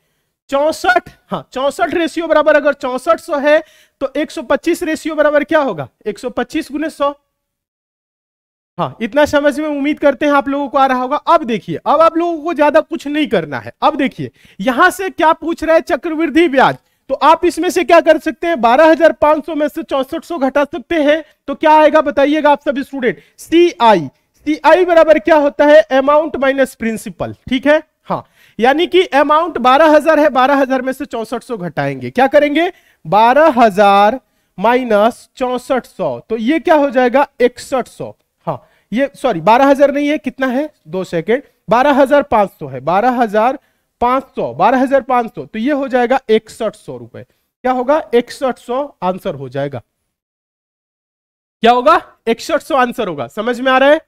चौसठ हाँ चौसठ रेशियो बराबर अगर चौसठ सौ है तो एक सौ पच्चीस रेशियो बराबर क्या होगा एक सौ पच्चीस गुने सौ हाँ इतना समझ में उम्मीद करते हैं आप लोगों को आ रहा होगा अब देखिए अब आप लोगों को ज्यादा कुछ नहीं करना है अब देखिए यहां से क्या पूछ रहा है चक्रवृद्धि ब्याज तो आप इसमें से क्या कर सकते हैं बारह हजार पांच सौ में से चौसठ सौ घटा सकते हैं तो क्या आएगा बताइएगा आप सभी student C I C I बराबर क्या होता है अमाउंट माइनस प्रिंसिपल ठीक है हाँ यानी कि अमाउंट हजार है हजार में से चौसठ सौ घटाएंगे क्या करेंगे बारह हजार माइनस चौसठ सौ तो ये क्या हो जाएगा इकसठ सौ हाँ ये सॉरी बारह हजार नहीं है कितना है दो सेकेंड बारह हजार पांच सौ है बारह हजार पांच सौ बारह हजार पांच सौ तो ये हो जाएगा इकसठ सौ रुपए क्या होगा इकसठ सौ आंसर हो जाएगा क्या होगा इकसठ सौ आंसर होगा समझ में आ रहा है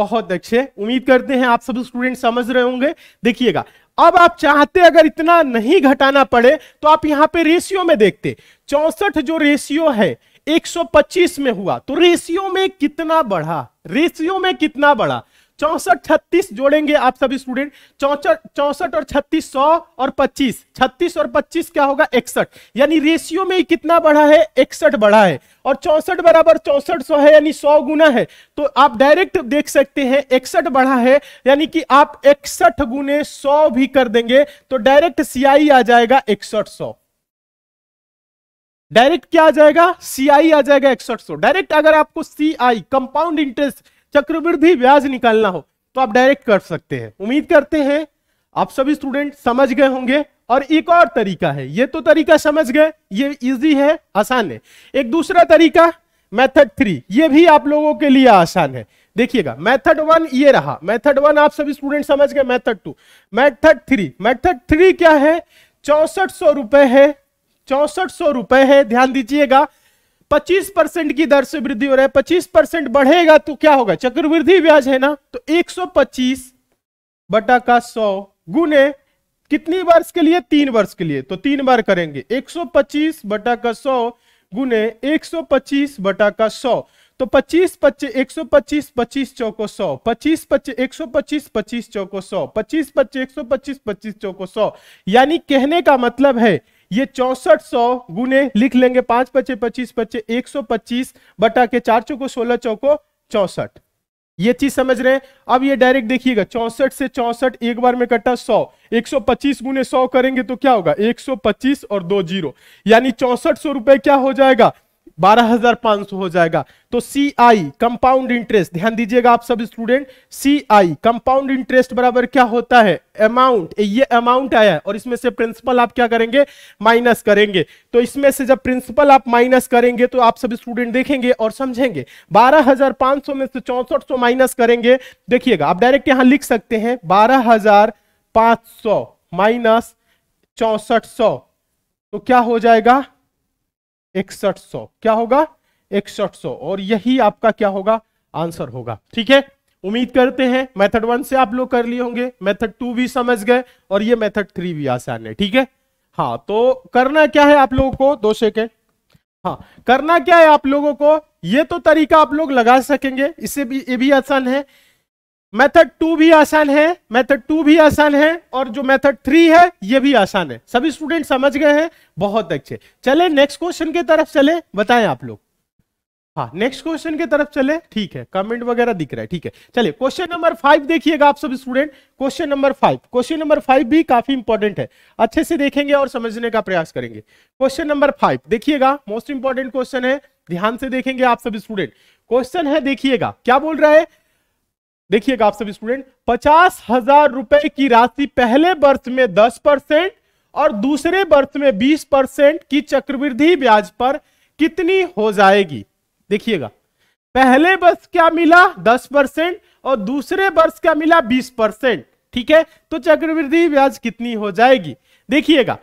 बहुत अच्छे उम्मीद करते हैं आप सब स्टूडेंट समझ रहे होंगे देखिएगा अब आप चाहते अगर इतना नहीं घटाना पड़े तो आप यहां पे रेशियो में देखते चौसठ जो रेशियो है 125 में हुआ तो रेशियो में कितना बढ़ा रेशियो में कितना बढ़ा चौसठ छत्तीस जोड़ेंगे आप सभी स्टूडेंट चौसठ चौसठ और छत्तीस सौ और पच्चीस छत्तीस और पच्चीस क्या होगा इकसठ यानी रेशियो में कितना बढ़ा है इकसठ बढ़ा है और चौसठ बराबर चौसठ सौ है यानी सौ गुना है तो आप डायरेक्ट देख सकते हैं इकसठ बढ़ा है यानी कि आप इकसठ गुने सौ भी कर देंगे तो डायरेक्ट सीआई आ जाएगा इकसठ सौ डायरेक्ट क्या आ जाएगा सीआई आ जाएगा इकसठ सौ डायरेक्ट अगर आपको सीआई कंपाउंड इंटरेस्ट चक्रवृद्धि ब्याज निकालना हो तो आप डायरेक्ट कर सकते हैं उम्मीद करते हैं आप सभी स्टूडेंट समझ गए होंगे और एक और तरीका है ये तो तरीका समझ गए ये इजी है आसान है एक दूसरा तरीका मेथड थ्री ये भी आप लोगों के लिए आसान है देखिएगा मेथड वन ये रहा मेथड वन आप सभी स्टूडेंट समझ गए method two method three method three क्या है चौसठ सौ रुपए है चौसठ सौ रुपए है ध्यान दीजिएगा 25 परसेंट की दर से वृद्धि हो रहा है 25 परसेंट बढ़ेगा तो क्या होगा चक्रवृद्धि ब्याज है ना तो 125 बटा का 100 गुने कितनी वर्ष के लिए तीन वर्ष के लिए तो तीन बार करेंगे 125 बटा का 100 गुने 125 बटा का 100 तो 25 पच्चे 125 25 चौको 100 25 पच्चे 125 25 चौको 100 25 पच्चे 125 25 चौको सौ यानी कहने का मतलब है ये चौसठ सौ गुने लिख लेंगे पांच पच्चे पच्चीस पच्चे एक सौ पच्चीस बटा के चार चौको सोलह चौको चौसठ ये चीज समझ रहे हैं अब ये डायरेक्ट देखिएगा चौसठ से चौसठ एक बार में कटा सौ एक सौ पच्चीस गुने सौ करेंगे तो क्या होगा एक सौ पच्चीस और दो जीरो यानी चौसठ सौ रुपए क्या हो जाएगा 12,500 हो जाएगा तो सी आई कंपाउंड इंटरेस्ट ध्यान दीजिएगा आप सब student C I compound interest बराबर क्या होता है अमाउंट ये अमाउंट आया और इसमें से प्रिंसिपल आप क्या करेंगे माइनस करेंगे तो इसमें से जब प्रिंसिपल आप माइनस करेंगे तो आप सब स्टूडेंट देखेंगे और समझेंगे 12,500 में से चौसठ माइनस करेंगे देखिएगा आप डायरेक्ट यहां लिख सकते हैं बारह माइनस चौसठ तो क्या हो जाएगा इकसठ सौ क्या होगा इकसठ सौ और यही आपका क्या होगा आंसर होगा ठीक है उम्मीद करते हैं मेथड वन से आप लोग कर लिए होंगे मेथड टू भी समझ गए और ये मेथड थ्री भी आसान है ठीक है हाँ तो करना क्या है आप लोगों को दो सेकेंड हाँ करना क्या है आप लोगों को ये तो तरीका आप लोग लगा सकेंगे इससे भी ये भी आसान है मेथड टू भी आसान है मेथड टू भी आसान है और जो मेथड थ्री है ये भी आसान है सभी स्टूडेंट समझ गए हैं बहुत अच्छे चले नेक्स्ट क्वेश्चन की तरफ चले बताएं आप लोग हाँ नेक्स्ट क्वेश्चन की तरफ चले ठीक है कमेंट वगैरह दिख रहा है ठीक है चलिए क्वेश्चन नंबर फाइव देखिएगा आप सब student question number five question number five भी काफी इंपॉर्टेंट है अच्छे से देखेंगे और समझने का प्रयास करेंगे क्वेश्चन नंबर फाइव देखिएगा मोस्ट इंपॉर्टेंट क्वेश्चन है ध्यान से देखेंगे आप सब स्टूडेंट क्वेश्चन है देखिएगा क्या बोल रहा है देखिएगा आप सभी स्टूडेंट पचास हजार रुपए की राशि पहले वर्ष में दस परसेंट और दूसरे वर्ष में बीस परसेंट की चक्रवृद्धि ब्याज पर कितनी हो जाएगी देखिएगा पहले वर्ष क्या मिला दस परसेंट और दूसरे वर्ष क्या मिला बीस परसेंट ठीक है तो चक्रवृद्धि ब्याज कितनी हो जाएगी देखिएगा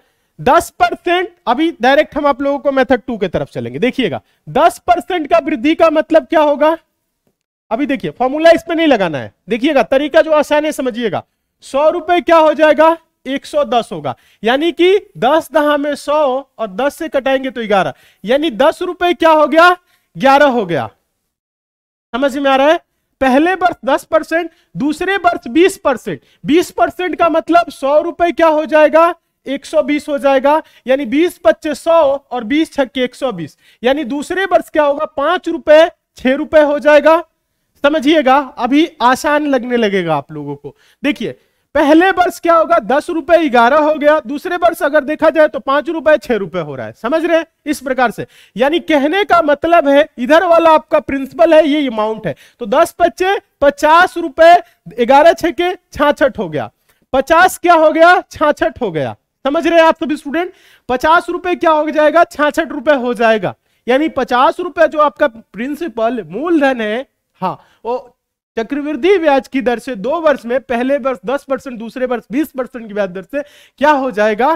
दस परसेंट अभी डायरेक्ट हम आप लोगों को मेथड टू के तरफ चलेंगे देखिएगा दस परसेंट का वृद्धि का मतलब क्या होगा अभी देखिए फॉर्मूला इसमें नहीं लगाना है देखिएगा तरीका जो आसान है समझिएगा सौ रुपए क्या हो जाएगा 110 होगा यानी कि 10 दहा में 100 और 10 से कटाएंगे तो 11 यानी दस रुपए क्या हो गया 11 हो गया समझ में आ रहा है पहले वर्ष 10 परसेंट दूसरे वर्ष 20 परसेंट बीस परसेंट का मतलब सौ रुपए क्या हो जाएगा 120 हो जाएगा यानी 20 पच्चे 100 और 20 छक्के 120 यानी दूसरे वर्ष क्या होगा पांच रुपए छह रुपए हो जाएगा समझिएगा अभी आसान लगने लगेगा आप लोगों को देखिए पहले वर्ष क्या होगा दस रुपए ग्यारह हो गया दूसरे वर्ष अगर देखा जाए तो पांच रुपए छह रुपए हो रहा है समझ रहे हैं इस प्रकार से यानी कहने का मतलब है इधर वाला आपका प्रिंसिपल है ये अमाउंट है तो दस पच्चे पचास रुपए ग्यारह छह के छाछठ हो गया पचास क्या हो गया छाछठ हो गया समझ रहे हैं आप सभी स्टूडेंट पचास रुपए क्या हो जाएगा छाछठ रुपए हो जाएगा यानी पचास रुपए जो आपका प्रिंसिपल मूलधन है हाँ वो चक्रवृद्धि ब्याज की दर से दो वर्ष में पहले वर्ष दस परसेंट दूसरे वर्ष बीस परसेंट की ब्याज दर से क्या हो जाएगा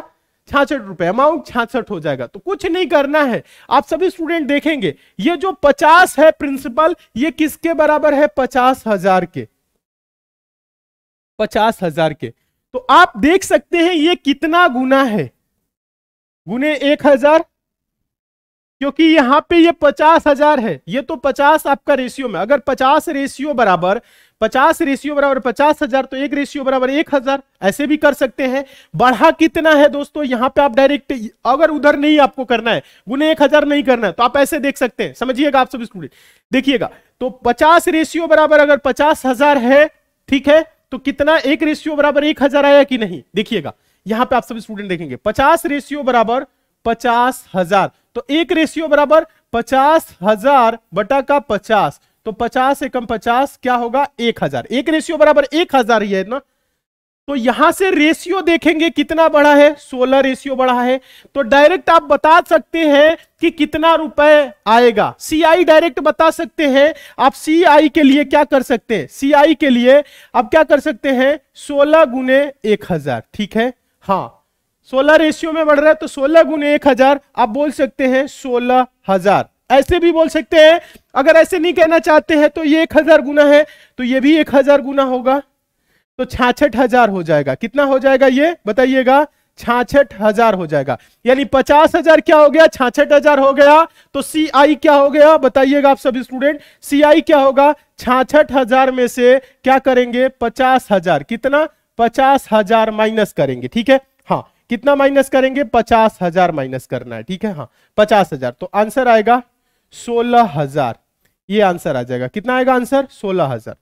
छाछठ रुपए अमाउंट छाछठ हो जाएगा तो कुछ नहीं करना है आप सभी स्टूडेंट देखेंगे ये जो पचास है प्रिंसिपल ये किसके बराबर है पचास हजार के पचास हजार के तो आप देख सकते हैं ये कितना गुना है गुने एक हजार क्योंकि यहां पे ये पचास हजार है ये तो पचास आपका रेशियो में अगर पचास रेशियो बराबर पचास रेशियो बराबर पचास हजार तो एक रेशियो बराबर एक हजार ऐसे भी कर सकते हैं बढ़ा कितना है दोस्तों यहां पे आप डायरेक्ट अगर उधर नहीं आपको करना है गुने एक हजार नहीं करना है तो आप ऐसे देख सकते हैं समझिएगा आप सब स्टूडेंट देखिएगा तो पचास रेशियो बराबर अगर पचास हजार है ठीक है तो कितना एक रेशियो बराबर एक हजार आया कि नहीं देखिएगा यहां पर आप सब स्टूडेंट देखेंगे पचास रेशियो बराबर पचास हजार तो एक रेशियो बराबर पचास हजार बटा का पचास तो पचास एकम पचास क्या होगा एक हजार एक रेशियो बराबर एक हजार ही है ना तो यहां से रेशियो देखेंगे कितना बड़ा है सोलह रेशियो बड़ा है तो डायरेक्ट आप बता सकते हैं कि कितना रुपए आएगा सीआई डायरेक्ट बता सकते हैं आप सीआई के लिए क्या कर सकते हैं सीआई के लिए आप क्या कर सकते हैं सोलह गुने एक हजार ठीक है हाँ सोलह रेशियो में बढ़ रहा है तो सोलह गुने एक हजार आप बोल सकते हैं सोलह हजार ऐसे भी बोल सकते हैं अगर ऐसे नहीं कहना चाहते हैं तो ये एक हजार गुना है तो ये भी एक हजार गुना होगा तो छाछठ हजार हो जाएगा कितना हो जाएगा ये बताइएगा छाछठ हजार हो जाएगा यानी पचास हजार क्या हो गया छाछठ हजार हो गया तो सी आई क्या हो गया बताइएगा आप सभी स्टूडेंट सी आई क्या होगा छाछठ हजार में से क्या करेंगे पचास हजार कितना पचास हजार माइनस करेंगे ठीक है कितना माइनस करेंगे पचास हजार माइनस करना है ठीक है हाँ पचास हजार तो आंसर आएगा सोलह हजार ये आंसर आ जाएगा कितना आएगा आंसर सोलह हजार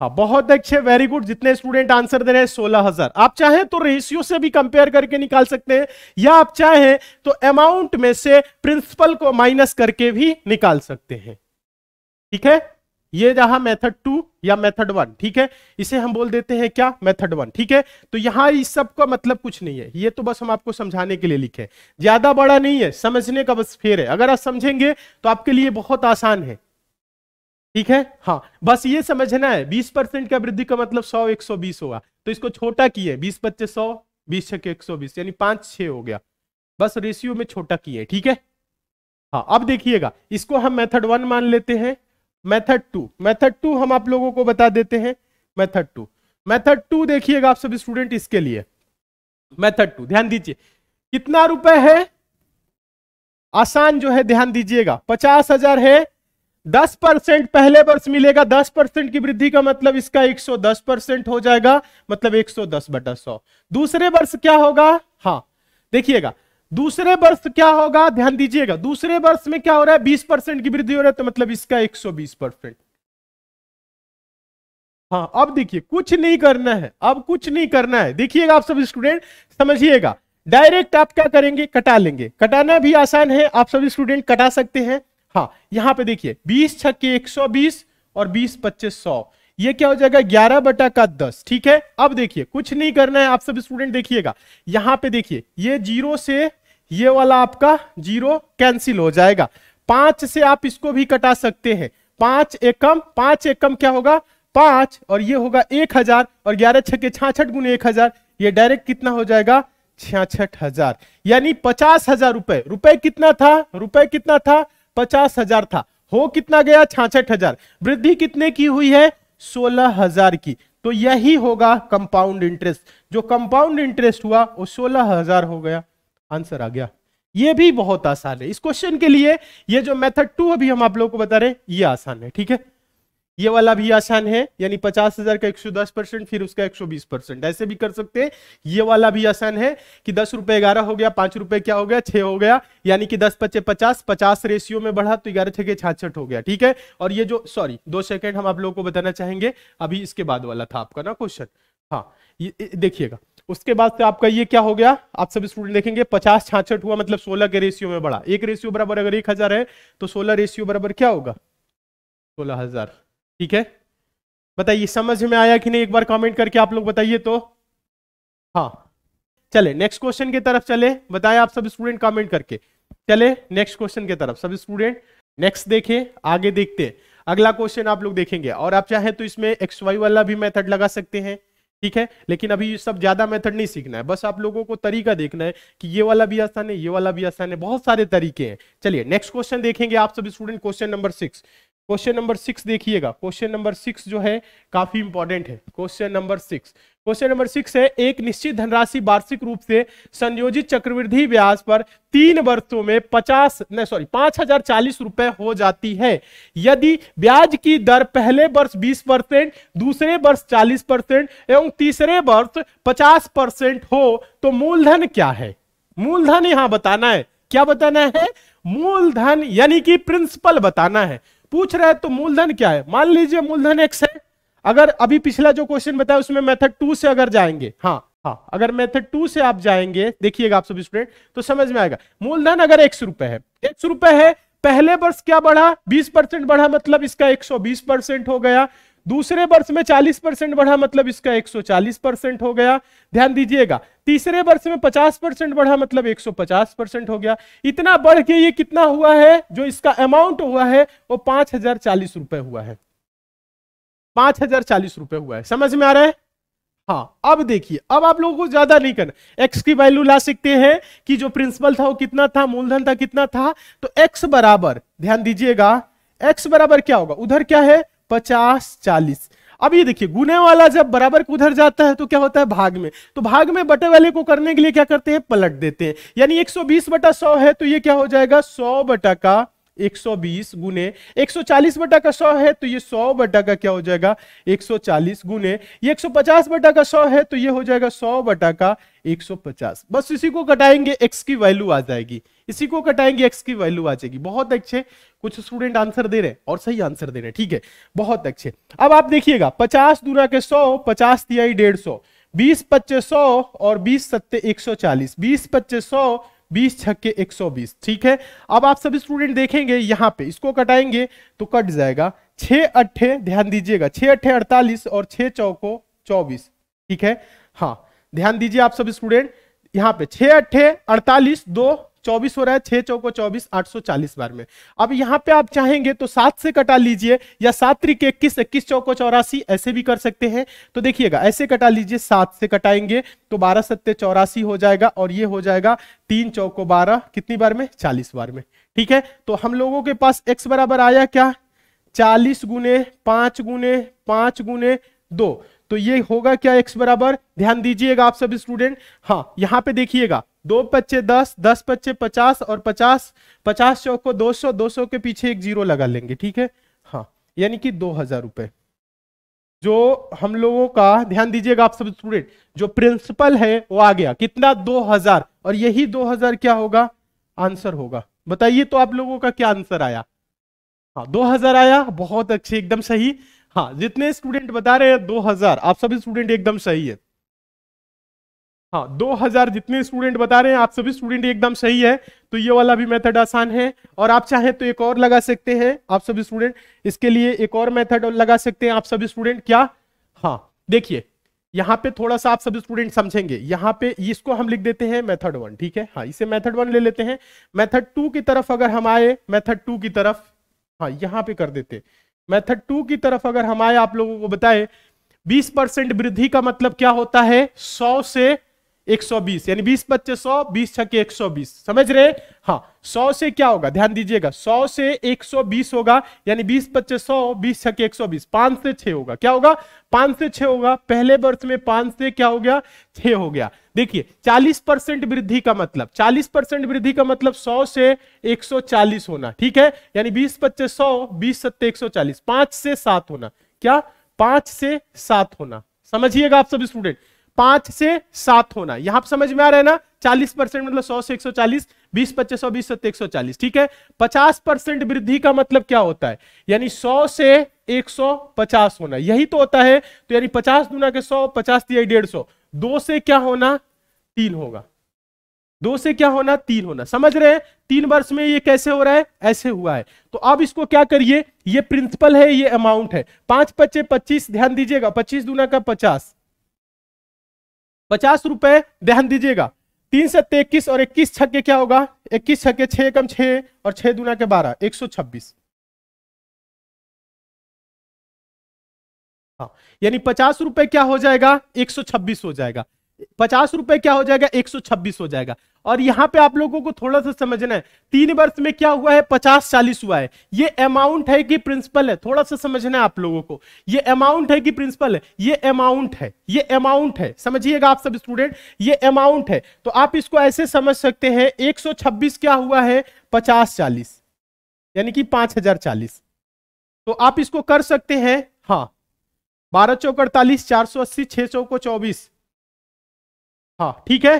हाँ बहुत अच्छे वेरी गुड जितने स्टूडेंट आंसर दे रहे हैं सोलह हजार आप चाहें तो रेशियो से भी कंपेयर करके निकाल सकते हैं या आप चाहें तो अमाउंट में से प्रिंसिपल को माइनस करके भी निकाल सकते हैं ठीक है ये रहा मेथड टू या मेथड वन ठीक है इसे हम बोल देते हैं क्या मेथड वन ठीक है तो यहां इस सब का मतलब कुछ नहीं है ये तो बस हम आपको समझाने के लिए लिखे ज्यादा बड़ा नहीं है समझने का बस फेर है अगर आप समझेंगे तो आपके लिए बहुत आसान है ठीक है हाँ बस ये समझना है बीस परसेंट का वृद्धि का मतलब सौ एक सौ बीस होगा तो इसको छोटा किए बीस पच्चे सौ बीस छके एक सौ बीस यानी पांच छह हो गया बस रेशियो में छोटा किए ठीक है हाँ अब देखिएगा इसको हम मेथड वन मान लेते हैं मेथड टू मेथड टू हम आप लोगों को बता देते हैं मेथड टू मेथड टू देखिएगा आप सभी स्टूडेंट इसके लिए मेथड टू ध्यान दीजिए कितना रुपए है आसान जो है ध्यान दीजिएगा पचास हजार है दस परसेंट पहले वर्ष मिलेगा दस परसेंट की वृद्धि का मतलब इसका एक सौ दस परसेंट हो जाएगा मतलब एक सौ दस बटा सौ दूसरे वर्ष क्या होगा हाँ देखिएगा दूसरे वर्ष क्या होगा ध्यान दीजिएगा दूसरे वर्ष में क्या हो रहा है बीस परसेंट की वृद्धि हो रहा है तो मतलब इसका एक सौ बीस परसेंट हाँ अब देखिए कुछ नहीं करना है अब कुछ नहीं करना है देखिएगा आप सब स्टूडेंट समझिएगा डायरेक्ट आप क्या करेंगे कटा लेंगे कटाना भी आसान है आप सब स्टूडेंट कटा सकते हैं हाँ यहां पर देखिए बीस छक्के बीस और बीस पच्चीस सौ ये क्या हो जाएगा ग्यारह बटा का दस ठीक है अब देखिए कुछ नहीं करना है आप सब स्टूडेंट देखिएगा यहां पे देखिए ये जीरो से ये वाला आपका जीरो कैंसिल हो जाएगा पांच से आप इसको भी कटा सकते हैं पांच एकम पांच एकम क्या होगा पांच और ये होगा एक हजार और ग्यारह छके छाछ गुने एक हजार ये डायरेक्ट कितना हो जाएगा छियाछ हजार यानी पचास हजार रुपए रुपए कितना था रुपए कितना था पचास हजार था हो कितना गया छाछठ हजार वृद्धि कितने की हुई है सोलह हजार की तो यही होगा कंपाउंड इंटरेस्ट जो कंपाउंड इंटरेस्ट हुआ वो सोलह हजार हो गया आंसर आ गया ये भी बहुत आसान है इस क्वेश्चन के लिए ये जो मेथड टू अभी हम आप लोगों को बता रहे हैं ये आसान है ठीक है ये वाला भी आसान है यानी पचास हजार का एक सौ दस परसेंट फिर उसका एक सौ बीस परसेंट ऐसे भी कर सकते हैं ये वाला भी आसान है कि दस रुपए ग्यारह हो गया पांच रुपए क्या हो गया छह हो गया यानी कि दस पच्चे पचास पचास रेशियो में बढ़ा तो ग्यारह छह छाछठ हो गया ठीक है और ये जो सॉरी दो सेकेंड हम आप लोगों को बताना चाहेंगे अभी इसके बाद वाला था आपका ना क्वेश्चन हाँ देखिएगा उसके बाद से आपका ये क्या हो गया आप सब स्टूडेंट देखेंगे पचास छाछठ हुआ मतलब सोलह के रेशियो में बढ़ा एक रेशियो बराबर अगर एक हजार है तो सोलह रेशियो बराबर क्या होगा सोलह हजार ठीक है बताइए समझ में आया कि नहीं एक बार कमेंट करके आप लोग बताइए तो हाँ चले नेक्स्ट क्वेश्चन की तरफ चले बताए आप सब स्टूडेंट कॉमेंट करके चले नेक्स्ट क्वेश्चन की तरफ सब स्टूडेंट नेक्स्ट देखे आगे देखते अगला क्वेश्चन आप लोग देखेंगे और आप चाहें तो इसमें एक्स वाई वाला भी मेथड लगा सकते हैं ठीक है लेकिन अभी सब ज्यादा मेथड नहीं सीखना है बस आप लोगों को तरीका देखना है कि ये वाला भी आसान है ये वाला भी आसान है बहुत सारे तरीके हैं चलिए नेक्स्ट क्वेश्चन देखेंगे आप सभी student question number six question number six देखिएगा क्वेश्चन नंबर सिक्स जो है काफी इंपॉर्टेंट है question number six question number six है एक निश्चित धनराशि वार्षिक रूप से संयोजित चक्रवृद्धि ब्याज पर तीन वर्षों में पचास नहीं सॉरी पांच हजार चालीस रुपए हो जाती है यदि ब्याज की दर पहले वर्ष बीस परसेंट दूसरे वर्ष चालीस परसेंट एवं तीसरे वर्ष पचास परसेंट हो तो मूलधन क्या है मूलधन यहां बताना है क्या बताना है मूलधन यानी कि प्रिंसिपल बताना है पूछ रहे तो मूलधन क्या है मान लीजिए मूलधन एक्स है अगर अभी पिछला जो क्वेश्चन बताया उसमें मेथड टू से अगर जाएंगे हाँ हाँ अगर मेथड टू से आप जाएंगे देखिएगा आप सब स्टूडेंट तो समझ में आएगा मूलधन अगर एक सौ है एक है पहले वर्ष क्या बढ़ा बीस परसेंट बढ़ा मतलब इसका एक परसेंट हो गया दूसरे वर्ष में 40 परसेंट बढ़ा मतलब इसका 140 परसेंट हो गया ध्यान दीजिएगा तीसरे वर्ष में 50 परसेंट बढ़ा मतलब 150 परसेंट हो गया इतना बढ़ के ये कितना हुआ है जो इसका अमाउंट हुआ है वो पांच हजार चालीस रुपए हुआ है पांच हजार चालीस रुपए हुआ है समझ में आ रहा है हाँ अब देखिए अब आप लोगों को ज्यादा नहीं करना एक्स की वैल्यू ला सकते हैं कि जो प्रिंसिपल था वो कितना था मूलधन था कितना था तो एक्स बराबर ध्यान दीजिएगा एक्स बराबर क्या होगा उधर क्या है पचास चालीस अब ये देखिए गुने वाला जब बराबर उधर जाता है तो क्या होता है भाग में तो भाग में बटे वाले को करने के लिए क्या करते हैं पलट देते हैं यानी 120 बटा 100 है तो ये क्या हो जाएगा 100 बटा का 120 गुने 140 बटा का 100 है तो ये 100 बटा का क्या हो जाएगा 140 गुने ये 150 बटा का 100 है तो ये हो जाएगा 100 बटा का 150 बस इसी को कटाएंगे x की वैल्यू आ जाएगी इसी को कटाएंगे x की वैल्यू आ जाएगी बहुत अच्छे कुछ स्टूडेंट आंसर दे रहे हैं और सही आंसर दे रहे हैं ठीक है बहुत अच्छे अब आप देखिएगा पचास दूना के सौ पचास तिहाई डेढ़ सौ बीस पच्चीस सौ और बीस सत्ते एक सौ चालीस बीस पच्चीस सौ बीस छक्के एक सौ बीस ठीक है अब आप सब स्टूडेंट देखेंगे यहाँ पे इसको कटाएंगे तो कट जाएगा छः अट्ठे ध्यान दीजिएगा छे अट्ठे अड़तालीस और छे चौको चौबीस ठीक है हाँ ध्यान दीजिए आप सब स्टूडेंट यहाँ पे छे अट्ठे अड़तालीस दो चौबीस हो रहा है छह चौको चौबीस आठ सौ चालीस बार में अब यहाँ पे आप चाहेंगे तो सात से कटा लीजिए या सात त्रिक इक्कीस इक्कीस चौको चौरासी ऐसे भी कर सकते हैं तो देखिएगा ऐसे कटा लीजिए सात से कटाएंगे तो बारह सत्ते चौरासी हो जाएगा और ये हो जाएगा तीन चौको बारह कितनी बार में चालीस बार में ठीक है तो हम लोगों के पास एक्स बराबर आया क्या चालीस गुने पांच गुने पांच गुने दो तो ये होगा क्या एक्स बराबर ध्यान दीजिएगा आप सब स्टूडेंट हाँ यहाँ पे देखिएगा दो पच्चे दस दस पच्चे पचास और पचास पचास चौक को दो सौ दो सौ के पीछे एक जीरो लगा लेंगे ठीक है हाँ यानी कि दो हजार रुपए जो हम लोगों का ध्यान दीजिएगा आप सब स्टूडेंट जो प्रिंसिपल है वो आ गया कितना दो हजार और यही दो हजार क्या होगा आंसर होगा बताइए तो आप लोगों का क्या आंसर आया हाँ दो हजार आया बहुत अच्छे एकदम सही हाँ जितने स्टूडेंट बता रहे हैं दो हजार आप सभी स्टूडेंट एकदम सही है हाँ 2000 जितने स्टूडेंट बता रहे हैं आप सभी स्टूडेंट एकदम सही है तो ये वाला भी मेथड आसान है और आप चाहें तो एक और लगा सकते हैं आप सभी स्टूडेंट इसके लिए एक और मेथड लगा सकते हैं आप सभी स्टूडेंट क्या हाँ देखिए यहाँ पे थोड़ा सा आप सभी स्टूडेंट समझेंगे यहाँ पे इसको हम लिख देते हैं मेथड वन ठीक है हाँ इसे मेथड वन ले लेते हैं मेथड टू की तरफ अगर हम आए मेथड टू की तरफ हाँ यहाँ पे कर देते हैं मेथड टू की तरफ अगर हम आए आप लोगों को बताएं 20 परसेंट वृद्धि का मतलब क्या होता है 100 से 120 यानी 20 बच्चे 100 20 छके 120 समझ रहे हाँ 100 से क्या होगा ध्यान दीजिएगा 100 से 120 होगा यानी 20 बच्चे 100 20 छके 120 पांच से छह होगा क्या होगा पांच से छह होगा पहले वर्ष में पांच से क्या हो गया छह हो गया देखिए 40 परसेंट वृद्धि का मतलब 40 परसेंट वृद्धि का मतलब 100 से 140 होना ठीक है यानी बीस बच्चे सौ बीस सत्ते 140 पांच से सात होना क्या पांच से सात होना समझिएगा आप सभी स्टूडेंट पांच से सात होना यहां पर समझ में आ रहा है ना चालीस परसेंट मतलब सौ से एक सौ चालीस बीस पच्चीस सौ बीस एक सौ चालीस ठीक है पचास परसेंट वृद्धि का मतलब क्या होता है यानी सौ से एक सौ पचास होना यही तो होता है तो यानी पचास दुना के सौ पचास दिया डेढ़ सौ दो से क्या होना तीन होगा दो से क्या होना तीन होना समझ रहे हैं तीन वर्ष में ये कैसे हो रहा है ऐसे हुआ है तो अब इसको क्या करिए ये प्रिंसिपल है ये अमाउंट है पांच पच्चे पच्चीस ध्यान दीजिएगा पच्चीस दुना का पचास पचास रुपए ध्यान दीजिएगा तीन सत्य इक्कीस और इक्कीस छक्के क्या होगा इक्कीस छक्के छह कम छह और छह दुना के बारह एक सौ छब्बीस हाँ यानी पचास रुपए क्या हो जाएगा एक सौ छब्बीस हो जाएगा पचास रुपए क्या हो जाएगा एक सौ छब्बीस हो जाएगा और यहां पे आप लोगों को थोड़ा सा समझना है तीन वर्ष में क्या हुआ है पचास चालीस हुआ है ये अमाउंट है कि प्रिंसिपल है थोड़ा सा समझना है आप लोगों को ये अमाउंट है कि प्रिंसिपल है ये अमाउंट है ये अमाउंट है समझिएगा आप सब स्टूडेंट ये अमाउंट है तो आप इसको ऐसे समझ सकते हैं एक सौ छब्बीस क्या हुआ है पचास चालीस यानी कि पांच हजार चालीस तो आप इसको कर सकते हैं हाँ बारह चौक अड़तालीस चार सौ अस्सी छह सौ को चौबीस हाँ ठीक है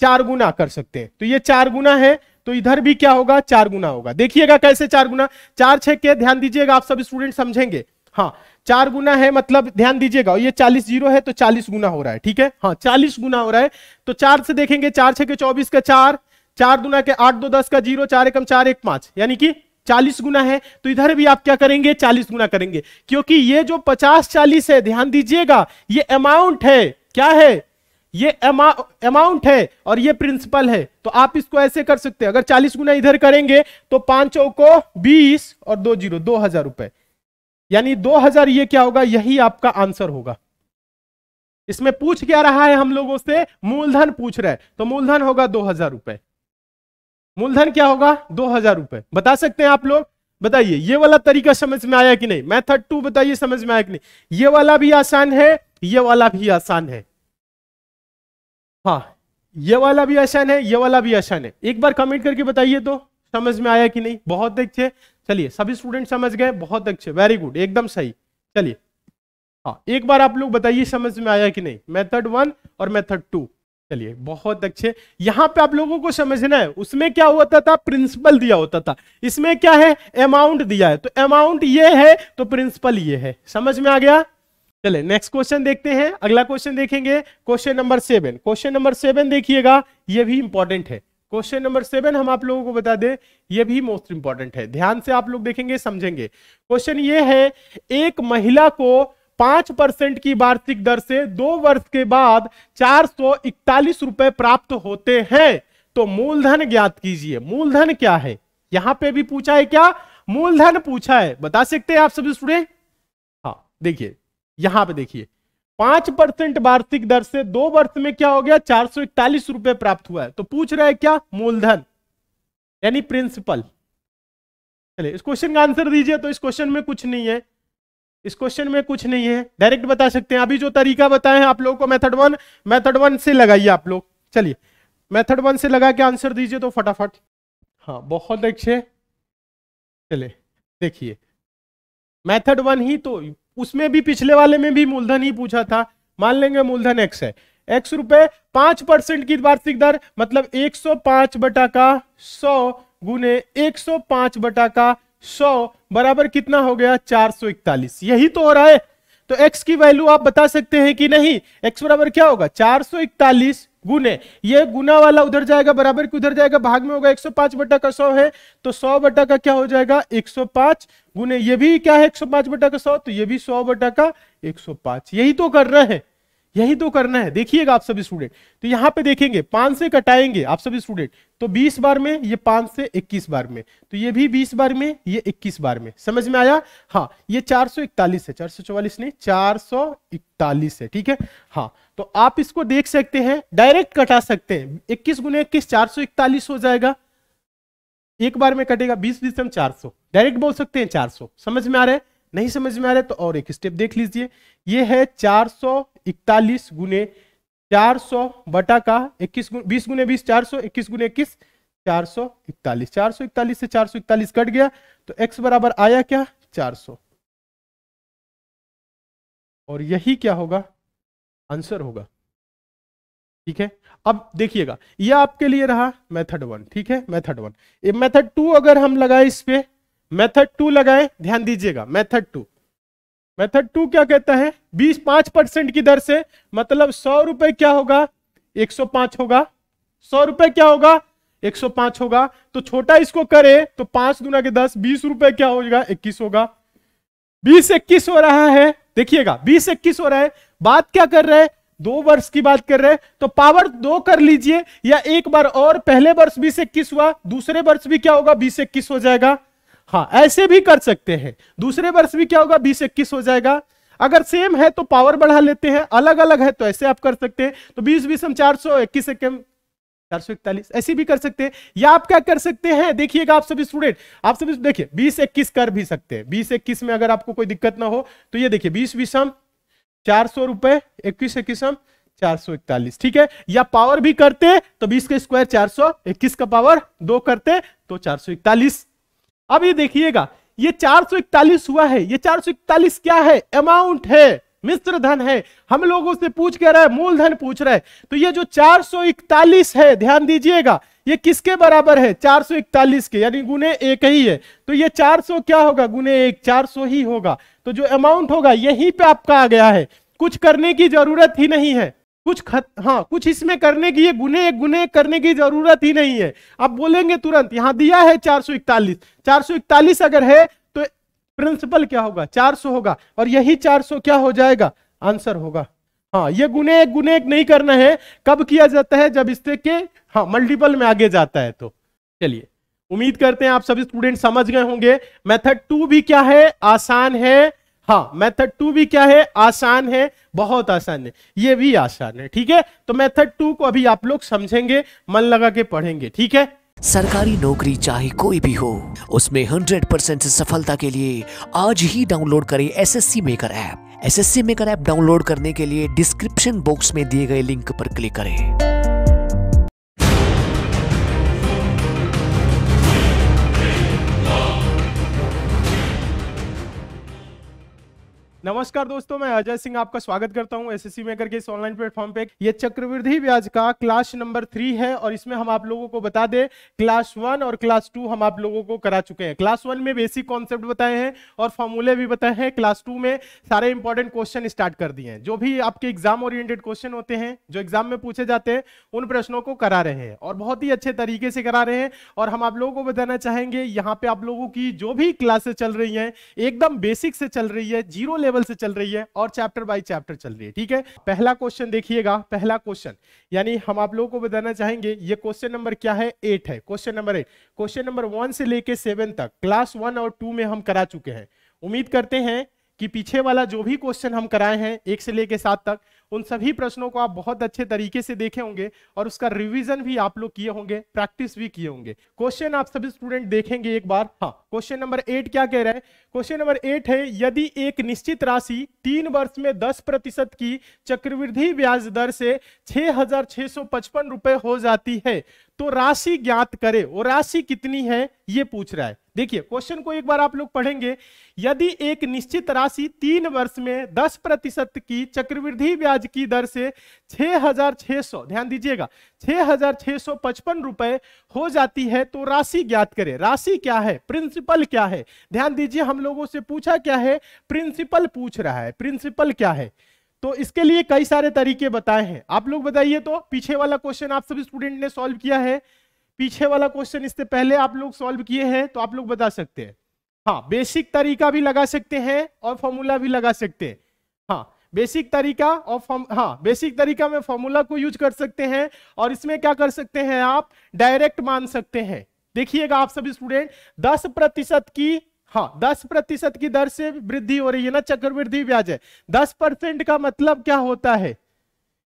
चार गुना कर सकते हैं तो ये चार गुना है तो इधर भी क्या होगा चार गुना होगा देखिएगा कैसे चार गुना चार छह के ध्यान दीजिएगा आप सब स्टूडेंट समझेंगे हाँ चार गुना है मतलब ध्यान दीजिएगा ये चालीस जीरो है तो चालीस गुना हो रहा है ठीक है हाँ चालीस गुना हो रहा है तो चार से देखेंगे चार छह के चौबीस का चार चार गुना के आठ दो दस का जीरो चार एकम चार एक पांच यानी कि चालीस गुना है तो इधर भी आप क्या करेंगे चालीस गुना करेंगे क्योंकि ये जो पचास चालीस है ध्यान दीजिएगा ये अमाउंट है क्या है ये अमाउंट है और ये प्रिंसिपल है तो आप इसको ऐसे कर सकते हैं अगर चालीस गुना इधर करेंगे तो पांच को बीस और दो जीरो दो हजार रुपए यानी दो हजार ये क्या होगा यही आपका आंसर होगा इसमें पूछ क्या रहा है हम लोगों से मूलधन पूछ रहा है तो मूलधन होगा दो हजार रुपए मूलधन क्या होगा दो हजार रुपए बता सकते हैं आप लोग बताइए ये वाला तरीका समझ में आया कि नहीं मैथड टू बताइए समझ में आया कि नहीं ये वाला भी आसान है ये वाला भी आसान है हाँ ये वाला भी आसान है ये वाला भी आसान है एक बार कमेंट करके बताइए तो समझ में आया कि नहीं बहुत अच्छे चलिए सभी स्टूडेंट समझ गए बहुत अच्छे वेरी गुड एकदम सही चलिए हाँ एक बार आप लोग बताइए समझ में आया कि नहीं मेथड वन और मेथड टू चलिए बहुत अच्छे यहाँ पे आप लोगों को समझना है उसमें क्या होता था प्रिंसिपल दिया होता था इसमें क्या है अमाउंट दिया है तो अमाउंट ये है तो प्रिंसिपल ये है समझ में आ गया चले नेक्स्ट क्वेश्चन देखते हैं अगला क्वेश्चन देखेंगे question number seven question number seven देखिएगा यह भी इंपॉर्टेंट है क्वेश्चन नंबर सेवन हम आप लोगों को बता दें यह भी मोस्ट इंपॉर्टेंट है ध्यान से आप लोग देखेंगे समझेंगे क्वेश्चन ये है एक महिला को पांच परसेंट की वार्षिक दर से दो वर्ष के बाद चार सौ इकतालीस रुपए प्राप्त होते हैं तो मूलधन ज्ञात कीजिए मूलधन क्या है यहां पे भी पूछा है क्या मूलधन पूछा है बता सकते हैं आप सभी स्टूडेंट हाँ देखिए यहां पे देखिए पांच परसेंट वार्षिक दर से दो वर्ष में क्या हो गया चार सौ इकतालीस रुपए प्राप्त हुआ है तो पूछ रहा है क्या मूलधन यानी प्रिंसिपल चलिए इस क्वेश्चन का आंसर दीजिए तो इस क्वेश्चन में कुछ नहीं है इस क्वेश्चन में कुछ नहीं है डायरेक्ट बता सकते हैं अभी जो तरीका बताए आप लोगों को मेथड वन मेथड वन से लगाइए आप लोग चलिए मेथड वन से लगा के आंसर दीजिए तो फटाफट हाँ बहुत अच्छे चले देखिए मेथड वन ही तो उसमें भी पिछले वाले में भी मूलधन ही पूछा था मान लेंगे मूलधन एक्स है एक्स रुपए पांच परसेंट की वार्षिक दर मतलब एक सौ पांच बटा का सौ गुने एक सौ पांच बटा का सौ बराबर कितना हो गया चार सौ इकतालीस यही तो हो रहा है तो x की वैल्यू आप बता सकते हैं कि नहीं x बराबर क्या होगा 441 गुने ये गुना वाला उधर जाएगा बराबर की उधर जाएगा भाग में होगा 105 बटा का 100 है तो 100 बटा का क्या हो जाएगा 105 गुने ये भी क्या है 105 बटा का 100 तो ये भी 100 बटा का 105 यही तो कर रहे हैं यही तो करना है देखिएगा आप सभी स्टूडेंट तो यहाँ पे देखेंगे पांच से कटाएंगे आप सभी स्टूडेंट तो 20 बार में ये पांच से 21 बार में तो ये भी 20 बार में ये 21 बार में समझ में आया हाँ ये 441 है चार सौ चौवालीस नहीं चार सौ है ठीक है हाँ तो आप इसको देख सकते हैं डायरेक्ट कटा सकते हैं इक्कीस गुने इक्कीस चार हो जाएगा एक बार में कटेगा बीस बीस हम चार डायरेक्ट बोल सकते हैं चार समझ में आ रहा है नहीं समझ में आ रहा है तो और एक स्टेप देख लीजिए ये है चार सौ इकतालीस गुने चार सौ बटा का इक्कीस बीस गुने बीस चार सौ इक्कीस गुने इक्कीस चार सौ इकतालीस चार सौ इकतालीस से चार सौ इकतालीस कट गया तो एक्स बराबर आया क्या चार सौ और यही क्या होगा आंसर होगा ठीक है अब देखिएगा ये आपके लिए रहा मेथड वन ठीक है मेथड वन मेथड टू अगर हम लगाए इस पे मेथड टू लगाए ध्यान दीजिएगा मेथड टू मेथड टू क्या कहता है बीस पांच परसेंट की दर से मतलब सौ रुपए क्या होगा एक सौ पांच होगा सौ रुपए क्या होगा एक सौ पांच होगा तो छोटा इसको करे तो पांच दुना के दस बीस रुपए क्या हो जाएगा इक्कीस होगा बीस इक्कीस हो रहा है देखिएगा बीस इक्कीस हो रहा है बात क्या कर रहे है दो वर्ष की बात कर रहे हैं तो पावर दो कर लीजिए या एक बार और पहले वर्ष बीस इक्कीस हुआ दूसरे वर्ष भी क्या होगा बीस इक्कीस हो जाएगा हाँ ऐसे भी कर सकते हैं दूसरे वर्ष भी क्या होगा बीस इक्कीस हो जाएगा अगर सेम है तो पावर बढ़ा लेते हैं अलग अलग है तो ऐसे आप कर सकते हैं तो बीस बीस हम चार सौ इक्कीस चार सौ इकतालीस ऐसे भी कर सकते हैं या आप क्या कर सकते हैं देखिएगा आप सभी स्टूडेंट आप सभी देखिए बीस इक्कीस कर भी सकते हैं बीस इक्कीस में अगर आपको कोई दिक्कत ना हो तो ये देखिए बीस बीस हम चार सौ रुपए इक्कीस इक्कीस हम चार सौ इकतालीस ठीक है या पावर भी करते तो बीस का स्क्वायर चार सौ इक्कीस का पावर दो करते तो चार सौ इकतालीस अब ये देखिएगा ये 441 हुआ है ये 441 क्या है अमाउंट है मिश्र धन है हम लोगों से पूछ कह रहा है मूलधन पूछ रहा है तो ये जो 441 है ध्यान दीजिएगा ये किसके बराबर है 441 के यानी गुने एक ही है तो ये 400 क्या होगा गुने एक 400 ही होगा तो जो अमाउंट होगा यहीं पे आपका आ गया है कुछ करने की जरूरत ही नहीं है कुछ खत हाँ कुछ इसमें करने की ये गुने गुने करने की जरूरत ही नहीं है आप बोलेंगे तुरंत यहाँ दिया है चार सौ इकतालीस चार सौ इकतालीस अगर है तो प्रिंसिपल क्या होगा चार सौ होगा और यही चार सौ क्या हो जाएगा आंसर होगा हाँ ये गुने एक गुने एक नहीं करना है कब किया जाता है जब इससे के हाँ मल्टीपल में आगे जाता है तो चलिए उम्मीद करते हैं आप सभी स्टूडेंट समझ गए होंगे मेथड टू भी क्या है आसान है हाँ मेथड टू भी क्या है आसान है बहुत आसान है ये भी आसान है ठीक है तो मेथड टू को अभी आप लोग समझेंगे मन लगा के पढ़ेंगे ठीक है सरकारी नौकरी चाहे कोई भी हो उसमें 100 परसेंट सफलता के लिए आज ही डाउनलोड करें S S C maker app S S C maker app download करने के लिए डिस्क्रिप्शन बॉक्स में दिए गए लिंक पर क्लिक करें नमस्कार दोस्तों मैं अजय सिंह आपका स्वागत करता हूं एसएससी मेकर के इस ऑनलाइन प्लेटफॉर्म पे ये चक्रवृद्धि ब्याज का क्लास नंबर थ्री है और इसमें हम आप लोगों को बता दें क्लास वन और क्लास टू हम आप लोगों को करा चुके हैं क्लास वन में बेसिक कॉन्सेप्ट बताए हैं और फॉर्मूले भी बताए हैं क्लास टू में सारे इंपॉर्टेंट क्वेश्चन स्टार्ट कर दिए हैं जो भी आपके एग्जाम ओरिएंटेड क्वेश्चन होते हैं जो एग्जाम में पूछे जाते हैं उन प्रश्नों को करा रहे हैं और बहुत ही अच्छे तरीके से करा रहे हैं और हम आप लोगों को बताना चाहेंगे यहाँ पे आप लोगों की जो भी क्लासेस चल रही है एकदम बेसिक से चल रही है जीरो लेवल से चल रही है और चैप्टर बाय चैप्टर चल रही है ठीक है पहला क्वेश्चन देखिएगा पहला क्वेश्चन यानी हम आप लोगों को बताना चाहेंगे ये क्वेश्चन नंबर क्या है एट है question number eight question number one से लेके सेवन तक क्लास वन और टू में हम करा चुके हैं उम्मीद करते हैं कि पीछे वाला जो भी क्वेश्चन हम कराए हैं एक से लेके सात तक उन सभी प्रश्नों को आप बहुत अच्छे तरीके से देखे होंगे और उसका रिविजन भी आप लोग किए होंगे प्रैक्टिस भी किए होंगे क्वेश्चन आप सभी स्टूडेंट देखेंगे एक बार हाँ क्वेश्चन नंबर एट क्या कह रहा है क्वेश्चन नंबर एट है यदि एक निश्चित राशि तीन वर्ष में दस प्रतिशत की चक्रवृद्धि ब्याज दर से छह रुपए हो जाती है तो राशि ज्ञात करे वो राशि कितनी है ये पूछ रहा है देखिए क्वेश्चन को एक बार आप लोग पढ़ेंगे यदि एक निश्चित राशि तीन वर्ष में दस प्रतिशत की चक्रवृद्धि ब्याज ब्याज की दर से 6,600 ध्यान दीजिएगा 6,655 रुपए हो जाती है तो राशि ज्ञात करें राशि क्या है प्रिंसिपल क्या है ध्यान दीजिए हम लोगों से पूछा क्या है प्रिंसिपल पूछ रहा है प्रिंसिपल क्या है तो इसके लिए कई सारे तरीके बताए हैं आप लोग बताइए तो पीछे वाला क्वेश्चन आप सभी स्टूडेंट ने सॉल्व किया है पीछे वाला क्वेश्चन इससे पहले आप लोग सॉल्व किए हैं तो आप लोग बता सकते हैं हाँ बेसिक तरीका भी लगा सकते हैं और फॉर्मूला भी लगा सकते हैं बेसिक तरीका और फॉर्म हाँ बेसिक तरीका में फॉर्मूला को यूज कर सकते हैं और इसमें क्या कर सकते हैं आप डायरेक्ट मान सकते हैं देखिएगा आप सभी स्टूडेंट दस प्रतिशत की हाँ दस प्रतिशत की दर से वृद्धि हो रही है ना चक्रवृद्धि ब्याज है दस परसेंट का मतलब क्या होता है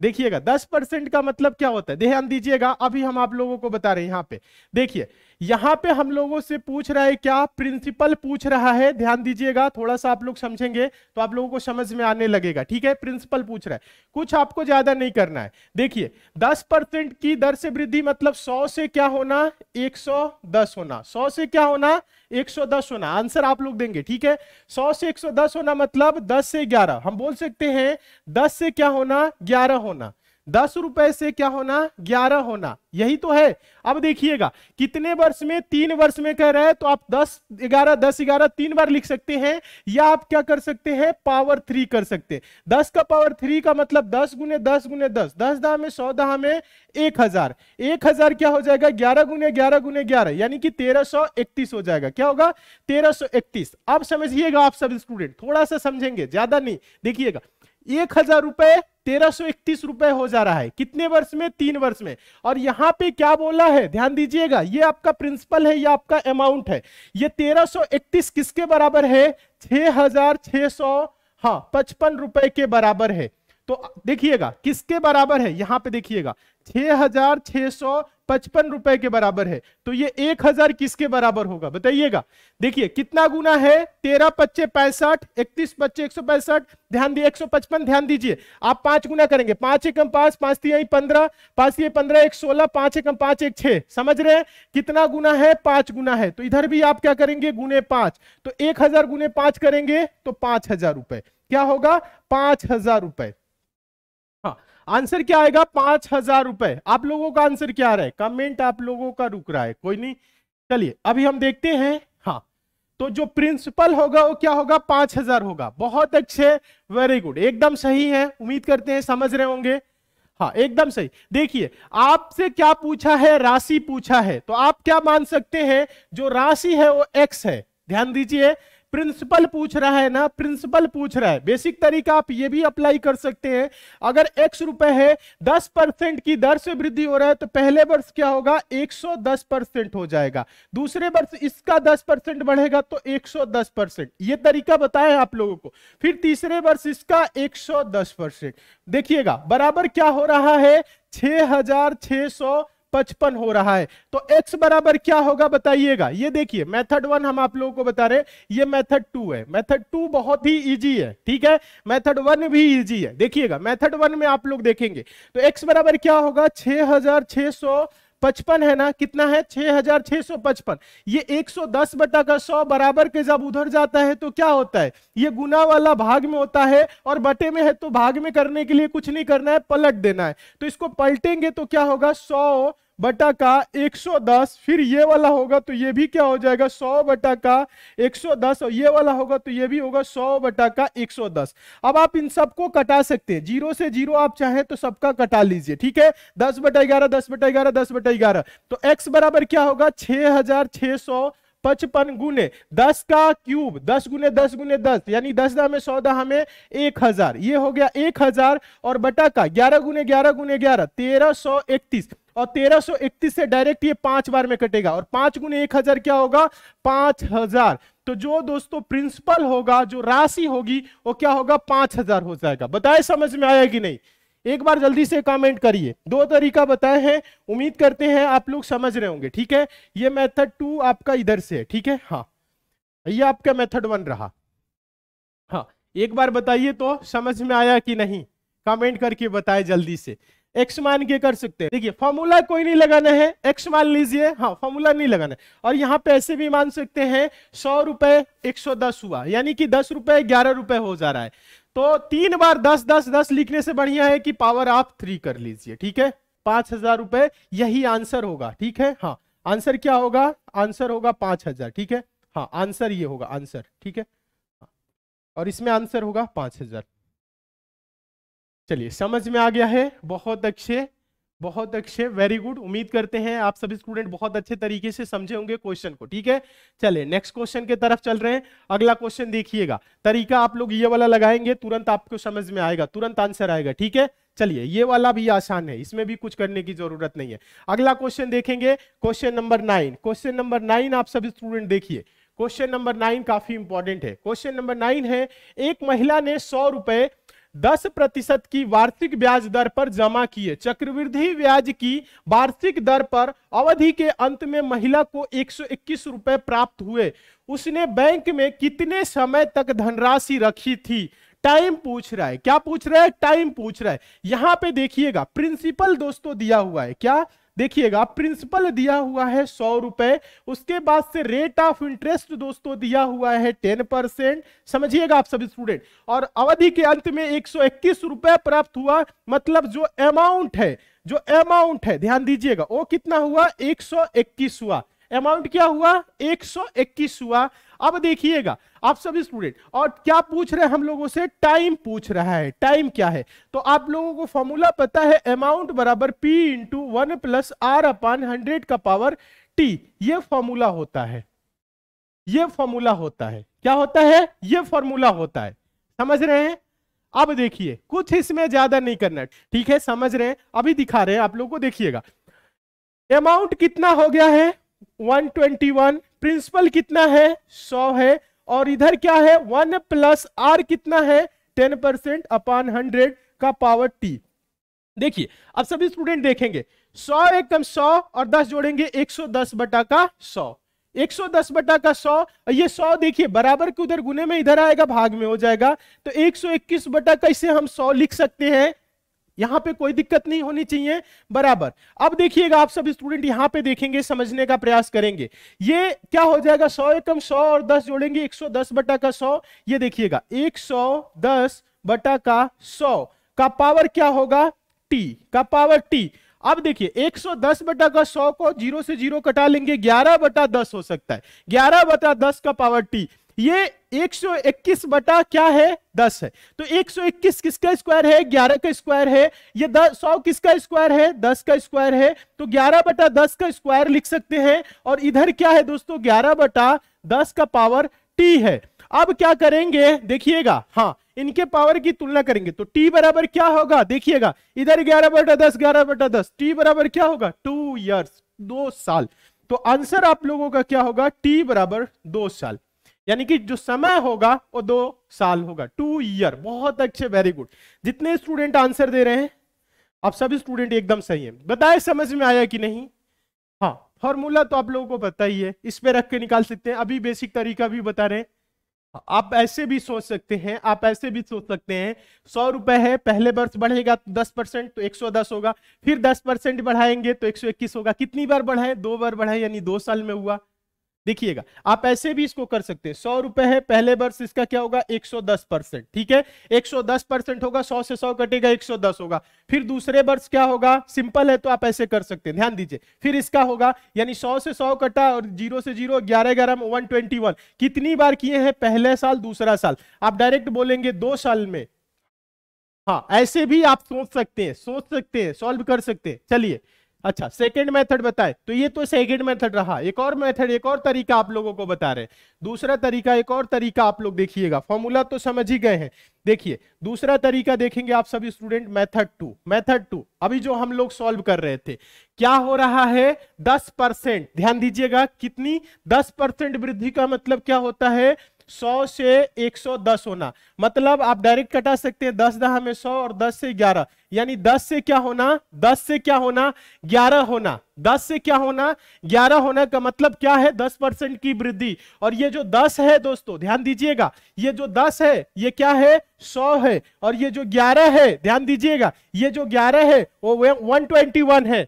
देखिएगा दस परसेंट का मतलब क्या होता है ध्यान दीजिएगा अभी हम आप लोगों को बता रहे हैं यहाँ पे देखिए यहाँ पे हम लोगों से पूछ रहा है क्या प्रिंसिपल पूछ रहा है ध्यान दीजिएगा थोड़ा सा आप लोग समझेंगे तो आप लोगों को समझ में आने लगेगा ठीक है प्रिंसिपल पूछ रहा है कुछ आपको ज्यादा नहीं करना है देखिए दस परसेंट की दर से वृद्धि मतलब सौ से क्या होना एक सौ दस होना सौ से क्या होना 110 होना आंसर आप लोग देंगे ठीक है 100 से 110 होना मतलब 10 से 11 हम बोल सकते हैं 10 से क्या होना 11 होना दस रुपए से क्या होना ग्यारह होना यही तो है अब देखिएगा कितने वर्ष में तीन वर्ष में कह रहे हैं तो आप दस ग्यारह दस ग्यारह तीन बार लिख सकते हैं या आप क्या कर सकते हैं पावर थ्री कर सकते हैं दस का पावर थ्री का मतलब दस गुने दस गुने दस दस दहा में सौ दहा में एक हजार एक हजार क्या हो जाएगा ग्यारह गुने ग्यारह गुने ग्यारह यानी कि तेरह सौ इकतीस हो जाएगा क्या होगा तेरह सौ इकतीस अब समझिएगा आप सब स्टूडेंट थोड़ा सा समझेंगे ज्यादा नहीं देखिएगा एक हजार रुपए तेरह सौ इकतीस रुपए हो जा रहा है कितने वर्ष में तीन वर्ष में और यहाँ पे क्या बोला है ध्यान दीजिएगा ये आपका प्रिंसिपल है या आपका अमाउंट है ये तेरह सौ इकतीस किसके बराबर है छह हजार छह सौ हाँ पचपन रुपए के बराबर है तो देखिएगा किसके बराबर है यहां पे देखिएगा छह हजार छह सौ पचपन रुपए के बराबर है तो ये एक हजार किसके बराबर होगा बताइएगा देखिए कितना गुना है तेरह पच्चे पैंसठ इकतीस पच्चे एक सौ पैंसठ ध्यान दिए एक सौ पचपन ध्यान दीजिए आप पांच गुना करेंगे पांच एकम पांच पांच तीन पंद्रह पांच तीन पंद्रह एक सोलह पांच एकम पांच एक छह समझ रहे हैं कितना गुना है पांच गुना है तो इधर भी आप क्या करेंगे गुने पांच तो एक हजार गुने पांच करेंगे तो पांच हजार रुपए क्या होगा पांच हजार रुपए आंसर क्या आएगा पांच हजार रुपए आप लोगों का आंसर क्या आ रहा है कमेंट आप लोगों का रुक रहा है कोई नहीं चलिए अभी हम देखते हैं हाँ तो जो प्रिंसिपल होगा वो क्या होगा पांच हजार होगा बहुत अच्छे वेरी गुड एकदम सही है उम्मीद करते हैं समझ रहे होंगे हाँ एकदम सही देखिए आपसे क्या पूछा है राशि पूछा है तो आप क्या मान सकते हैं जो राशि है वो एक्स है ध्यान दीजिए प्रिंसिपल पूछ रहा है ना प्रिंसिपल पूछ रहा है बेसिक तरीका आप ये भी अप्लाई कर सकते हैं अगर एक्स रुपए है दस परसेंट की दर से वृद्धि हो रहा है तो पहले वर्ष क्या होगा एक सौ दस परसेंट हो जाएगा दूसरे वर्ष इसका दस परसेंट बढ़ेगा तो एक सौ दस परसेंट ये तरीका बताया आप लोगों को फिर तीसरे वर्ष इसका एक सौ दस परसेंट देखिएगा बराबर क्या हो रहा है छह हजार छह सौ पचपन हो रहा है तो x बराबर क्या होगा बताइएगा ये देखिए मेथड वन हम आप लोगों को बता रहे ये मेथड टू है मेथड टू बहुत ही इजी है ठीक है मेथड वन भी इजी है देखिएगा मेथड वन में आप लोग देखेंगे तो x बराबर क्या होगा छह हजार छह सौ पचपन है ना कितना है छह हजार छह सौ पचपन ये एक सौ दस बटा का सौ बराबर के जब उधर जाता है तो क्या होता है ये गुना वाला भाग में होता है और बटे में है तो भाग में करने के लिए कुछ नहीं करना है पलट देना है तो इसको पलटेंगे तो क्या होगा सौ बटा का 110 फिर ये वाला होगा तो ये भी क्या हो जाएगा 100 बटा का 110 और ये वाला होगा तो ये भी होगा 100 बटा का 110 अब आप इन सबको कटा सकते हैं जीरो से जीरो आप चाहें तो सबका कटा लीजिए ठीक है 10 बटा ग्यारह दस बटा ग्यारह दस बटा ग्यारह तो x बराबर क्या होगा छह हजार छह सौ पचपन गुने दस का क्यूब दस गुने दस गुने दस यानी दस दाम में सौ दा में एक हजार ये हो गया एक हजार और बटा का ग्यारह गुने ग्यारह गुने ग्यारह तेरह सौ इकतीस और 1331 से डायरेक्ट ये पांच बार में कटेगा और पांच गुने एक हजार क्या होगा पांच हजार तो जो दोस्तों प्रिंसिपल होगा जो राशि होगी वो क्या होगा पांच हजार हो जाएगा बताए समझ में आया कि नहीं एक बार जल्दी से कमेंट करिए दो तरीका बताए हैं उम्मीद करते हैं आप लोग समझ रहे होंगे ठीक है ये मेथड टू आपका इधर से है ठीक है हाँ ये आपका मेथड वन रहा हाँ एक बार बताइए तो समझ में आया कि नहीं कमेंट करके बताए जल्दी से एक्स मान के कर सकते हैं देखिए फॉर्मूला कोई नहीं लगाना है एक्स मान लीजिए हाँ फॉर्मूला नहीं लगाना है और यहाँ पे ऐसे भी मान सकते हैं सौ रुपए एक सौ दस हुआ यानी कि दस रुपए ग्यारह रुपए हो जा रहा है तो तीन बार दस दस दस लिखने से बढ़िया है कि पावर आप थ्री कर लीजिए ठीक है पांच हजार रुपए यही आंसर होगा ठीक है हाँ आंसर क्या होगा आंसर होगा पांच हजार ठीक है हाँ आंसर ये होगा आंसर ठीक है हाँ, और इसमें आंसर होगा पांच हजार चलिए समझ में आ गया है बहुत अच्छे बहुत अच्छे वेरी गुड उम्मीद करते हैं आप सभी स्टूडेंट बहुत अच्छे तरीके से समझे होंगे क्वेश्चन को ठीक है चले नेक्स्ट क्वेश्चन के तरफ चल रहे हैं अगला क्वेश्चन देखिएगा तरीका आप लोग ये वाला लगाएंगे तुरंत आपको समझ में आएगा तुरंत आंसर आएगा ठीक है चलिए ये वाला भी आसान है इसमें भी कुछ करने की जरूरत नहीं है अगला क्वेश्चन देखेंगे question number nine question number nine आप सभी स्टूडेंट देखिए क्वेश्चन नंबर नाइन काफी इंपॉर्टेंट है क्वेश्चन नंबर नाइन है एक महिला ने सौ रुपए दस प्रतिशत की वार्षिक ब्याज दर पर जमा किए चक्रवृद्धि ब्याज की वार्षिक दर पर अवधि के अंत में महिला को एक रुपए प्राप्त हुए उसने बैंक में कितने समय तक धनराशि रखी थी टाइम पूछ रहा है क्या पूछ रहा है टाइम पूछ रहा है यहां पे देखिएगा प्रिंसिपल दोस्तों दिया हुआ है क्या देखिएगा प्रिंसिपल दिया हुआ है सौ रुपए उसके बाद से रेट ऑफ इंटरेस्ट दोस्तों दिया हुआ है टेन परसेंट समझिएगा आप सभी स्टूडेंट और अवधि के अंत में एक सौ इक्कीस रुपए प्राप्त हुआ मतलब जो अमाउंट है जो अमाउंट है ध्यान दीजिएगा वो कितना हुआ एक सौ इक्कीस हुआ अमाउंट क्या हुआ एक हुआ अब देखिएगा आप सभी स्टूडेंट और क्या पूछ रहे हैं हम लोगों से टाइम पूछ रहा है टाइम क्या है तो आप लोगों को फॉर्मूला पता है अमाउंट बराबर P into one plus R upon hundred का पावर टी ये फॉर्मूला होता है ये फॉर्मूला होता है क्या होता है ये फॉर्मूला होता है समझ रहे हैं अब देखिए कुछ इसमें ज्यादा नहीं करना ठीक है समझ रहे हैं अभी दिखा रहे हैं आप लोगों को देखिएगा अमाउंट कितना हो गया है 121 प्रिंसिपल कितना है सौ है और इधर क्या है वन प्लस आर कितना है टेन परसेंट अपॉन हंड्रेड का पावर टी देखिए अब सभी स्टूडेंट देखेंगे सौ एकदम सौ और दस जोड़ेंगे एक सौ दस बटा का सौ एक सौ दस बटा का सौ ये सौ देखिए बराबर के उधर गुने में इधर आएगा भाग में हो जाएगा तो एक सौ इक्कीस बटा का इसे हम सौ लिख सकते हैं यहां पे कोई दिक्कत नहीं होनी चाहिए बराबर अब देखिएगा आप सब स्टूडेंट यहां पे देखेंगे समझने का प्रयास करेंगे ये क्या हो जाएगा सौ एकम सौ और दस जोड़ेंगे एक सौ दस बटा का सौ ये देखिएगा एक सौ दस बटा का सौ का पावर क्या होगा टी का पावर टी अब देखिए 110 बटा का 100 को जीरो से जीरो कटा लेंगे 11 बटा 10 हो सकता है 11 बटा 10 का पावर टी ये 121 बटा क्या है 10 है तो 121 किसका स्क्वायर है 11 का स्क्वायर है ये 10 100 किसका स्क्वायर है 10 का स्क्वायर है तो 11 बटा 10 का स्क्वायर लिख सकते हैं और इधर क्या है दोस्तों 11 बटा 10 का पावर t है अब क्या करेंगे देखिएगा हाँ इनके पावर की तुलना करेंगे तो t बराबर क्या होगा देखिएगा इधर ग्यारह बटा दस ग्यारह बटा दस टी बराबर क्या होगा टू ईयर्स दो साल तो आंसर आप लोगों का क्या होगा टी बराबर दो साल यानी कि जो समय होगा वो दो साल होगा टू ईयर बहुत अच्छे वेरी गुड जितने स्टूडेंट आंसर दे रहे हैं आप सभी स्टूडेंट एकदम सही है बताए समझ में आया कि नहीं हाँ फॉर्मूला तो आप लोगों को पता ही है इस पे रख के निकाल सकते हैं अभी बेसिक तरीका भी बता रहे हैं आप ऐसे भी सोच सकते हैं आप ऐसे भी सोच सकते हैं सौ रुपए है पहले वर्ष बढ़ेगा तो दस परसेंट तो एक सौ दस होगा फिर दस परसेंट बढ़ाएंगे तो एक सौ इक्कीस होगा कितनी बार बढ़ाए दो बार बढ़ाए यानी दो साल में हुआ देखिएगा आप ऐसे भी इसको कर सकते हैं सौ रुपए है पहले वर्ष इसका क्या होगा 110 परसेंट ठीक है 110 परसेंट होगा 100 से 100 कटेगा 110 होगा फिर दूसरे वर्ष क्या होगा सिंपल है तो आप ऐसे कर सकते हैं ध्यान दीजिए फिर इसका होगा यानी 100 से 100 कटा और जीरो से जीरो ग्यारह ग्यारह में वन कितनी बार किए हैं पहले साल दूसरा साल आप डायरेक्ट बोलेंगे दो साल में हाँ ऐसे भी आप सोच सकते हैं सोच सकते हैं सॉल्व कर सकते हैं चलिए अच्छा सेकेंड मेथड बताए तो ये तो सेकेंड मेथड रहा एक और मेथड एक और तरीका आप लोगों को बता रहे दूसरा तरीका एक और तरीका आप लोग देखिएगा फॉर्मूला तो समझ ही गए हैं देखिए दूसरा तरीका देखेंगे आप सभी student method two method two अभी जो हम लोग सॉल्व कर रहे थे क्या हो रहा है दस परसेंट ध्यान दीजिएगा कितनी दस परसेंट वृद्धि का मतलब क्या होता है 100 से 110 होना मतलब आप डायरेक्ट कटा सकते हैं दस दहा में 100 और 10 से 11 यानी 10 से क्या होना 10 से क्या होना 11 होना 10 से क्या होना 11 होना का मतलब क्या है 10 परसेंट की वृद्धि और ये जो 10 है दोस्तों ध्यान दीजिएगा ये जो 10 है ये क्या है 100 है और ये जो 11 है ध्यान दीजिएगा ये जो ग्यारह है वो वन है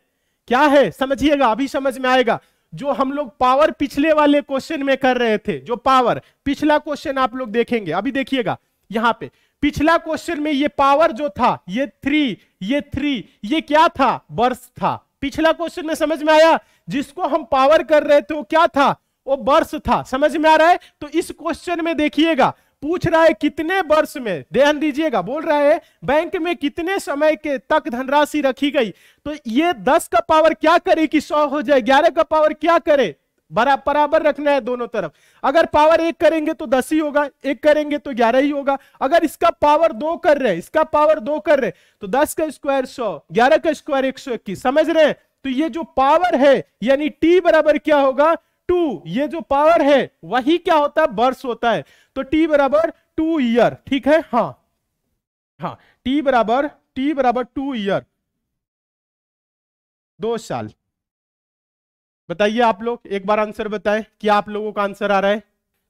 क्या है समझिएगा अभी समझ में आएगा जो हम लोग पावर पिछले वाले क्वेश्चन में कर रहे थे जो पावर पिछला क्वेश्चन आप लोग देखेंगे अभी देखिएगा यहां पे पिछला क्वेश्चन में ये पावर जो था ये थ्री ये थ्री ये क्या था बर्स था पिछला क्वेश्चन में समझ में आया जिसको हम पावर कर रहे थे वो क्या था वो बर्स था समझ में आ रहा है तो इस क्वेश्चन में देखिएगा पूछ रहा है कितने वर्ष में ध्यान दीजिएगा बोल रहा है बैंक में कितने समय के तक धनराशि रखी गई तो ये दस का पावर क्या करे कि सौ हो जाए ग्यारह का पावर क्या करे बराबर रखना है दोनों तरफ अगर पावर एक करेंगे तो दस ही होगा एक करेंगे तो ग्यारह ही होगा अगर इसका पावर दो कर रहे इसका पावर दो कर रहे तो दस का स्क्वायर सौ ग्यारह का स्क्वायर एक सौ इक्कीस समझ रहे हैं तो ये जो पावर है यानी टी बराबर क्या होगा टू ये जो पावर है वही क्या होता है बर्स होता है तो टी बराबर टू ईयर ठीक है हाँ हाँ टी बराबर टी बराबर टू ईयर दो साल बताइए आप लोग एक बार आंसर बताएं कि आप लोगों का आंसर आ रहा है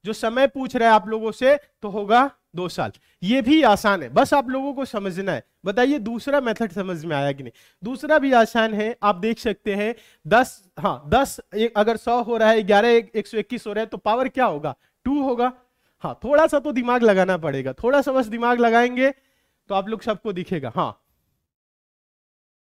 जो समय पूछ रहे हैं आप लोगों से तो होगा दो साल ये भी आसान है बस आप लोगों को समझना है बताइए दूसरा मेथड समझ में आया कि नहीं दूसरा भी आसान है आप देख सकते हैं दस हाँ दस एक अगर सौ हो रहा है ग्यारह एक, एक सौ इक्कीस हो रहा है तो पावर क्या होगा टू होगा हाँ थोड़ा सा तो दिमाग लगाना पड़ेगा थोड़ा सा बस दिमाग लगाएंगे तो आप लोग सबको दिखेगा हाँ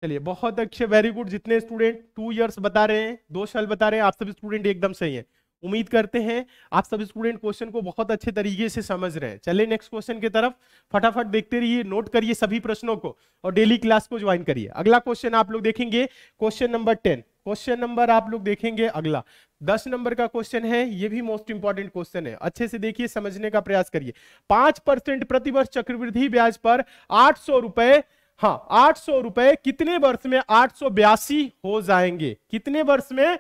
चलिए बहुत अच्छे वेरी गुड जितने स्टूडेंट टू ईयर्स बता रहे हैं दो साल बता रहे हैं आप सभी स्टूडेंट एकदम सही है उम्मीद करते हैं आप सब स्टूडेंट क्वेश्चन को बहुत अच्छे तरीके से समझ रहे हैं चले नेक्स्ट क्वेश्चन की तरफ फटाफट देखते रहिए नोट करिए सभी प्रश्नों को और डेली क्लास को ज्वाइन करिए अगला क्वेश्चन आप लोग देखेंगे question number ten question number आप लोग देखेंगे अगला दस नंबर का क्वेश्चन है ये भी मोस्ट इंपॉर्टेंट क्वेश्चन है अच्छे से देखिए समझने का प्रयास करिए पांच परसेंट प्रतिवर्ष चक्रवृद्धि ब्याज पर आठ सौ रुपए हाँ आठ सौ रुपए कितने वर्ष में आठ सौ बयासी हो जाएंगे कितने वर्ष में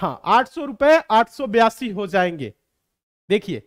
हाँ आठ सौ रुपए आठ सौ बयासी हो जाएंगे देखिए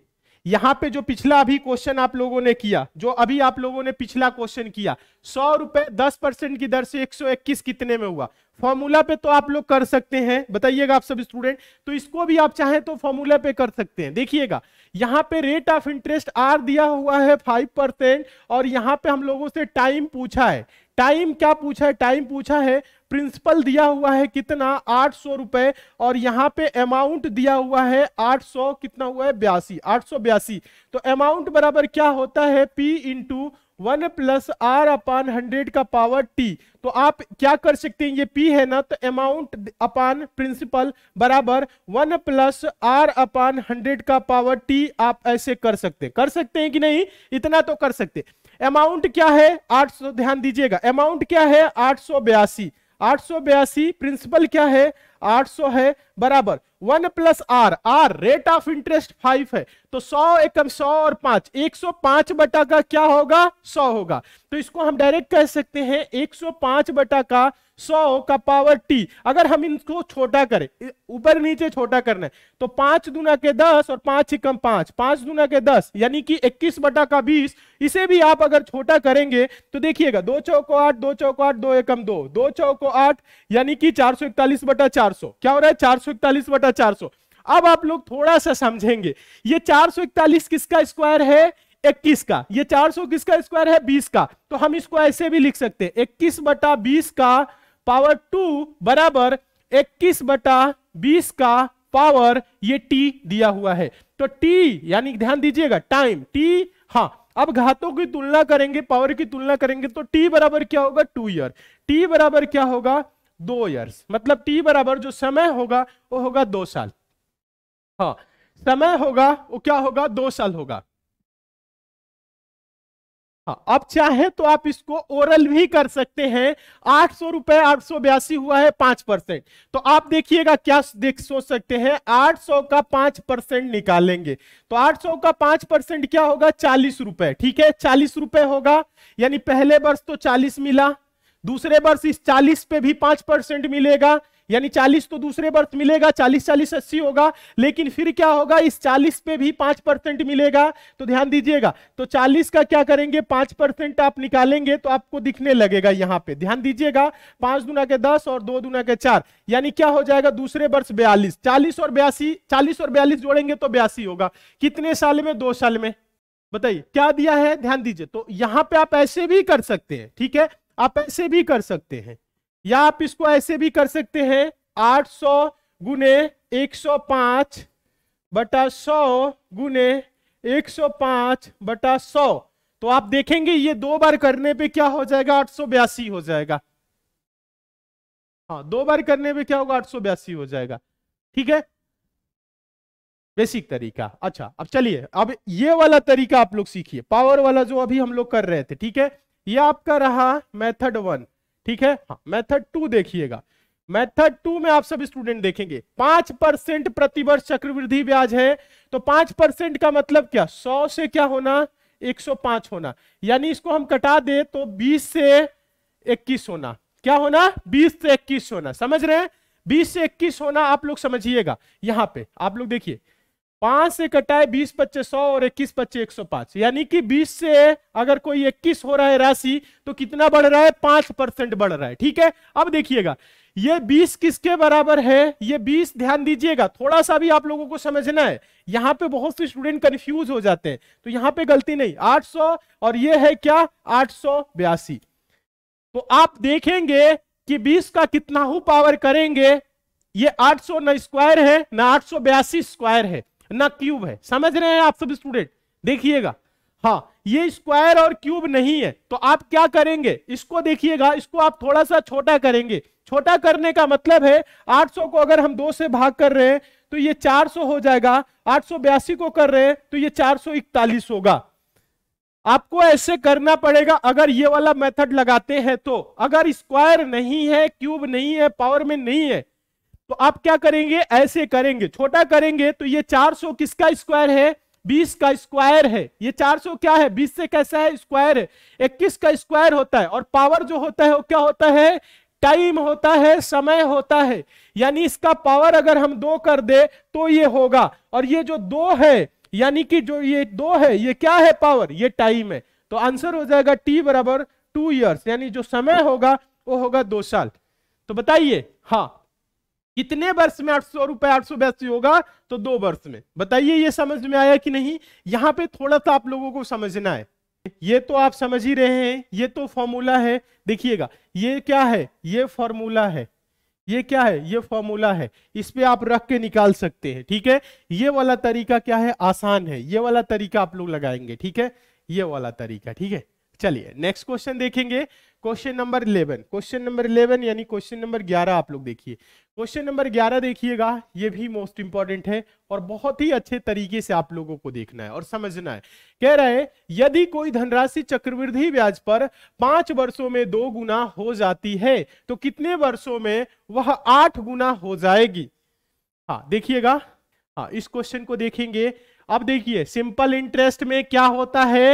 यहां पे जो पिछला अभी क्वेश्चन आप लोगों ने किया जो अभी आप लोगों ने पिछला क्वेश्चन किया सौ रुपए दस परसेंट की दर से एक सौ इक्कीस कितने में हुआ फॉर्मूला पे तो आप लोग कर सकते हैं बताइएगा आप सब स्टूडेंट तो इसको भी आप चाहें तो फॉर्मूला पे कर सकते हैं देखिएगा यहाँ पे रेट ऑफ इंटरेस्ट आर दिया हुआ है फाइव परसेंट और यहाँ पे हम लोगों से टाइम पूछा है टाइम क्या पूछा है टाइम पूछा है प्रिंसिपल दिया हुआ है कितना आठ सौ रुपए और यहाँ पे अमाउंट दिया हुआ है आठ सौ कितना हुआ है बयासी आठ सौ बयासी तो अमाउंट बराबर क्या होता है P into one plus R upon hundred का पावर टी तो आप क्या कर सकते हैं ये पी है ना तो अमाउंट अपान प्रिंसिपल बराबर one plus R upon hundred का पावर टी आप ऐसे कर सकते हैं कर सकते हैं कि नहीं इतना तो कर सकते अमाउंट क्या है 800 ध्यान दीजिएगा अमाउंट क्या है आठ सौ बयासी आठ सौ बयासी प्रिंसिपल क्या है 800 है बराबर one plus R R rate of interest five है तो सौ एकम सौ और पांच एक सौ पांच बटा का क्या होगा सौ होगा तो इसको हम डायरेक्ट कह सकते हैं एक सौ पांच बटा का सौ का पावर टी अगर हम इनको छोटा करें ऊपर नीचे छोटा करना है तो पांच दुना के दस और पांच ही कम पांच पांच दुना के दस यानी कि इक्कीस बटा का बीस इसे भी आप अगर छोटा करेंगे तो देखिएगा दो चौको आठ दो चौको आठ दो एकम दो दो चौको आठ यानी कि चार सौ इकतालीस बटा चार सौ क्या हो रहा है चार सौ इकतालीस बटा चार सौ अब आप लोग थोड़ा सा समझेंगे ये चार सौ इकतालीस किसका स्क्वायर है इक्कीस का ये सौ किसका स्क्वायर है बीस का तो हम इसको ऐसे भी लिख सकते हैं इक्कीस बटा बीस का पावर टू बराबर इक्कीस बटा बीस का पावर ये टी दिया हुआ है तो टी यानी ध्यान दीजिएगा टाइम टी हाँ अब घातों की तुलना करेंगे पावर की तुलना करेंगे तो टी बराबर क्या होगा टू ईयर टी बराबर क्या होगा दो ईयर्स मतलब टी बराबर जो समय होगा वो होगा दो साल हाँ समय होगा वो क्या होगा दो साल होगा हाँ अब चाहे तो आप इसको ओरल भी कर सकते हैं आठ सौ रुपए आठ सौ बयासी हुआ है पांच परसेंट तो आप देखिएगा क्या देख सोच सकते हैं आठ सौ का पांच परसेंट निकालेंगे तो आठ सौ का पांच परसेंट क्या होगा चालीस रुपए ठीक है चालीस रुपए होगा यानी पहले वर्ष तो चालीस मिला दूसरे वर्ष इस चालीस पे भी पांच परसेंट मिलेगा यानी चालीस तो दूसरे वर्ष मिलेगा चालीस चालीस अस्सी होगा लेकिन फिर क्या होगा इस चालीस पे भी पांच परसेंट मिलेगा तो ध्यान दीजिएगा तो चालीस का क्या करेंगे पांच परसेंट आप निकालेंगे तो आपको दिखने लगेगा यहाँ पे ध्यान दीजिएगा पांच दुना के दस और दो दुना के चार यानी क्या हो जाएगा दूसरे वर्ष बयालीस चालीस और बयासी चालीस और बयालीस जोड़ेंगे तो बयासी होगा कितने साल में दो साल में बताइए क्या दिया है ध्यान दीजिए तो यहां पे आप ऐसे भी कर सकते हैं ठीक है आप ऐसे भी कर सकते हैं या आप इसको ऐसे भी कर सकते हैं 800 सौ गुने एक बटा सौ गुने एक बटा सौ तो आप देखेंगे ये दो बार करने पे क्या हो जाएगा आठ हो जाएगा हाँ दो बार करने पे क्या होगा आठ हो जाएगा ठीक है बेसिक तरीका अच्छा अब चलिए अब ये वाला तरीका आप लोग सीखिए पावर वाला जो अभी हम लोग कर रहे थे ठीक है ये आपका रहा मेथड वन ठीक है मेथड हाँ, टू देखिएगा मेथड टू में आप सब स्टूडेंट देखेंगे पांच परसेंट प्रतिवर्ष चक्रवृद्धि ब्याज है तो पांच परसेंट का मतलब क्या सौ से क्या होना एक सौ पांच होना यानी इसको हम कटा दे तो बीस से इक्कीस होना क्या होना बीस से इक्कीस होना समझ रहे हैं बीस से इक्कीस होना आप लोग समझिएगा यहां पे आप लोग देखिए पांच से कटाए बीस पच्चे सौ और इक्कीस पच्चे एक सौ पांच यानी कि बीस से अगर कोई इक्कीस हो रहा है राशि तो कितना बढ़ रहा है पांच परसेंट बढ़ रहा है ठीक है अब देखिएगा ये बीस किसके बराबर है ये बीस ध्यान दीजिएगा थोड़ा सा भी आप लोगों को समझना है यहाँ पे बहुत से स्टूडेंट कंफ्यूज हो जाते हैं तो यहाँ पे गलती नहीं आठ सौ और ये है क्या आठ सौ बयासी तो आप देखेंगे कि बीस का कितना हो पावर करेंगे ये आठ सौ ना स्क्वायर है ना आठ सौ बयासी स्क्वायर है ना क्यूब है समझ रहे हैं आप सब स्टूडेंट देखिएगा हाँ ये स्क्वायर और क्यूब नहीं है तो आप क्या करेंगे इसको देखिएगा इसको आप थोड़ा सा छोटा करेंगे छोटा करने का मतलब है 800 को अगर हम दो से भाग कर रहे हैं तो ये 400 हो जाएगा आठ को कर रहे हैं तो ये चार होगा आपको ऐसे करना पड़ेगा अगर ये वाला मेथड लगाते हैं तो अगर स्क्वायर नहीं है क्यूब नहीं है पावर में नहीं है तो आप क्या करेंगे ऐसे करेंगे छोटा करेंगे तो ये 400 किसका स्क्वायर है 20 का स्क्वायर है ये 400 क्या है 20 से कैसा है स्क्वायर है 21 का स्क्वायर होता है और पावर जो होता है वो क्या होता है टाइम होता है समय होता है यानी इसका पावर अगर हम दो कर दे तो ये होगा और ये जो दो है यानी कि जो ये दो है ये क्या है पावर ये टाइम है तो आंसर हो जाएगा टी बराबर टू ईयर्स यानी जो समय होगा वो होगा दो साल तो बताइए हाँ कितने वर्ष में आठ सौ रुपए आठ सौ बयासी होगा तो दो वर्ष में बताइए ये समझ में आया कि नहीं यहाँ पे थोड़ा सा आप लोगों को समझना है ये तो आप समझ ही रहे हैं ये तो फॉर्मूला है देखिएगा ये क्या है ये फॉर्मूला है ये क्या है ये फॉर्मूला है इस पे आप रख के निकाल सकते हैं ठीक है ये वाला तरीका क्या है आसान है ये वाला तरीका आप लोग लगाएंगे ठीक है ये वाला तरीका ठीक है चलिए नेक्स्ट क्वेश्चन देखेंगे question number eleven question number eleven यानी क्वेश्चन नंबर ग्यारह आप लोग देखिए क्वेश्चन नंबर ग्यारह देखिएगा ये भी मोस्ट इंपॉर्टेंट है और बहुत ही अच्छे तरीके से आप लोगों को देखना है और समझना है कह रहे हैं यदि कोई धनराशि चक्रवृद्धि ब्याज पर पांच वर्षों में दो गुना हो जाती है तो कितने वर्षों में वह आठ गुना हो जाएगी हाँ देखिएगा हाँ इस क्वेश्चन को देखेंगे अब देखिए सिंपल इंटरेस्ट में क्या होता है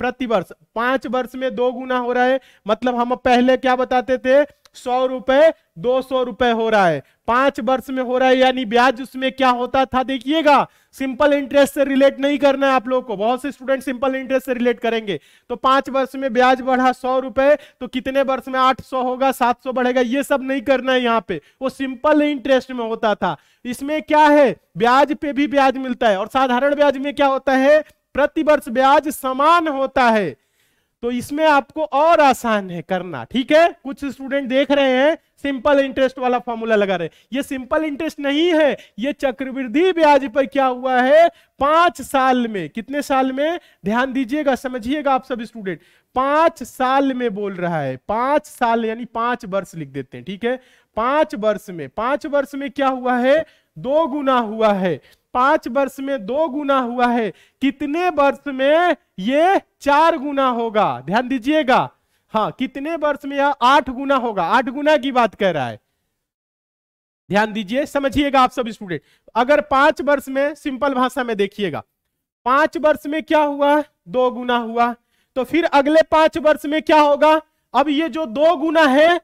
प्रतिवर्ष पांच वर्ष में दो गुना हो रहा है मतलब हम पहले क्या बताते थे सौ रुपए दो सौ रुपए हो रहा है पांच वर्ष में हो रहा है यानी ब्याज उसमें क्या होता था देखिएगा सिंपल इंटरेस्ट से रिलेट नहीं करना है आप लोग को बहुत से स्टूडेंट सिंपल इंटरेस्ट से रिलेट करेंगे तो पांच वर्ष में ब्याज बढ़ा सौ रुपए तो कितने वर्ष में आठ सौ होगा सात सौ बढ़ेगा ये सब नहीं करना है यहाँ पे वो सिंपल इंटरेस्ट में होता था इसमें क्या है ब्याज पे भी ब्याज मिलता है और साधारण ब्याज में क्या होता है प्रतिवर्ष ब्याज समान होता है तो इसमें आपको और आसान है करना ठीक है कुछ स्टूडेंट देख रहे हैं सिंपल इंटरेस्ट वाला फॉर्मूला लगा रहे हैं ये सिंपल इंटरेस्ट नहीं है ये चक्रवृद्धि ब्याज पर क्या हुआ है पांच साल में कितने साल में ध्यान दीजिएगा समझिएगा आप सब स्टूडेंट पांच साल में बोल रहा है पांच साल यानी पांच वर्ष लिख देते हैं ठीक है पांच वर्ष में पांच वर्ष में क्या हुआ है दो गुना हुआ है पांच वर्ष में दो गुना हुआ है कितने वर्ष में ये चार गुना होगा ध्यान दीजिएगा हाँ कितने वर्ष में यह आठ गुना होगा आठ गुना की बात कह रहा है ध्यान दीजिए समझिएगा आप सब स्टूडेंट अगर पांच वर्ष में सिंपल भाषा में देखिएगा पांच वर्ष में क्या हुआ दो गुना हुआ तो फिर अगले पांच वर्ष में क्या होगा अब ये जो दो गुना है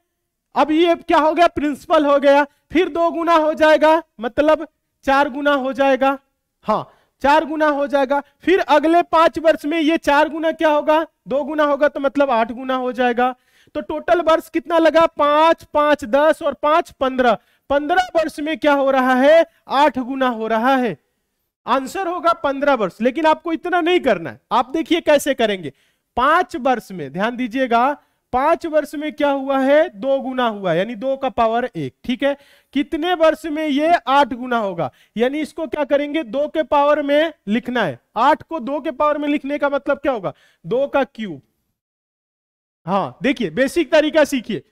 अब ये क्या हो गया प्रिंसिपल हो गया फिर दो गुना हो जाएगा मतलब चार गुना हो जाएगा हाँ चार गुना हो जाएगा फिर अगले पांच वर्ष में ये चार गुना क्या होगा दो गुना होगा तो मतलब आठ गुना हो जाएगा तो टोटल वर्ष कितना लगा पांच पांच दस और पांच पंद्रह पंद्रह वर्ष में क्या हो रहा है आठ गुना हो रहा है आंसर होगा पंद्रह वर्ष लेकिन आपको इतना नहीं करना है आप देखिए कैसे करेंगे पांच वर्ष में ध्यान दीजिएगा पांच वर्ष में क्या हुआ है दो गुना हुआ यानी दो का पावर एक ठीक है कितने वर्ष में ये आठ गुना होगा यानी इसको क्या करेंगे दो के पावर में लिखना है आठ को दो के पावर में लिखने का मतलब क्या होगा दो का क्यूब हाँ देखिए बेसिक तरीका सीखिए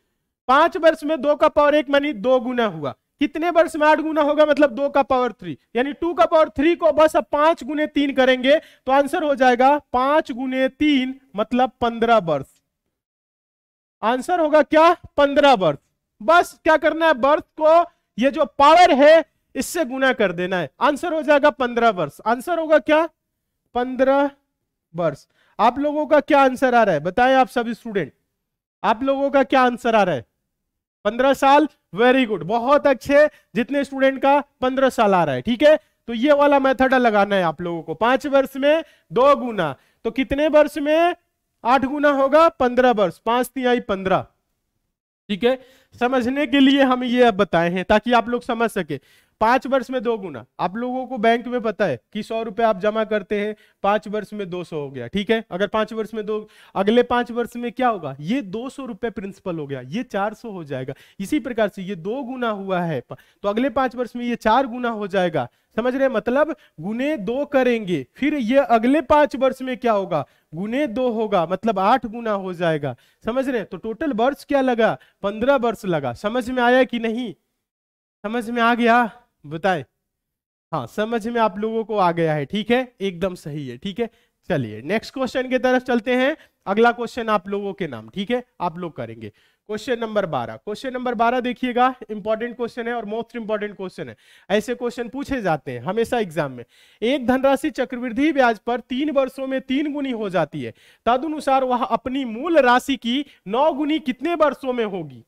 पांच वर्ष में दो का पावर एक मानी दो गुना हुआ कितने वर्ष में आठ गुना होगा मतलब दो का पावर थ्री यानी टू का पावर थ्री को बस अब पांच गुने तीन करेंगे तो आंसर हो जाएगा पांच गुने तीन मतलब पंद्रह वर्ष आंसर होगा क्या पंद्रह बर्थ बस क्या करना है बर्थ को ये जो पावर है इससे गुना कर देना है आंसर हो जाएगा पंद्रह वर्ष आंसर होगा क्या पंद्रह वर्ष आप लोगों का क्या आंसर आ रहा है बताएं आप सभी स्टूडेंट आप लोगों का क्या आंसर आ रहा है पंद्रह साल वेरी गुड बहुत अच्छे जितने स्टूडेंट का पंद्रह साल आ रहा है ठीक है तो ये वाला मेथड लगाना है आप लोगों को पांच वर्ष में दो गुना तो कितने वर्ष में आठ गुना होगा पंद्रह वर्ष पांच तिहाई पंद्रह ठीक है समझने के लिए हम ये अब बताए हैं ताकि आप लोग समझ सके पांच वर्ष में दो गुना आप लोगों को बैंक में पता है कि सौ रुपए आप जमा करते हैं पांच वर्ष में दो सौ हो गया ठीक है अगर पांच वर्ष में दो अगले पांच वर्ष में क्या होगा ये दो सौ रुपए प्रिंसिपल हो गया ये चार सौ हो जाएगा इसी प्रकार से ये दो गुना हुआ है तो अगले पांच वर्ष में ये चार गुना हो जाएगा समझ रहे मतलब गुने दो करेंगे फिर ये अगले पांच वर्ष में क्या होगा गुने दो होगा मतलब आठ गुना हो जाएगा समझ रहे तो टोटल वर्ष क्या लगा पंद्रह वर्ष लगा समझ में आया कि नहीं समझ में आ गया बताए हाँ समझ में आप लोगों को आ गया है ठीक है एकदम सही है ठीक है चलिए नेक्स्ट क्वेश्चन की तरफ चलते हैं अगला क्वेश्चन आप लोगों के नाम ठीक है आप लोग करेंगे क्वेश्चन नंबर बारह क्वेश्चन नंबर बारह देखिएगा इंपॉर्टेंट क्वेश्चन है और मोस्ट इंपॉर्टेंट क्वेश्चन है ऐसे क्वेश्चन पूछे जाते हैं हमेशा एग्जाम में एक धनराशि चक्रवृद्धि ब्याज पर तीन वर्षों में तीन गुनी हो जाती है तद अनुसार वह अपनी मूल राशि की नौ गुनी कितने वर्षों में होगी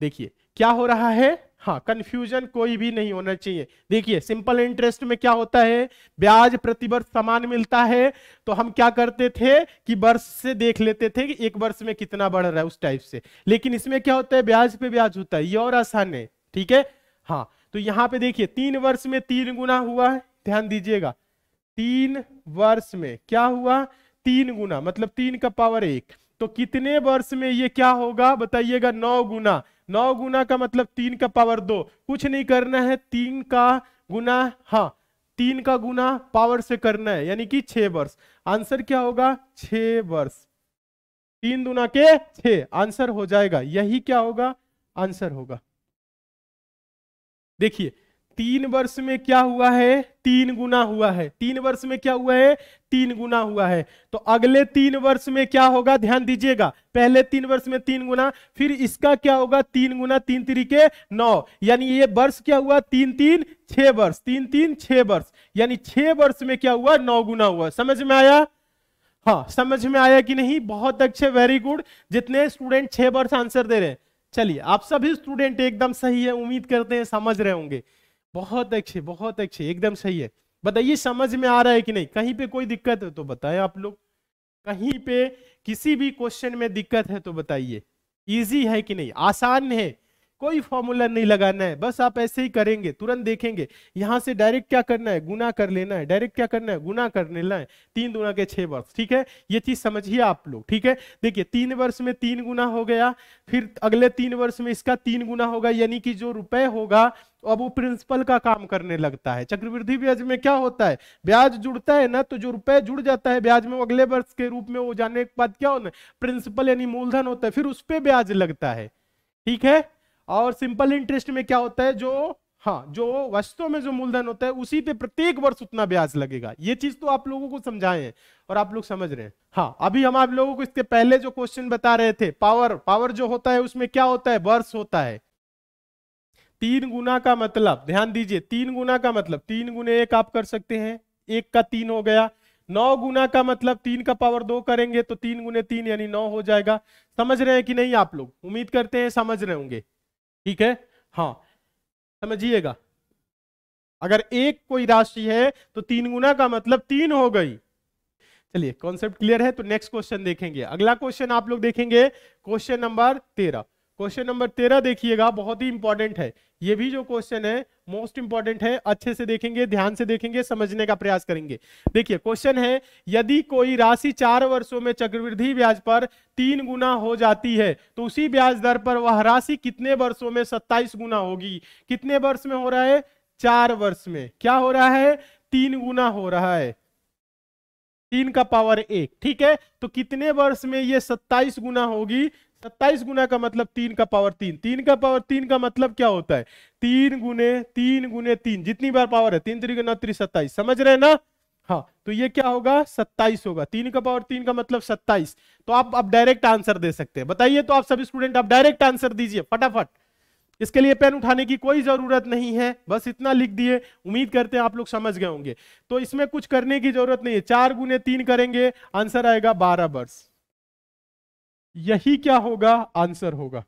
देखिए क्या हो रहा है हाँ कंफ्यूजन कोई भी नहीं होना चाहिए देखिए सिंपल इंटरेस्ट में क्या होता है ब्याज प्रति वर्ष समान मिलता है तो हम क्या करते थे कि वर्ष से देख लेते थे कि एक वर्ष में कितना बढ़ रहा है उस टाइप से लेकिन इसमें क्या होता है ब्याज पे ब्याज होता है ये और आसान है ठीक है हाँ तो यहाँ पे देखिए तीन वर्ष में तीन गुना हुआ है ध्यान दीजिएगा तीन वर्ष में क्या हुआ तीन गुना मतलब तीन का पावर एक तो कितने वर्ष में ये क्या होगा बताइएगा नौ गुना नौ गुना का मतलब तीन का पावर दो कुछ नहीं करना है तीन का गुना हाँ तीन का गुना पावर से करना है यानी कि छह वर्ष आंसर क्या होगा छ वर्ष तीन गुना के छ आंसर हो जाएगा यही क्या होगा आंसर होगा देखिए तीन वर्ष में क्या हुआ है तीन गुना हुआ है तीन वर्ष में क्या हुआ है तीन गुना हुआ है तो अगले तीन वर्ष में क्या होगा ध्यान दीजिएगा पहले तीन वर्ष में तीन गुना फिर इसका क्या होगा तीन गुना तीन तरीके नौ यानी ये वर्ष क्या हुआ तीन तीन छह वर्ष तीन तीन छह वर्ष यानी छह वर्ष में क्या हुआ नौ गुना हुआ समझ में आया हाँ समझ में आया कि नहीं बहुत अच्छे वेरी गुड जितने स्टूडेंट छह वर्ष आंसर दे रहे हैं चलिए आप सभी स्टूडेंट एकदम सही है उम्मीद करते हैं समझ रहे होंगे बहुत अच्छे बहुत अच्छे एकदम सही है बताइए समझ में आ रहा है कि नहीं कहीं पे कोई दिक्कत है तो बताएं आप लोग कहीं पे किसी भी क्वेश्चन में दिक्कत है तो बताइए इजी है कि नहीं आसान है कोई फॉर्मूला नहीं लगाना है बस आप ऐसे ही करेंगे तुरंत देखेंगे यहां से डायरेक्ट क्या करना है गुना कर लेना है डायरेक्ट क्या करना है गुना कर लेना है तीन गुना के छह वर्ष ठीक है ये चीज समझिए आप लोग ठीक है देखिए तीन वर्ष में तीन गुना हो गया फिर अगले तीन वर्ष में इसका तीन गुना होगा यानी कि जो रुपए होगा अब वो प्रिंसिपल का काम करने लगता है चक्रवृद्धि ब्याज में क्या होता है ब्याज जुड़ता है ना तो जो रुपए जुड़ जाता है ब्याज में वो अगले वर्ष के रूप में वो जाने के बाद क्या होना प्रिंसिपल यानी मूलधन होता है फिर उस पर ब्याज लगता है ठीक है और सिंपल इंटरेस्ट में क्या होता है जो हाँ जो वस्तु में जो मूलधन होता है उसी पे प्रत्येक वर्ष उतना ब्याज लगेगा ये चीज तो आप लोगों को समझाए हैं और आप लोग समझ रहे हैं हाँ अभी हम आप लोगों को इसके पहले जो क्वेश्चन बता रहे थे पावर पावर जो होता है उसमें क्या होता है वर्ष होता है तीन गुना का मतलब ध्यान दीजिए तीन गुना का मतलब तीन गुने एक आप कर सकते हैं एक का तीन हो गया नौ गुना का मतलब तीन का पावर दो करेंगे तो तीन गुने तीन यानी नौ हो जाएगा समझ रहे हैं कि नहीं आप लोग उम्मीद करते हैं समझ रहे होंगे ठीक है हाँ समझिएगा अगर एक कोई राशि है तो तीन गुना का मतलब तीन हो गई चलिए कॉन्सेप्ट क्लियर है तो नेक्स्ट क्वेश्चन देखेंगे अगला क्वेश्चन आप लोग देखेंगे क्वेश्चन नंबर तेरह क्वेश्चन नंबर तेरह देखिएगा बहुत ही इंपॉर्टेंट है ये भी जो क्वेश्चन है मोस्ट इंपॉर्टेंट है अच्छे से देखेंगे ध्यान से देखेंगे समझने का प्रयास करेंगे देखिए क्वेश्चन है यदि कोई राशि चार वर्षों में चक्रवृद्धि ब्याज पर तीन गुना हो जाती है तो उसी ब्याज दर पर वह राशि कितने वर्षों में सत्ताईस गुना होगी कितने वर्ष में हो रहा है चार वर्ष में क्या हो रहा है तीन गुना हो रहा है तीन का पावर एक ठीक है तो कितने वर्ष में ये सत्ताईस गुना होगी सत्ताईस गुना का मतलब तीन का पावर तीन तीन का पावर तीन का मतलब क्या होता है तीन गुने तीन गुने तीन जितनी बार पावर है तीन तरीके नौ सत्ताईस समझ रहे हैं ना हाँ तो ये क्या होगा सत्ताईस होगा तीन का पावर तीन का मतलब सत्ताईस तो आप अब डायरेक्ट आंसर दे सकते हैं बताइए तो आप सभी स्टूडेंट आप डायरेक्ट आंसर दीजिए फटाफट इसके लिए पेन उठाने की कोई जरूरत नहीं है बस इतना लिख दिए उम्मीद करते हैं आप लोग समझ गए होंगे तो इसमें कुछ करने की जरूरत नहीं है चार गुने तीन करेंगे आंसर आएगा बारह वर्ष यही क्या होगा आंसर होगा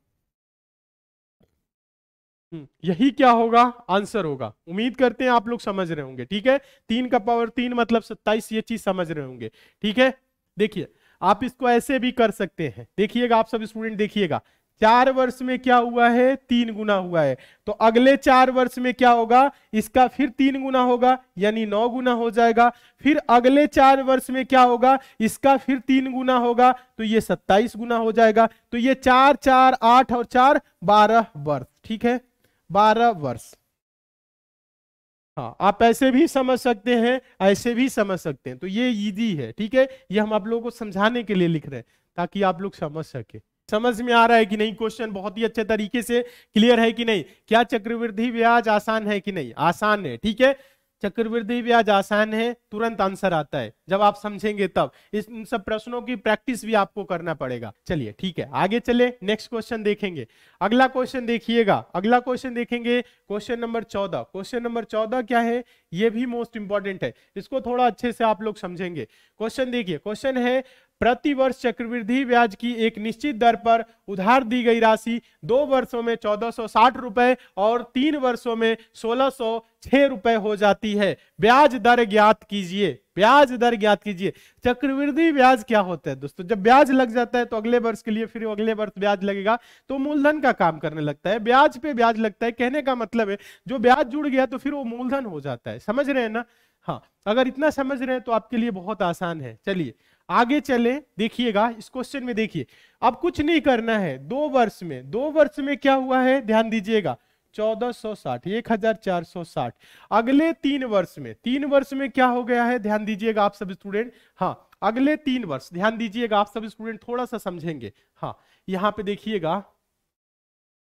हम्म, यही क्या होगा आंसर होगा उम्मीद करते हैं आप लोग समझ रहे होंगे ठीक है तीन का पावर तीन मतलब सत्ताईस ये चीज समझ रहे होंगे ठीक है देखिए आप इसको ऐसे भी कर सकते हैं देखिएगा आप सब स्टूडेंट देखिएगा चार वर्ष में क्या हुआ है तीन गुना हुआ है तो अगले चार वर्ष में क्या होगा इसका फिर तीन गुना होगा यानी नौ गुना हो जाएगा फिर अगले चार वर्ष में क्या होगा इसका फिर तीन गुना होगा तो ये सत्ताईस गुना हो जाएगा तो ये चार चार आठ और चार बारह वर्ष ठीक है बारह वर्ष हाँ आप ऐसे भी समझ सकते हैं ऐसे भी समझ सकते हैं तो ये ईजी है ठीक है ये हम आप लोगों को समझाने के लिए लिख रहे हैं ताकि आप लोग समझ सके समझ में आ रहा है कि नहीं क्वेश्चन बहुत ही अच्छे तरीके से क्लियर है कि नहीं क्या चक्रवृद्धि ब्याज आसान है कि नहीं आसान है ठीक है चक्रवृद्धि ब्याज आसान है तुरंत आंसर आता है जब आप समझेंगे तब इस इन सब प्रश्नों की प्रैक्टिस भी आपको करना पड़ेगा चलिए ठीक है आगे चले नेक्स्ट क्वेश्चन देखेंगे अगला क्वेश्चन देखिएगा अगला क्वेश्चन देखेंगे क्वेश्चन नंबर चौदह क्वेश्चन नंबर चौदह क्या है ये भी मोस्ट इंपॉर्टेंट है इसको थोड़ा अच्छे से आप लोग समझेंगे क्वेश्चन देखिए क्वेश्चन है प्रतिवर्ष चक्रवृद्धि ब्याज की एक निश्चित दर पर उधार दी गई राशि दो वर्षों में चौदह रुपए और तीन वर्षों में सोलह रुपए हो जाती है ब्याज दर ज्ञात कीजिए ब्याज दर ज्ञात कीजिए चक्रवृद्धि ब्याज क्या होता है दोस्तों जब ब्याज लग जाता है तो अगले वर्ष के लिए फिर अगले वर्ष ब्याज लगेगा तो मूलधन का काम करने लगता है ब्याज पे ब्याज लगता है कहने का मतलब है जो ब्याज जुड़ गया तो फिर वो मूलधन हो जाता है समझ रहे हैं ना हाँ अगर इतना समझ रहे हैं तो आपके लिए बहुत आसान है चलिए आगे चले देखिएगा इस क्वेश्चन में देखिए अब कुछ नहीं करना है दो वर्ष में दो वर्ष में क्या हुआ है ध्यान दीजिएगा 1460 1460 अगले तीन वर्ष में तीन वर्ष में क्या हो गया है ध्यान दीजिएगा आप सब स्टूडेंट हाँ अगले तीन वर्ष ध्यान दीजिएगा आप सब स्टूडेंट थोड़ा सा समझेंगे हाँ यहाँ पे देखिएगा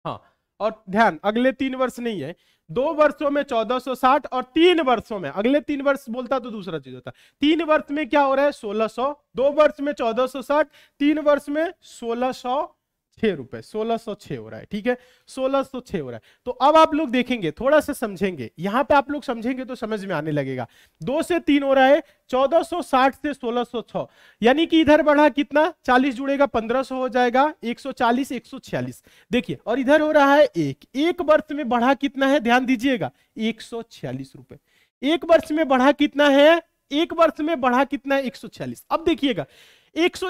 हाँ और ध्यान अगले तीन वर्ष नहीं है दो वर्षों में 1460 और तीन वर्षों में अगले तीन वर्ष बोलता तो दूसरा चीज होता तीन वर्ष में क्या हो रहा है 1600 दो वर्ष में 1460 तीन वर्ष में सौ छह रुपए सोलह सौ छह हो रहा है ठीक है सोलह सौ छह हो रहा है तो अब आप लोग देखेंगे थोड़ा सा समझेंगे यहां पे आप लोग समझेंगे तो समझ में आने लगेगा दो से तीन हो रहा है चौदह सौ साठ से सोलह सौ 1606 यानी कि इधर बढ़ा कितना चालीस जुड़ेगा पंद्रह सौ हो जाएगा एक एक सौ चालीस सौ छियालीस देखिए और इधर हो रहा है एक एक वर्ष में बढ़ा कितना है ध्यान दीजिएगा 146 रुपए एक वर्ष में बढ़ा कितना है एक वर्ष में बढ़ा कितना है 146 अब देखिएगा एक सौ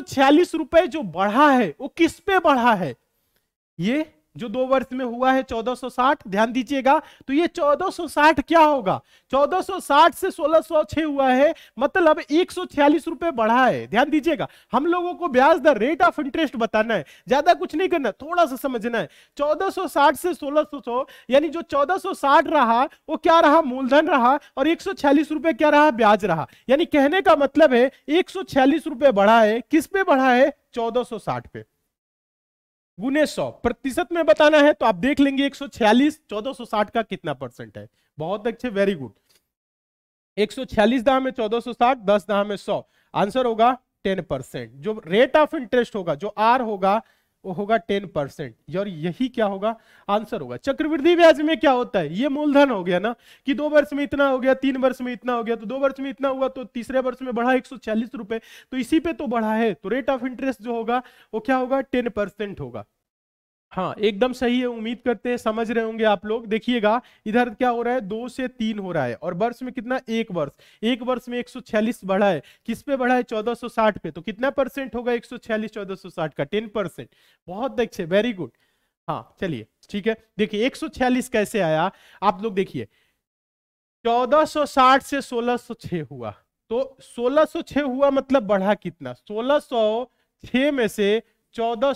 रुपए जो बढ़ा है वो किस पे बढ़ा है ये जो दो वर्ष में हुआ है 1460 ध्यान दीजिएगा तो ये 1460 क्या होगा 1460 से 1606 हुआ है मतलब एक रुपए बढ़ा है ध्यान दीजिएगा हम लोगों को ब्याज दर रेट ऑफ इंटरेस्ट बताना है ज्यादा कुछ नहीं करना थोड़ा सा समझना है 1460 से 1600 यानी जो 1460 रहा वो क्या रहा मूलधन रहा और एक रुपए क्या रहा ब्याज रहा यानी कहने का मतलब है एक रुपए बढ़ा है किस पे बढ़ा है चौदह पे गुने सौ प्रतिशत में बताना है तो आप देख लेंगे 146 1460 का कितना परसेंट है बहुत अच्छे वेरी गुड 146 दाम में 1460 10 दाम में 100 आंसर होगा 10 परसेंट जो रेट ऑफ इंटरेस्ट होगा जो आर होगा वो होगा टेन परसेंट और यही क्या होगा आंसर होगा चक्रवृद्धि ब्याज में क्या होता है ये मूलधन हो गया ना कि दो वर्ष में इतना हो गया तीन वर्ष में इतना हो गया तो दो वर्ष में इतना हुआ तो तीसरे वर्ष में बढ़ा एक रुपए तो इसी पे तो बढ़ा है तो रेट ऑफ इंटरेस्ट जो होगा वो क्या होगा टेन परसेंट होगा हाँ एकदम सही है उम्मीद करते हैं समझ रहे होंगे आप लोग देखिएगा इधर क्या हो रहा है दो से तीन हो रहा है और वर्ष में कितना एक वर्ष एक वर्ष में 146 बढ़ा है किस पे बढ़ा है 1460 पे तो कितना परसेंट होगा 146 1460 का 10 परसेंट बहुत अच्छे वेरी गुड हाँ चलिए ठीक है देखिए 146 कैसे आया आप लोग देखिए चौदह से सोलह हुआ तो सोलह हुआ मतलब बढ़ा कितना सोलह में से चौदह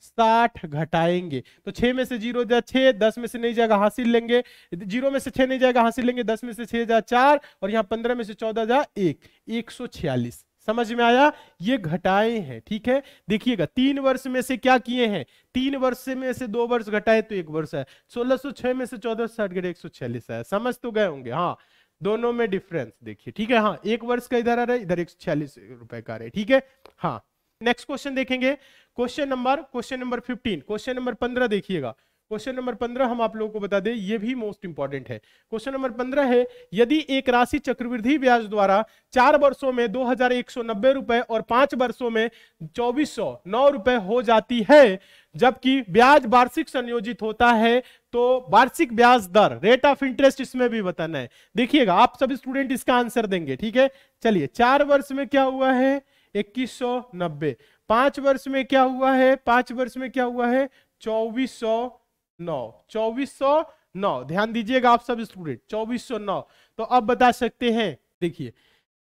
साठ घटाएंगे तो छह में से जीरो जा छह दस में से नहीं जाएगा हासिल लेंगे जीरो में से छह नहीं जाएगा हासिल लेंगे दस में से छह जा चार और यहाँ पंद्रह में से चौदह जा एक एक सौ छियालीस समझ में आया ये घटाए हैं ठीक है देखिएगा तीन वर्ष में से क्या किए हैं तीन वर्ष में से दो वर्ष घटाए तो एक वर्ष है सोलह छह में से चौदह साठ घटे एक सौ छियालीस है समझ तो गए होंगे हाँ दोनों में डिफरेंस देखिए ठीक है हाँ एक वर्ष का इधर आ रहा है इधर एक सौ छियालीस रुपए का आ रहा है ठीक है हाँ नेक्स्ट क्वेश्चन देखेंगे question number question number 15 question number 15 देखिएगा क्वेश्चन नंबर 15 हम आप लोगों को बता दें ये भी मोस्ट इंपॉर्टेंट है क्वेश्चन नंबर 15 है यदि एक राशि चक्रवृद्धि ब्याज द्वारा चार वर्षों में दो रुपए और पांच वर्षों में चौबीस नौ रुपए हो जाती है जबकि ब्याज वार्षिक संयोजित होता है तो वार्षिक ब्याज दर रेट ऑफ इंटरेस्ट इसमें भी बताना है देखिएगा आप सभी स्टूडेंट इसका आंसर देंगे ठीक है चलिए चार वर्ष में क्या हुआ है इक्कीस सौ नब्बे पांच वर्ष में क्या हुआ है पांच वर्ष में क्या हुआ है चौबीस सौ नौ चौबीस सौ नौ ध्यान दीजिएगा आप सब स्टूडेंट चौबीस सौ नौ तो अब बता सकते हैं देखिए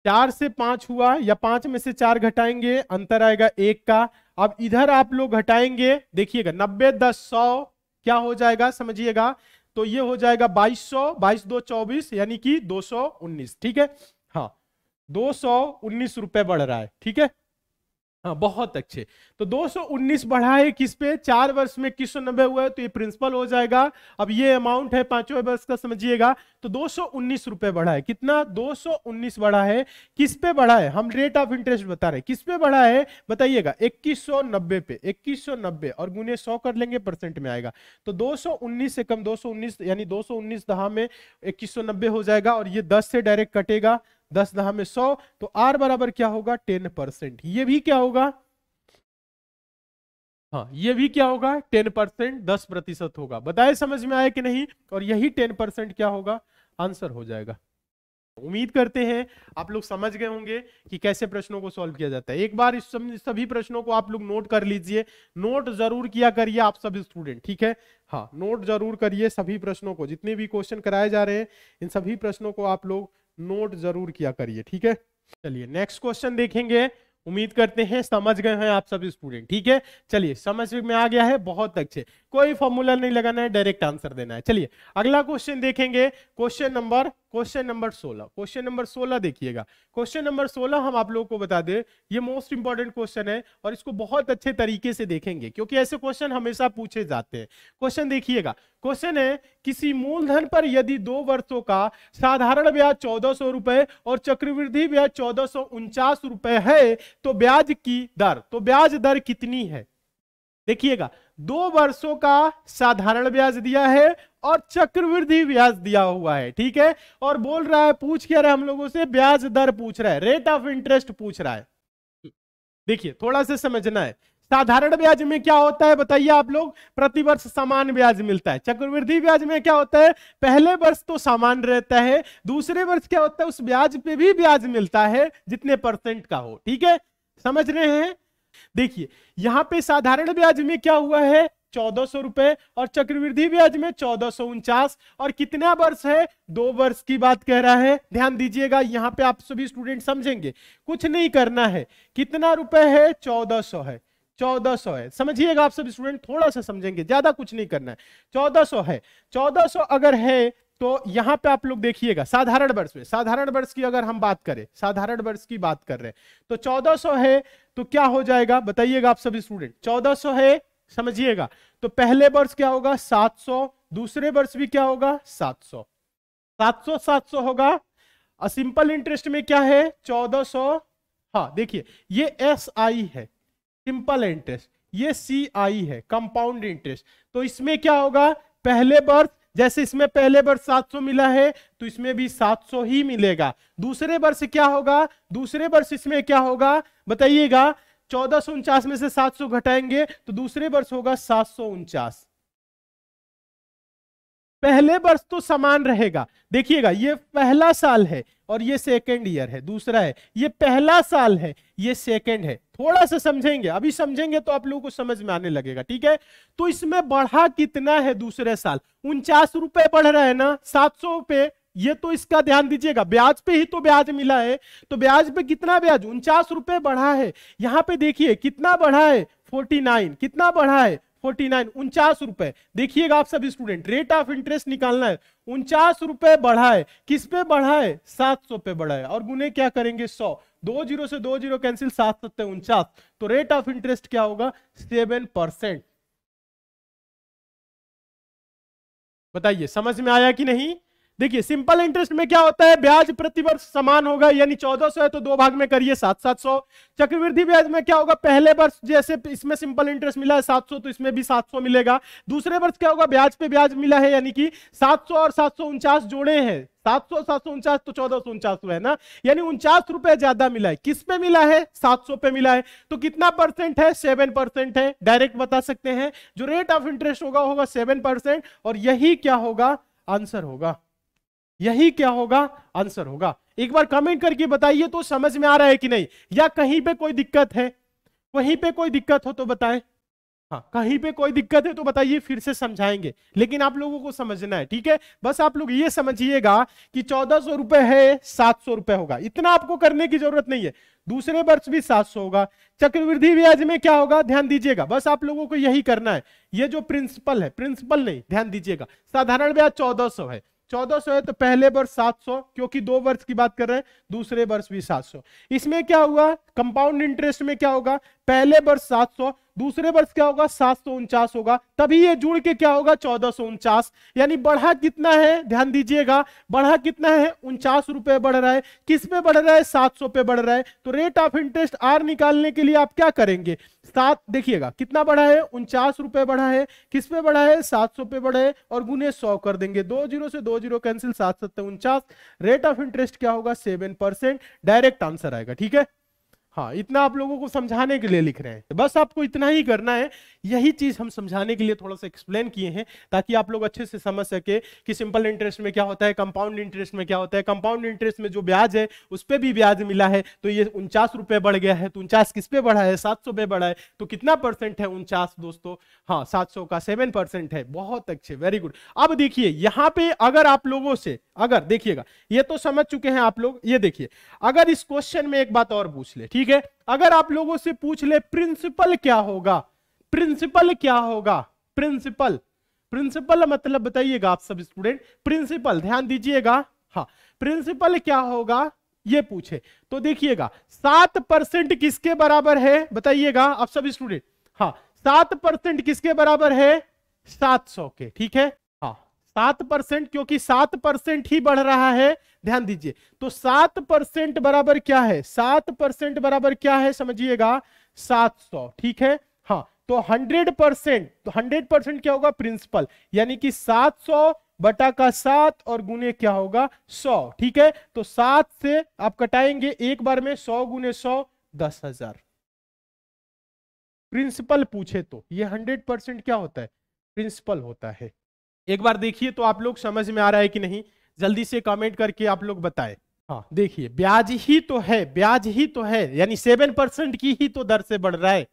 चार से पांच हुआ या पांच में से चार घटाएंगे अंतर आएगा एक का अब इधर आप लोग घटाएंगे देखिएगा नब्बे दस सौ क्या हो जाएगा समझिएगा तो ये हो जाएगा बाईस सौ बाईस दो चौबीस यानी कि दो सौ उन्नीस ठीक है हाँ दो सौ रुपए बढ़ रहा है ठीक है हाँ बहुत अच्छे तो 219 बढ़ा है किस पे चार वर्ष में किस नब्बे हुआ है तो ये प्रिंसिपल हो जाएगा अब ये अमाउंट है पांचवें वर्ष का समझिएगा तो 219 रुपए बढ़ा है कितना 219 बढ़ा है किस पे बढ़ा है हम रेट ऑफ इंटरेस्ट बता रहे हैं किस पे बढ़ा है बताइएगा 2190 पे 2190 और गुने सौ कर लेंगे परसेंट में आएगा तो दो से कम दो यानी 219 दहा में इक्कीस हो जाएगा और ये दस से डायरेक्ट कटेगा दस दहा में सौ तो आर बराबर क्या होगा टेन परसेंट ये भी क्या होगा हाँ ये भी क्या होगा टेन परसेंट दस प्रतिशत होगा बताए समझ में आए कि नहीं और यही टेन परसेंट क्या होगा आंसर हो जाएगा उम्मीद करते हैं आप लोग समझ गए होंगे कि कैसे प्रश्नों को सॉल्व किया जाता है एक बार इस सभी प्रश्नों को आप लोग नोट कर लीजिए नोट जरूर किया करिए आप सभी स्टूडेंट ठीक है हाँ नोट जरूर करिए सभी प्रश्नों को जितने भी क्वेश्चन कराए जा रहे हैं इन सभी प्रश्नों को आप लोग नोट जरूर किया करिए ठीक है चलिए नेक्स्ट क्वेश्चन देखेंगे उम्मीद करते हैं समझ गए हैं आप सब स्टूडेंट ठीक है चलिए समझ में आ गया है बहुत अच्छे कोई फॉर्मूला नहीं लगाना है डायरेक्ट आंसर देना है चलिए अगला क्वेश्चन देखेंगे क्वेश्चन नंबर क्वेश्चन नंबर सोलह क्वेश्चन नंबर 16 देखिएगा क्वेश्चन नंबर 16 हम आप लोगों को बता दें ये मोस्ट इंपॉर्टेंट क्वेश्चन है और इसको बहुत अच्छे तरीके से देखेंगे क्योंकि ऐसे क्वेश्चन हमेशा पूछे जाते हैं क्वेश्चन देखिएगा क्वेश्चन है किसी मूलधन पर यदि दो वर्षों का साधारण ब्याज चौदह सौ रुपए और चक्रवृद्धि ब्याज चौदह सौ उनचास रुपए है तो ब्याज की दर तो ब्याज दर कितनी है देखिएगा दो वर्षों का साधारण ब्याज दिया है और चक्रवृद्धि ब्याज दिया हुआ है ठीक है और बोल रहा है पूछ क्या रहा है हम लोगों से ब्याज दर पूछ रहा है रेट ऑफ इंटरेस्ट पूछ रहा है देखिए थोड़ा सा समझना है साधारण ब्याज में क्या होता है बताइए आप लोग प्रतिवर्ष समान ब्याज मिलता है चक्रवृद्धि ब्याज में क्या होता है पहले वर्ष तो सामान रहता है दूसरे वर्ष क्या होता है उस ब्याज पे भी ब्याज मिलता है जितने परसेंट का हो ठीक है समझ रहे हैं देखिए यहाँ पे साधारण ब्याज में क्या हुआ है चौदह सौ रुपए और चक्रवृद्धि ब्याज में चौदह सौ उनचास और कितना वर्ष है दो वर्ष की बात कह रहा है ध्यान दीजिएगा यहाँ पे आप सभी स्टूडेंट समझेंगे कुछ नहीं करना है कितना रुपए है चौदह सौ है चौदह सौ है समझिएगा आप सभी स्टूडेंट थोड़ा सा समझेंगे ज्यादा कुछ नहीं करना है चौदह सौ है चौदह सौ अगर है तो यहां पे आप लोग देखिएगा साधारण वर्ष में साधारण वर्ष की अगर हम बात करें साधारण वर्ष की बात कर रहे हैं तो 1400 है तो क्या हो जाएगा बताइएगा आप सभी स्टूडेंट 1400 है समझिएगा तो पहले वर्ष क्या होगा 700 दूसरे वर्ष भी क्या होगा 700 700 सौ होगा सिंपल इंटरेस्ट में क्या है 1400 हाँ देखिए ये एस आई है सिंपल इंटरेस्ट ये सी आई है कंपाउंड इंटरेस्ट तो इसमें क्या होगा पहले वर्ष जैसे इसमें पहले वर्ष 700 मिला है तो इसमें भी 700 ही मिलेगा दूसरे वर्ष क्या होगा दूसरे वर्ष इसमें क्या होगा बताइएगा चौदह सौ उनचास में से सात सौ घटाएंगे तो दूसरे वर्ष होगा सात सौ उनचास पहले वर्ष तो समान रहेगा देखिएगा ये पहला साल है और ये सेकेंड ईयर है दूसरा है ये पहला साल है ये सेकेंड है थोड़ा सा समझेंगे अभी समझेंगे तो आप लोगों को समझ में आने लगेगा ठीक है तो इसमें बढ़ा कितना है दूसरे साल उनचास रुपए बढ़ रहा है ना सात सौ रुपए ये तो इसका ध्यान दीजिएगा ब्याज पे ही तो ब्याज मिला है तो ब्याज पे कितना ब्याज उनचास रुपए बढ़ा है यहाँ पे देखिए कितना बढ़ा है नाइन कितना बढ़ा है नाइन उनचास रुपए देखिएगा आप सब स्टूडेंट रेट ऑफ इंटरेस्ट निकालना है उनचास रुपए बढ़ा है किस पे बढ़ा है सात सौ पे बढ़ा है और गुने क्या करेंगे सौ दो जीरो से दो जीरो कैंसिल सात सत्तर उनचास तो रेट ऑफ इंटरेस्ट क्या होगा सेवन परसेंट बताइए समझ में आया कि नहीं देखिए सिंपल इंटरेस्ट में क्या होता है ब्याज प्रतिवर्ष समान होगा यानी 1400 है तो दो भाग में करिए सात सात सौ चक्रवृद्धि ब्याज में क्या होगा पहले वर्ष जैसे इसमें सिंपल इंटरेस्ट मिला है 700 तो इसमें भी 700 मिलेगा दूसरे वर्ष क्या होगा ब्याज पे ब्याज मिला है यानी कि 700 और सात जोड़े हैं सात सौ सात सौ उनचास तो चौदह सौ उनचास है ना यानी उनचास रुपए ज्यादा मिला है किस पे मिला है सात सौ पे मिला है तो कितना परसेंट है सेवन परसेंट है डायरेक्ट बता सकते हैं जो रेट ऑफ इंटरेस्ट होगा होगा सेवन परसेंट और यही क्या होगा आंसर होगा यही क्या होगा आंसर होगा एक बार कमेंट करके बताइए तो समझ में आ रहा है कि नहीं या कहीं पे कोई दिक्कत है कहीं पे कोई दिक्कत हो तो बताएं हाँ कहीं पे कोई दिक्कत है तो बताइए फिर से समझाएंगे लेकिन आप लोगों को समझना है ठीक है बस आप लोग ये समझिएगा कि चौदह सौ रुपए है सात सौ रुपए होगा इतना आपको करने की जरूरत नहीं है दूसरे वर्ष भी सात सौ होगा चक्रवृद्धि ब्याज में क्या होगा ध्यान दीजिएगा बस आप लोगों को यही करना है ये जो प्रिंसिपल है प्रिंसिपल नहीं ध्यान दीजिएगा साधारण ब्याज चौदह है 1400 है तो पहले वर्ष 700 क्योंकि दो वर्ष की बात कर रहे हैं दूसरे वर्ष भी 700 इसमें क्या हुआ कंपाउंड इंटरेस्ट में क्या होगा पहले वर्ष सौ दूसरे वर्ष क्या होगा सात सौ उनचास होगा तभी ये जुड़ के क्या होगा चौदह सौ उनचास यानी बढ़ा कितना है ध्यान दीजिएगा बढ़ा कितना है उनचास रुपए बढ़ रहा है किस पे बढ़ रहा है सात सौ पे बढ़ रहा है तो रेट ऑफ इंटरेस्ट आर निकालने के लिए आप क्या करेंगे सात देखिएगा कितना बढ़ा है उनचास रुपए बढ़ा है किस पे बढ़ा है सात सौ पे बढ़ा है और गुने सौ कर देंगे दो जीरो से दो जीरो कैंसिल सात सत्तर उनचास रेट ऑफ इंटरेस्ट क्या होगा सेवन परसेंट डायरेक्ट आंसर आएगा ठीक है हाँ इतना आप लोगों को समझाने के लिए लिख रहे हैं बस आपको इतना ही करना है यही चीज हम समझाने के लिए थोड़ा सा एक्सप्लेन किए हैं ताकि आप लोग अच्छे से समझ सके कि सिंपल इंटरेस्ट में क्या होता है कंपाउंड इंटरेस्ट में क्या होता है कंपाउंड इंटरेस्ट में जो ब्याज है उस पर भी ब्याज मिला है तो ये उनचास रुपये बढ़ गया है तो उनचास किस पे बढ़ा है सात सौ पे बढ़ा है तो कितना परसेंट है उनचास दोस्तों हाँ सात सौ का सेवन परसेंट है बहुत अच्छे वेरी गुड अब देखिए यहाँ पे अगर आप लोगों से अगर देखिएगा ये तो समझ चुके हैं आप लोग ये देखिए अगर इस क्वेश्चन में एक बात और पूछ ले ठीक ठीक है अगर आप लोगों से पूछ ले प्रिंसिपल क्या होगा प्रिंसिपल क्या होगा प्रिंसिपल प्रिंसिपल मतलब बताइएगा आप सब स्टूडेंट प्रिंसिपल ध्यान दीजिएगा हाँ प्रिंसिपल क्या होगा ये पूछे तो देखिएगा सात परसेंट किसके बराबर है बताइएगा आप सब स्टूडेंट हाँ सात परसेंट किसके बराबर है सात सौ के ठीक है सात परसेंट क्योंकि सात परसेंट ही बढ़ रहा है ध्यान दीजिए तो सात परसेंट बराबर क्या है सात परसेंट बराबर क्या है समझिएगा सात सौ ठीक है हाँ तो हंड्रेड परसेंट तो हंड्रेड परसेंट क्या होगा प्रिंसिपल यानी कि सात सौ बटा का सात और गुने क्या होगा सौ ठीक है तो सात से आप कटाएंगे एक बार में सौ गुने सौ दस हजार प्रिंसिपल पूछे तो ये हंड्रेड परसेंट क्या होता है प्रिंसिपल होता है एक बार देखिए तो आप लोग समझ में आ रहा है कि नहीं जल्दी से कमेंट करके आप लोग बताए हाँ देखिए ब्याज ही तो है ब्याज ही तो है यानी सेवन परसेंट की ही तो दर से बढ़ रहा है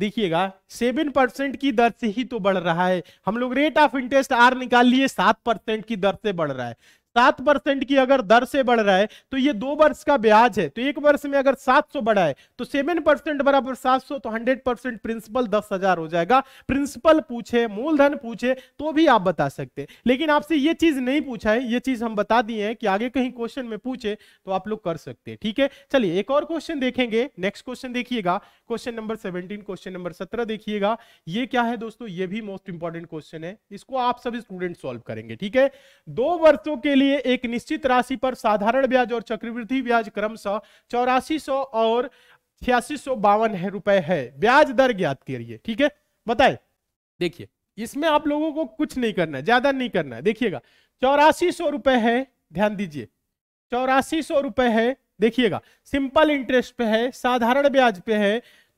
देखिएगा सेवन परसेंट की दर से ही तो बढ़ रहा है हम लोग रेट ऑफ इंटरेस्ट आर निकाल लिए सात परसेंट की दर से बढ़ रहा है सात परसेंट की अगर दर से बढ़ रहा है तो ये दो वर्ष का ब्याज है तो एक वर्ष में अगर सात सौ बढ़ा है तो सेवन परसेंट बराबर सात सौ तो हंड्रेड परसेंट प्रिंसिपल दस हजार हो जाएगा प्रिंसिपल पूछे मूलधन पूछे तो भी आप बता सकते हैं लेकिन आपसे ये चीज नहीं पूछा है ये चीज हम बता दिए हैं कि आगे कहीं क्वेश्चन में पूछे तो आप लोग कर सकते हैं ठीक है चलिए एक और क्वेश्चन देखेंगे नेक्स्ट क्वेश्चन देखिएगा question number seventeen question number सत्रह देखिएगा ये क्या है दोस्तों ये भी मोस्ट इंपॉर्टेंट क्वेश्चन है इसको आप सभी स्टूडेंट सॉल्व करेंगे ठीक है दो वर्षों के लिए लिए एक निश्चित राशि पर साधारण ब्याज और चक्रवृद्धि ब्याज क्रमशः चौरासी सौ और छियासी सौ बावन है रुपए है ब्याज दर ज्ञात करिए ठीक है बताए देखिए इसमें आप लोगों को कुछ नहीं करना है ज्यादा नहीं करना है देखिएगा चौरासी सौ रुपए है ध्यान दीजिए चौरासी सौ रुपए है देखिएगा सिंपल इंटरेस्ट पे है साधारण ब्याज पे है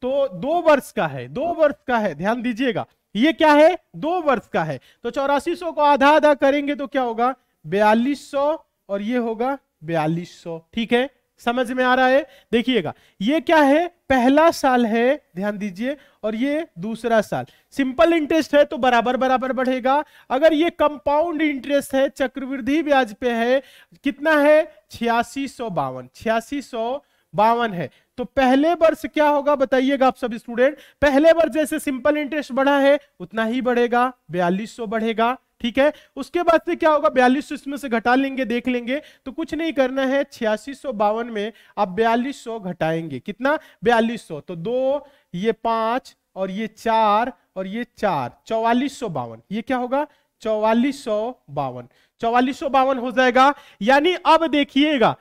तो दो वर्ष का है दो वर्ष का है ध्यान दीजिएगा ये क्या है दो वर्ष का है तो चौरासी सौ को आधा आधा करेंगे तो क्या होगा बयालीस सौ और ये होगा बयालीस सौ ठीक है समझ में आ रहा है देखिएगा ये क्या है पहला साल है ध्यान दीजिए और ये दूसरा साल सिंपल इंटरेस्ट है तो बराबर बराबर बढ़ेगा अगर ये कंपाउंड इंटरेस्ट है चक्रवृद्धि ब्याज पे है कितना है छियासी सौ बावन छियासी सौ बावन है तो पहले वर्ष क्या होगा बताइएगा आप सब स्टूडेंट पहले वर्ष जैसे सिंपल इंटरेस्ट बढ़ा है उतना ही बढ़ेगा बयालीस बढ़ेगा ठीक है उसके बाद से क्या होगा बयालीस इसमें से घटा लेंगे देख लेंगे तो कुछ नहीं करना है छियासी में आप बयालीस घटाएंगे कितना बयालीस तो दो ये पांच और ये चार और ये चार चौवालीस ये क्या होगा चौवालीस बावन चौवालीस बावन हो जाएगा यानी अब देखिएगा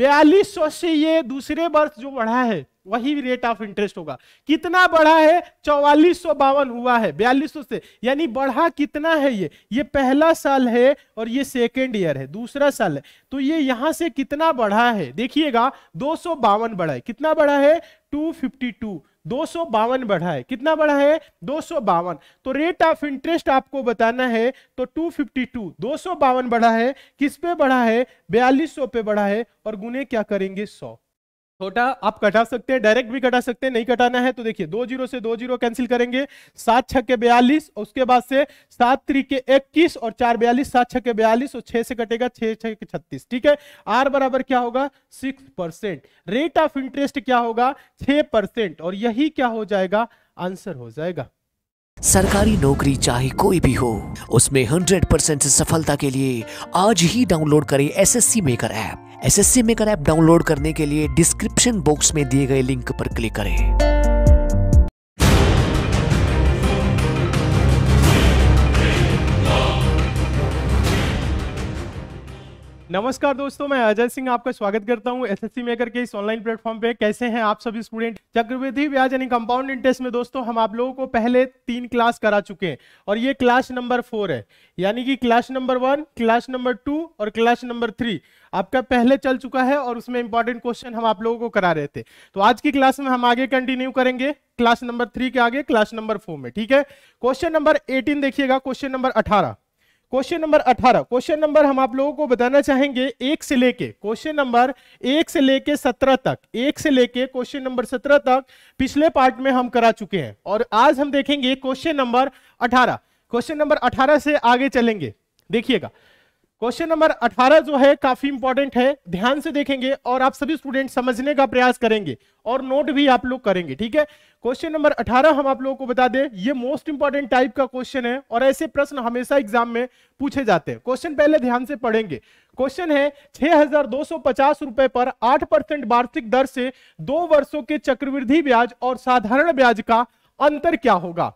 बयालीस से ये दूसरे वर्ष जो बढ़ा है वही रेट ऑफ इंटरेस्ट होगा कितना बढ़ा है चौवालीस हुआ है बयालीस से यानी बढ़ा कितना है ये ये पहला साल है और ये सेकेंड ईयर है दूसरा साल है तो ये यहां से कितना बढ़ा है देखिएगा दो सौ बढ़ा है कितना बढ़ा है टू फिफ्टी टू दो बढ़ा है कितना बढ़ा है दो तो रेट ऑफ इंटरेस्ट आपको बताना है तो 252 दो बढ़ा है किस पे बढ़ा है बयालीस पे बढ़ा है और गुने क्या करेंगे सौ छोटा आप कटा सकते हैं डायरेक्ट भी कटा सकते हैं नहीं कटाना है तो देखिए दो जीरो से दो जीरो कैंसिल करेंगे सात छक्के बयालीस उसके बाद से सात त्रिके इक्कीस और चार बयालीस सात छक्के बयालीस और छह से कटेगा छह छक्के छत्तीस ठीक है आर बराबर क्या होगा six percent rate of interest क्या होगा छह परसेंट और यही क्या हो जाएगा आंसर हो जाएगा सरकारी नौकरी चाहे कोई भी हो उसमें 100 परसेंट सफलता के लिए आज ही डाउनलोड करें SSC maker app SSC maker app download करने के लिए डिस्क्रिप्शन बॉक्स में दिए गए लिंक पर क्लिक करें नमस्कार दोस्तों मैं अजय सिंह आपका स्वागत करता हूं एसएससी मेकर के इस ऑनलाइन प्लेटफॉर्म पे कैसे हैं आप सभी स्टूडेंट चक्रवृद्धि ब्याज यानी कंपाउंड इंटरेस्ट में दोस्तों हम आप लोगों को पहले तीन क्लास करा चुके हैं और ये क्लास नंबर फोर है यानी कि class number one class number two और क्लास नंबर थ्री आपका पहले चल चुका है और उसमें इंपॉर्टेंट क्वेश्चन हम आप लोगों को करा रहे थे तो आज की क्लास में हम आगे कंटिन्यू करेंगे क्लास नंबर थ्री के आगे क्लास नंबर फोर में ठीक है क्वेश्चन नंबर एटीन देखिएगा क्वेश्चन नंबर अठारह क्वेश्चन नंबर 18 क्वेश्चन नंबर हम आप लोगों को बताना चाहेंगे एक से लेके क्वेश्चन नंबर एक से लेके सत्रह तक एक से लेके क्वेश्चन नंबर सत्रह तक पिछले पार्ट में हम करा चुके हैं और आज हम देखेंगे क्वेश्चन नंबर 18 क्वेश्चन नंबर 18 से आगे चलेंगे देखिएगा क्वेश्चन नंबर 18 जो है काफी इंपॉर्टेंट है ध्यान से देखेंगे और आप सभी स्टूडेंट समझने का प्रयास करेंगे और नोट भी आप लोग करेंगे ठीक है क्वेश्चन नंबर 18 हम आप लोगों को बता दें ये मोस्ट इंपॉर्टेंट टाइप का क्वेश्चन है और ऐसे प्रश्न हमेशा एग्जाम में पूछे जाते हैं क्वेश्चन पहले ध्यान से पढ़ेंगे क्वेश्चन है छह रुपए पर आठ परसेंट वार्षिक दर से दो वर्षों के चक्रवृद्धि ब्याज और साधारण ब्याज का अंतर क्या होगा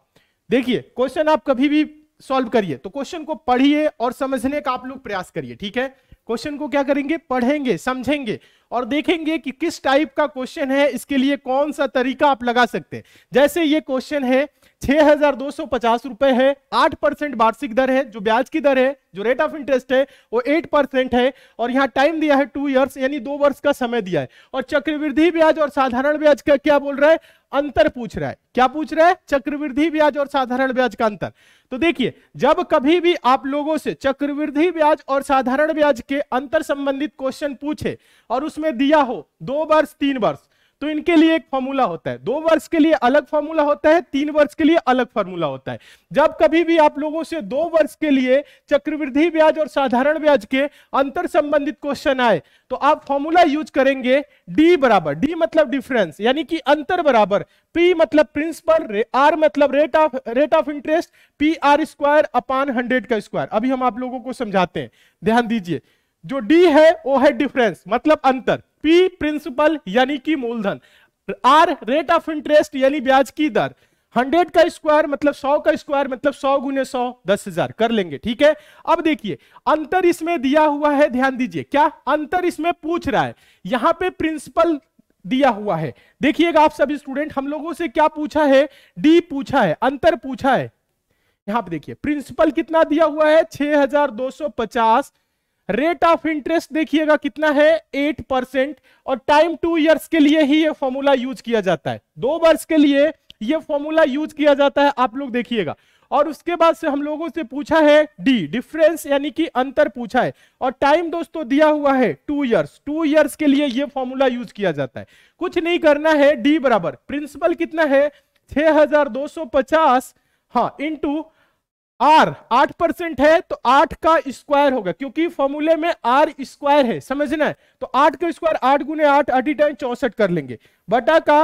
देखिए क्वेश्चन आप कभी भी सॉल्व करिए तो क्वेश्चन को पढ़िए और समझने का आप लोग प्रयास करिए ठीक है क्वेश्चन को क्या करेंगे पढ़ेंगे समझेंगे और देखेंगे कि किस टाइप का क्वेश्चन है इसके लिए कौन सा तरीका आप लगा सकते हैं जैसे ये क्वेश्चन है छह हजार दो सौ पचास रुपए है आठ परसेंट वार्षिक दर है जो ब्याज की दर है जो रेट ऑफ इंटरेस्ट है वो एट परसेंट है और यहाँ टाइम दिया है टू ईयर्स यानी दो वर्ष का समय दिया है और चक्रवृद्धि ब्याज और साधारण ब्याज का क्या बोल रहा है अंतर पूछ रहा है क्या पूछ रहा है चक्रवृद्धि ब्याज और साधारण ब्याज का अंतर तो देखिए जब कभी भी आप लोगों से चक्रवृद्धि ब्याज और साधारण ब्याज के अंतर संबंधित क्वेश्चन पूछे और उसमें दिया हो दो वर्ष तीन वर्ष तो इनके लिए एक फॉर्मूला होता है दो वर्ष के लिए अलग फॉर्मूला होता है तीन वर्ष के लिए अलग फॉर्मूला होता है जब कभी भी आप लोगों से दो वर्ष के लिए चक्रवृद्धि ब्याज और साधारण ब्याज के अंतर संबंधित क्वेश्चन आए तो आप फॉर्मूला यूज करेंगे डी बराबर डी मतलब डिफरेंस यानी कि अंतर बराबर पी मतलब प्रिंसिपल आर मतलब rate of rate of interest P R square upon hundred का स्क्वायर अभी हम आप लोगों को समझाते हैं ध्यान दीजिए जो डी है वो है डिफरेंस मतलब अंतर पी प्रिंसिपल यानी कि मूलधन आर रेट ऑफ इंटरेस्ट यानी ब्याज की दर हंड्रेड का स्क्वायर मतलब सौ का स्क्वायर मतलब सौ गुने सौ दस हजार कर लेंगे ठीक है अब देखिए अंतर इसमें दिया हुआ है ध्यान दीजिए क्या अंतर इसमें पूछ रहा है यहां पे प्रिंसिपल दिया हुआ है देखिएगा आप सभी स्टूडेंट हम लोगों से क्या पूछा है डी पूछा है अंतर पूछा है यहां पे देखिए प्रिंसिपल कितना दिया हुआ है छह रेट ऑफ इंटरेस्ट देखिएगा कितना है एट परसेंट और टाइम टू इयर्स के लिए ही ये फॉर्मूला यूज किया जाता है दो वर्ष के लिए ये फॉर्मूला यूज किया जाता है आप लोग देखिएगा और उसके बाद से हम लोगों से पूछा है डी डिफरेंस यानी कि अंतर पूछा है और टाइम दोस्तों दिया हुआ है टू इयर्स टू इयर्स के लिए ये फॉर्मूला यूज किया जाता है कुछ नहीं करना है डी बराबर प्रिंसिपल कितना है छह हजार दो सौ पचास हाँ इंटू आर आठ परसेंट है तो आठ का स्क्वायर होगा क्योंकि फॉर्मूले में आर स्क्वायर है समझना है तो आठ का स्क्वायर आठ गुने आठ अटी टाइम चौसठ कर लेंगे बटा का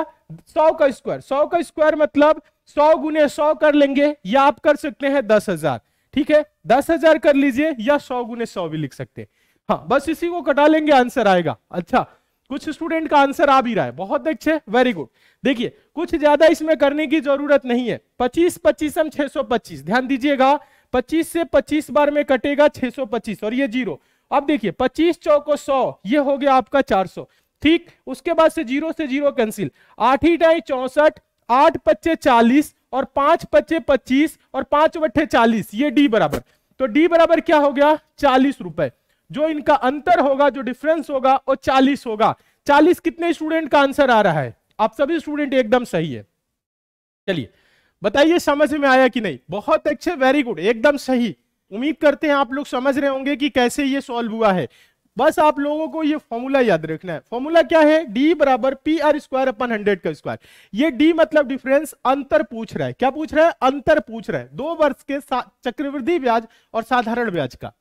सौ का स्क्वायर सौ का स्क्वायर मतलब सौ गुने सौ कर लेंगे या आप कर सकते हैं दस हजार ठीक है दस हजार कर लीजिए या सौ गुने सौ भी लिख सकते हैं हाँ बस इसी को कटा लेंगे आंसर आएगा अच्छा कुछ स्टूडेंट का आंसर आ भी रहा है बहुत अच्छे वेरी गुड देखिए कुछ ज्यादा इसमें करने की जरूरत नहीं है पच्चीस पच्चीस हम छह ध्यान दीजिएगा पच्चीस से पच्चीस बार में कटेगा छह सौ पच्चीस और ये जीरो अब देखिए पच्चीस चौको सौ ये हो गया आपका चार सौ ठीक उसके बाद से जीरो से जीरो कैंसिल आठ ही ढाई चौसठ आठ पच्चे चालीस और पांच पच्चे पच्चीस और पांच बट्ठे चालीस ये डी बराबर तो डी बराबर क्या हो गया चालीस रुपए जो इनका अंतर होगा जो डिफरेंस होगा वो चालीस होगा चालीस कितने स्टूडेंट का आंसर आ रहा है आप सभी स्टूडेंट एकदम सही है चलिए बताइए समझ में आया कि नहीं बहुत अच्छे वेरी गुड एकदम सही उम्मीद करते हैं आप लोग समझ रहे होंगे कि कैसे ये सॉल्व हुआ है बस आप लोगों को ये फॉर्मूला याद रखना है फॉर्मूला क्या है डी बराबर P R square upon hundred का स्क्वायर ये डी मतलब डिफरेंस अंतर पूछ रहा है क्या पूछ रहा है अंतर पूछ रहा है दो वर्ष के चक्रवृद्धि ब्याज और साधारण ब्याज का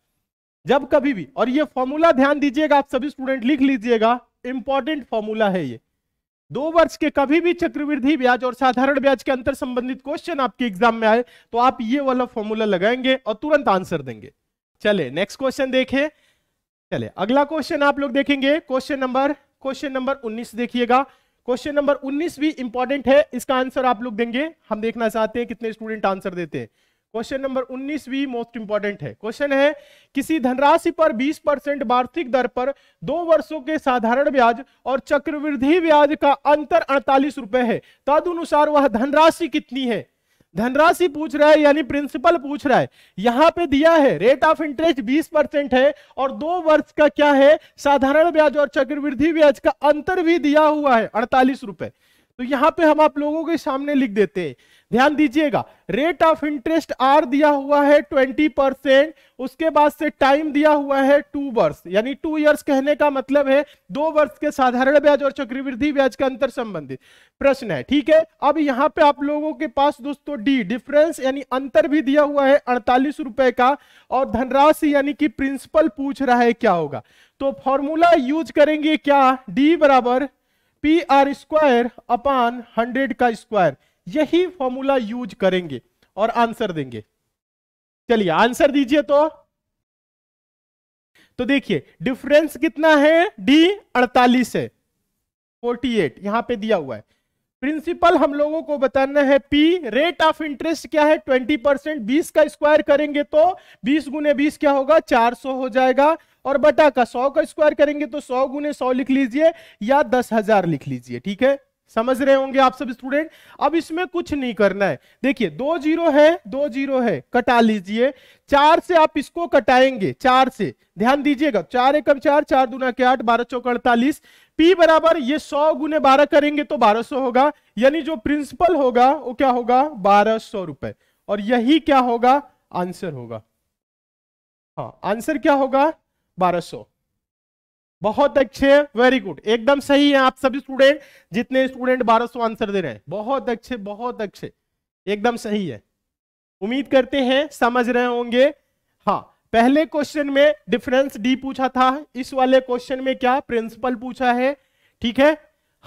जब कभी भी और ये फॉर्मूला ध्यान दीजिएगा आप सभी स्टूडेंट लिख लीजिएगा इंपॉर्टेंट फॉर्मूला है ये दो वर्ष के कभी भी चक्रवृद्धि ब्याज और साधारण ब्याज के अंतर संबंधित क्वेश्चन आपके एग्जाम में आए तो आप ये वाला फॉर्मूला लगाएंगे और तुरंत आंसर देंगे चले नेक्स्ट क्वेश्चन देखें चले अगला क्वेश्चन आप लोग देखेंगे क्वेश्चन नंबर क्वेश्चन नंबर उन्नीस देखिएगा क्वेश्चन नंबर उन्नीस भी इंपॉर्टेंट है इसका आंसर आप लोग देंगे हम देखना चाहते हैं कितने स्टूडेंट आंसर देते हैं क्वेश्चन नंबर 19 भी मोस्ट इंपॉर्टेंट है क्वेश्चन है किसी धनराशि पर 20 परसेंट वार्षिक दर पर दो वर्षों के साधारण ब्याज और चक्रवृद्धि ब्याज का अंतर अड़तालीस रुपए है अनुसार वह धनराशि कितनी है धनराशि पूछ रहा है यानी प्रिंसिपल पूछ रहा है यहां पे दिया है रेट ऑफ इंटरेस्ट 20 परसेंट है और दो वर्ष का क्या है साधारण ब्याज और चक्रवृद्धि ब्याज का अंतर भी दिया हुआ है अड़तालीस रुपए तो यहाँ पे हम आप लोगों के सामने लिख देते हैं ध्यान दीजिएगा रेट ऑफ इंटरेस्ट आर दिया हुआ है ट्वेंटी परसेंट उसके बाद से टाइम दिया हुआ है टू वर्ष यानी टू ईयर्स कहने का मतलब है दो वर्ष के साधारण ब्याज और चक्रवृद्धि ब्याज का अंतर संबंधित प्रश्न है ठीक है अब यहाँ पे आप लोगों के पास दोस्तों डी डिफरेंस यानी अंतर भी दिया हुआ है अड़तालीस रुपए का और धनराशि यानी कि प्रिंसिपल पूछ रहा है क्या होगा तो फॉर्मूला यूज करेंगे क्या डी बराबर P R square upon hundred का स्क्वायर यही फॉर्मूला यूज करेंगे और आंसर देंगे चलिए आंसर दीजिए तो तो देखिए डिफरेंस कितना है डी 48 है 48 यहां पर दिया हुआ है प्रिंसिपल हम लोगों को बताना है पी रेट ऑफ इंटरेस्ट क्या है 20 परसेंट बीस का स्क्वायर करेंगे तो 20 गुने बीस क्या होगा 400 हो जाएगा और बटा का 100 का स्क्वायर करेंगे तो 100 गुने 100 लिख लीजिए या दस हजार लिख लीजिए ठीक है समझ रहे होंगे आप सब स्टूडेंट अब इसमें कुछ नहीं करना है देखिए दो जीरो है दो जीरो है कटा लीजिए चार से आप इसको कटाएंगे चार से ध्यान दीजिएगा चार एक चार चार दुना के आठ बारह चौक अड़तालीस पी बराबर ये सौ गुने बारह करेंगे तो बारह सौ होगा यानी जो प्रिंसिपल होगा वो क्या होगा बारह सौ रुपए और यही क्या होगा आंसर होगा हाँ आंसर क्या होगा बारह सौ बहुत अच्छे वेरी गुड एकदम सही है आप सभी स्टूडेंट जितने स्टूडेंट 1200 आंसर दे रहे हैं बहुत अच्छे बहुत अच्छे एकदम सही है उम्मीद करते हैं समझ रहे होंगे हाँ पहले क्वेश्चन में डिफरेंस डी पूछा था इस वाले क्वेश्चन में क्या प्रिंसिपल पूछा है ठीक है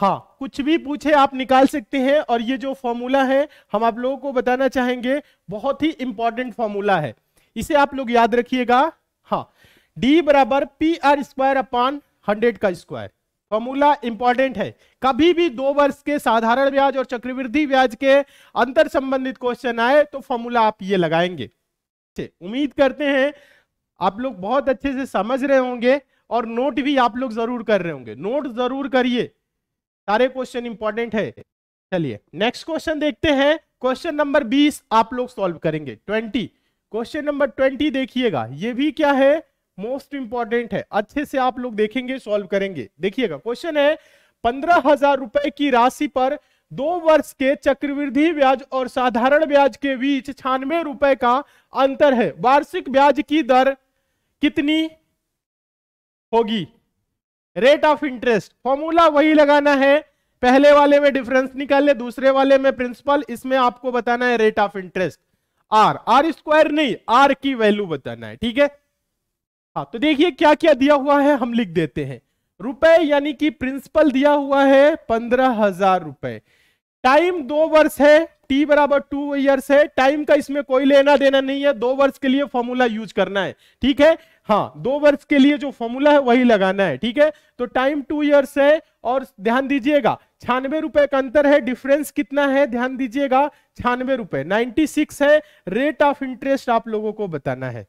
हाँ कुछ भी पूछे आप निकाल सकते हैं और ये जो फॉर्मूला है हम आप लोगों को बताना चाहेंगे बहुत ही इंपॉर्टेंट फॉर्मूला है इसे आप लोग याद रखिएगा हाँ डी बराबर P R square upon hundred का स्क्वायर फॉर्मूला इंपॉर्टेंट है कभी भी दो वर्ष के साधारण ब्याज और चक्रवृद्धि ब्याज के अंतर संबंधित क्वेश्चन आए तो फॉर्मूला आप ये लगाएंगे उम्मीद करते हैं आप लोग बहुत अच्छे से समझ रहे होंगे और नोट भी आप लोग जरूर कर रहे होंगे नोट जरूर करिए सारे क्वेश्चन इंपॉर्टेंट है चलिए नेक्स्ट क्वेश्चन देखते हैं क्वेश्चन नंबर बीस आप लोग सॉल्व करेंगे ट्वेंटी क्वेश्चन नंबर ट्वेंटी देखिएगा ये भी क्या है मोस्ट इंपॉर्टेंट है अच्छे से आप लोग देखेंगे सॉल्व करेंगे देखिएगा क्वेश्चन है पंद्रह हजार रुपए की राशि पर दो वर्ष के चक्रवृद्धि ब्याज और साधारण ब्याज के बीच छानवे रुपए का अंतर है वार्षिक ब्याज की दर कितनी होगी रेट ऑफ इंटरेस्ट फॉर्मूला वही लगाना है पहले वाले में डिफरेंस निकाले दूसरे वाले में प्रिंसिपल इसमें आपको बताना है rate of interest R R square नहीं आर की वैल्यू बताना है ठीक है हाँ तो देखिए क्या क्या दिया हुआ है हम लिख देते हैं रुपए यानी कि प्रिंसिपल दिया हुआ है पंद्रह हजार रुपए टाइम दो वर्ष है टी बराबर टू ईयर्स है टाइम का इसमें कोई लेना देना नहीं है दो वर्ष के लिए फॉर्मूला यूज करना है ठीक है हाँ दो वर्ष के लिए जो फॉर्मूला है वही लगाना है ठीक है तो टाइम टू ईयर्स है और ध्यान दीजिएगा छियानवे रुपए का अंतर है डिफरेंस कितना है ध्यान दीजिएगा छियानवे रुपए नाइन्टी सिक्स है रेट ऑफ इंटरेस्ट आप लोगों को बताना है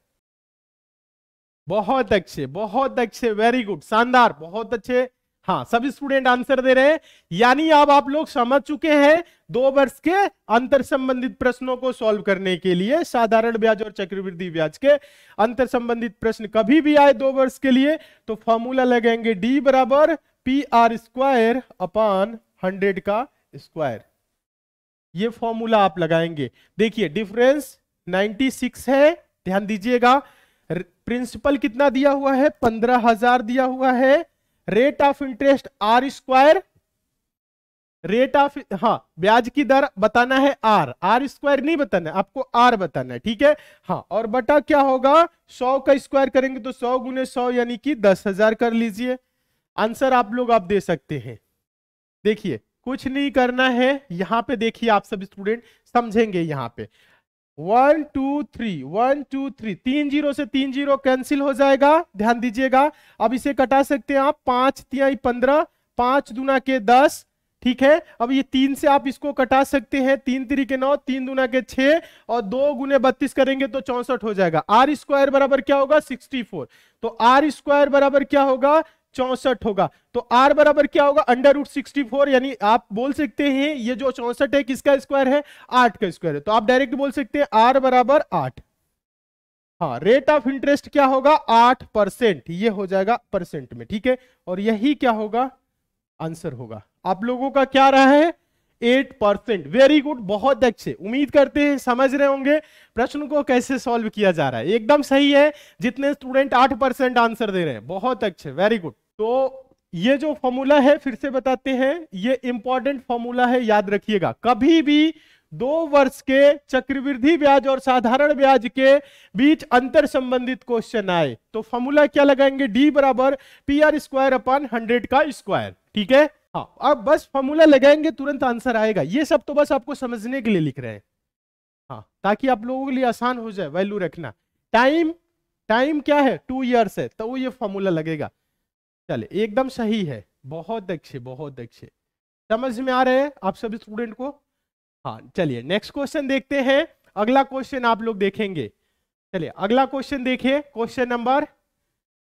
बहुत अच्छे बहुत अच्छे वेरी गुड शानदार बहुत अच्छे हाँ सभी स्टूडेंट आंसर दे रहे हैं यानी अब आप लोग समझ चुके हैं दो वर्ष के अंतर संबंधित प्रश्नों को सॉल्व करने के लिए साधारण ब्याज और चक्रवृद्धि ब्याज के अंतर संबंधित प्रश्न कभी भी आए दो वर्ष के लिए तो फॉर्मूला लगेंगे डी बराबर P R square upon hundred का स्क्वायर ये फॉर्मूला आप लगाएंगे देखिए डिफरेंस नाइनटी है ध्यान दीजिएगा प्रिंसिपल कितना दिया हुआ है पंद्रह हजार दिया हुआ है rate of interest R square rate of हाँ ब्याज की दर बताना है आर आर स्क्वायर नहीं बताना है आपको आर बताना है ठीक है हाँ और बटा क्या होगा सौ का स्क्वायर करेंगे तो सौ गुने सौ यानी कि दस हजार कर लीजिए आंसर आप लोग आप दे सकते हैं देखिए कुछ नहीं करना है यहाँ पे देखिए आप सब स्टूडेंट समझेंगे यहाँ पे one two three one two three तीन जीरो से तीन जीरो कैंसिल हो जाएगा ध्यान दीजिएगा अब इसे कटा सकते हैं आप पांच तिहाई पंद्रह पांच दुना के दस ठीक है अब ये तीन से आप इसको कटा सकते हैं तीन तिर के नौ तीन दुना के छ और दो गुने बत्तीस करेंगे तो चौसठ हो जाएगा आर स्क्वायर बराबर क्या होगा सिक्सटी फोर तो आर स्क्वायर बराबर क्या होगा चौसठ होगा तो r बराबर क्या होगा अंडर रूट सिक्सटी फोर यानी आप बोल सकते हैं ये जो चौसठ है किसका स्क्वायर है आठ का स्क्वायर है तो आप डायरेक्ट बोल सकते हैं r बराबर आठ हाँ रेट ऑफ इंटरेस्ट क्या होगा आठ परसेंट ये हो जाएगा परसेंट में ठीक है और यही क्या होगा आंसर होगा आप लोगों का क्या रहा है एट परसेंट वेरी गुड बहुत अच्छे उम्मीद करते हैं समझ रहे होंगे प्रश्न को कैसे सॉल्व किया जा रहा है एकदम सही है जितने स्टूडेंट आठ परसेंट आंसर दे रहे हैं बहुत अच्छे वेरी गुड तो ये जो फॉर्मूला है फिर से बताते हैं ये इंपॉर्टेंट फॉर्मूला है याद रखिएगा कभी भी दो वर्ष के चक्रवृद्धि ब्याज और साधारण ब्याज के बीच अंतर संबंधित क्वेश्चन आए तो फॉर्मूला क्या लगाएंगे डी बराबर P R square upon hundred का स्क्वायर ठीक है हाँ अब बस फॉर्मूला लगाएंगे तुरंत आंसर आएगा ये सब तो बस आपको समझने के लिए लिख रहे हैं हाँ ताकि आप लोगों के लिए आसान हो जाए वैल्यू रखना टाइम टाइम क्या है टू ईयर्स है तो ये फॉर्मूला लगेगा चले एकदम सही है बहुत अच्छे बहुत अच्छे समझ में आ रहे हैं आप सभी स्टूडेंट को हाँ चलिए नेक्स्ट क्वेश्चन देखते हैं अगला क्वेश्चन आप लोग देखेंगे चलिए अगला क्वेश्चन देखिए क्वेश्चन नंबर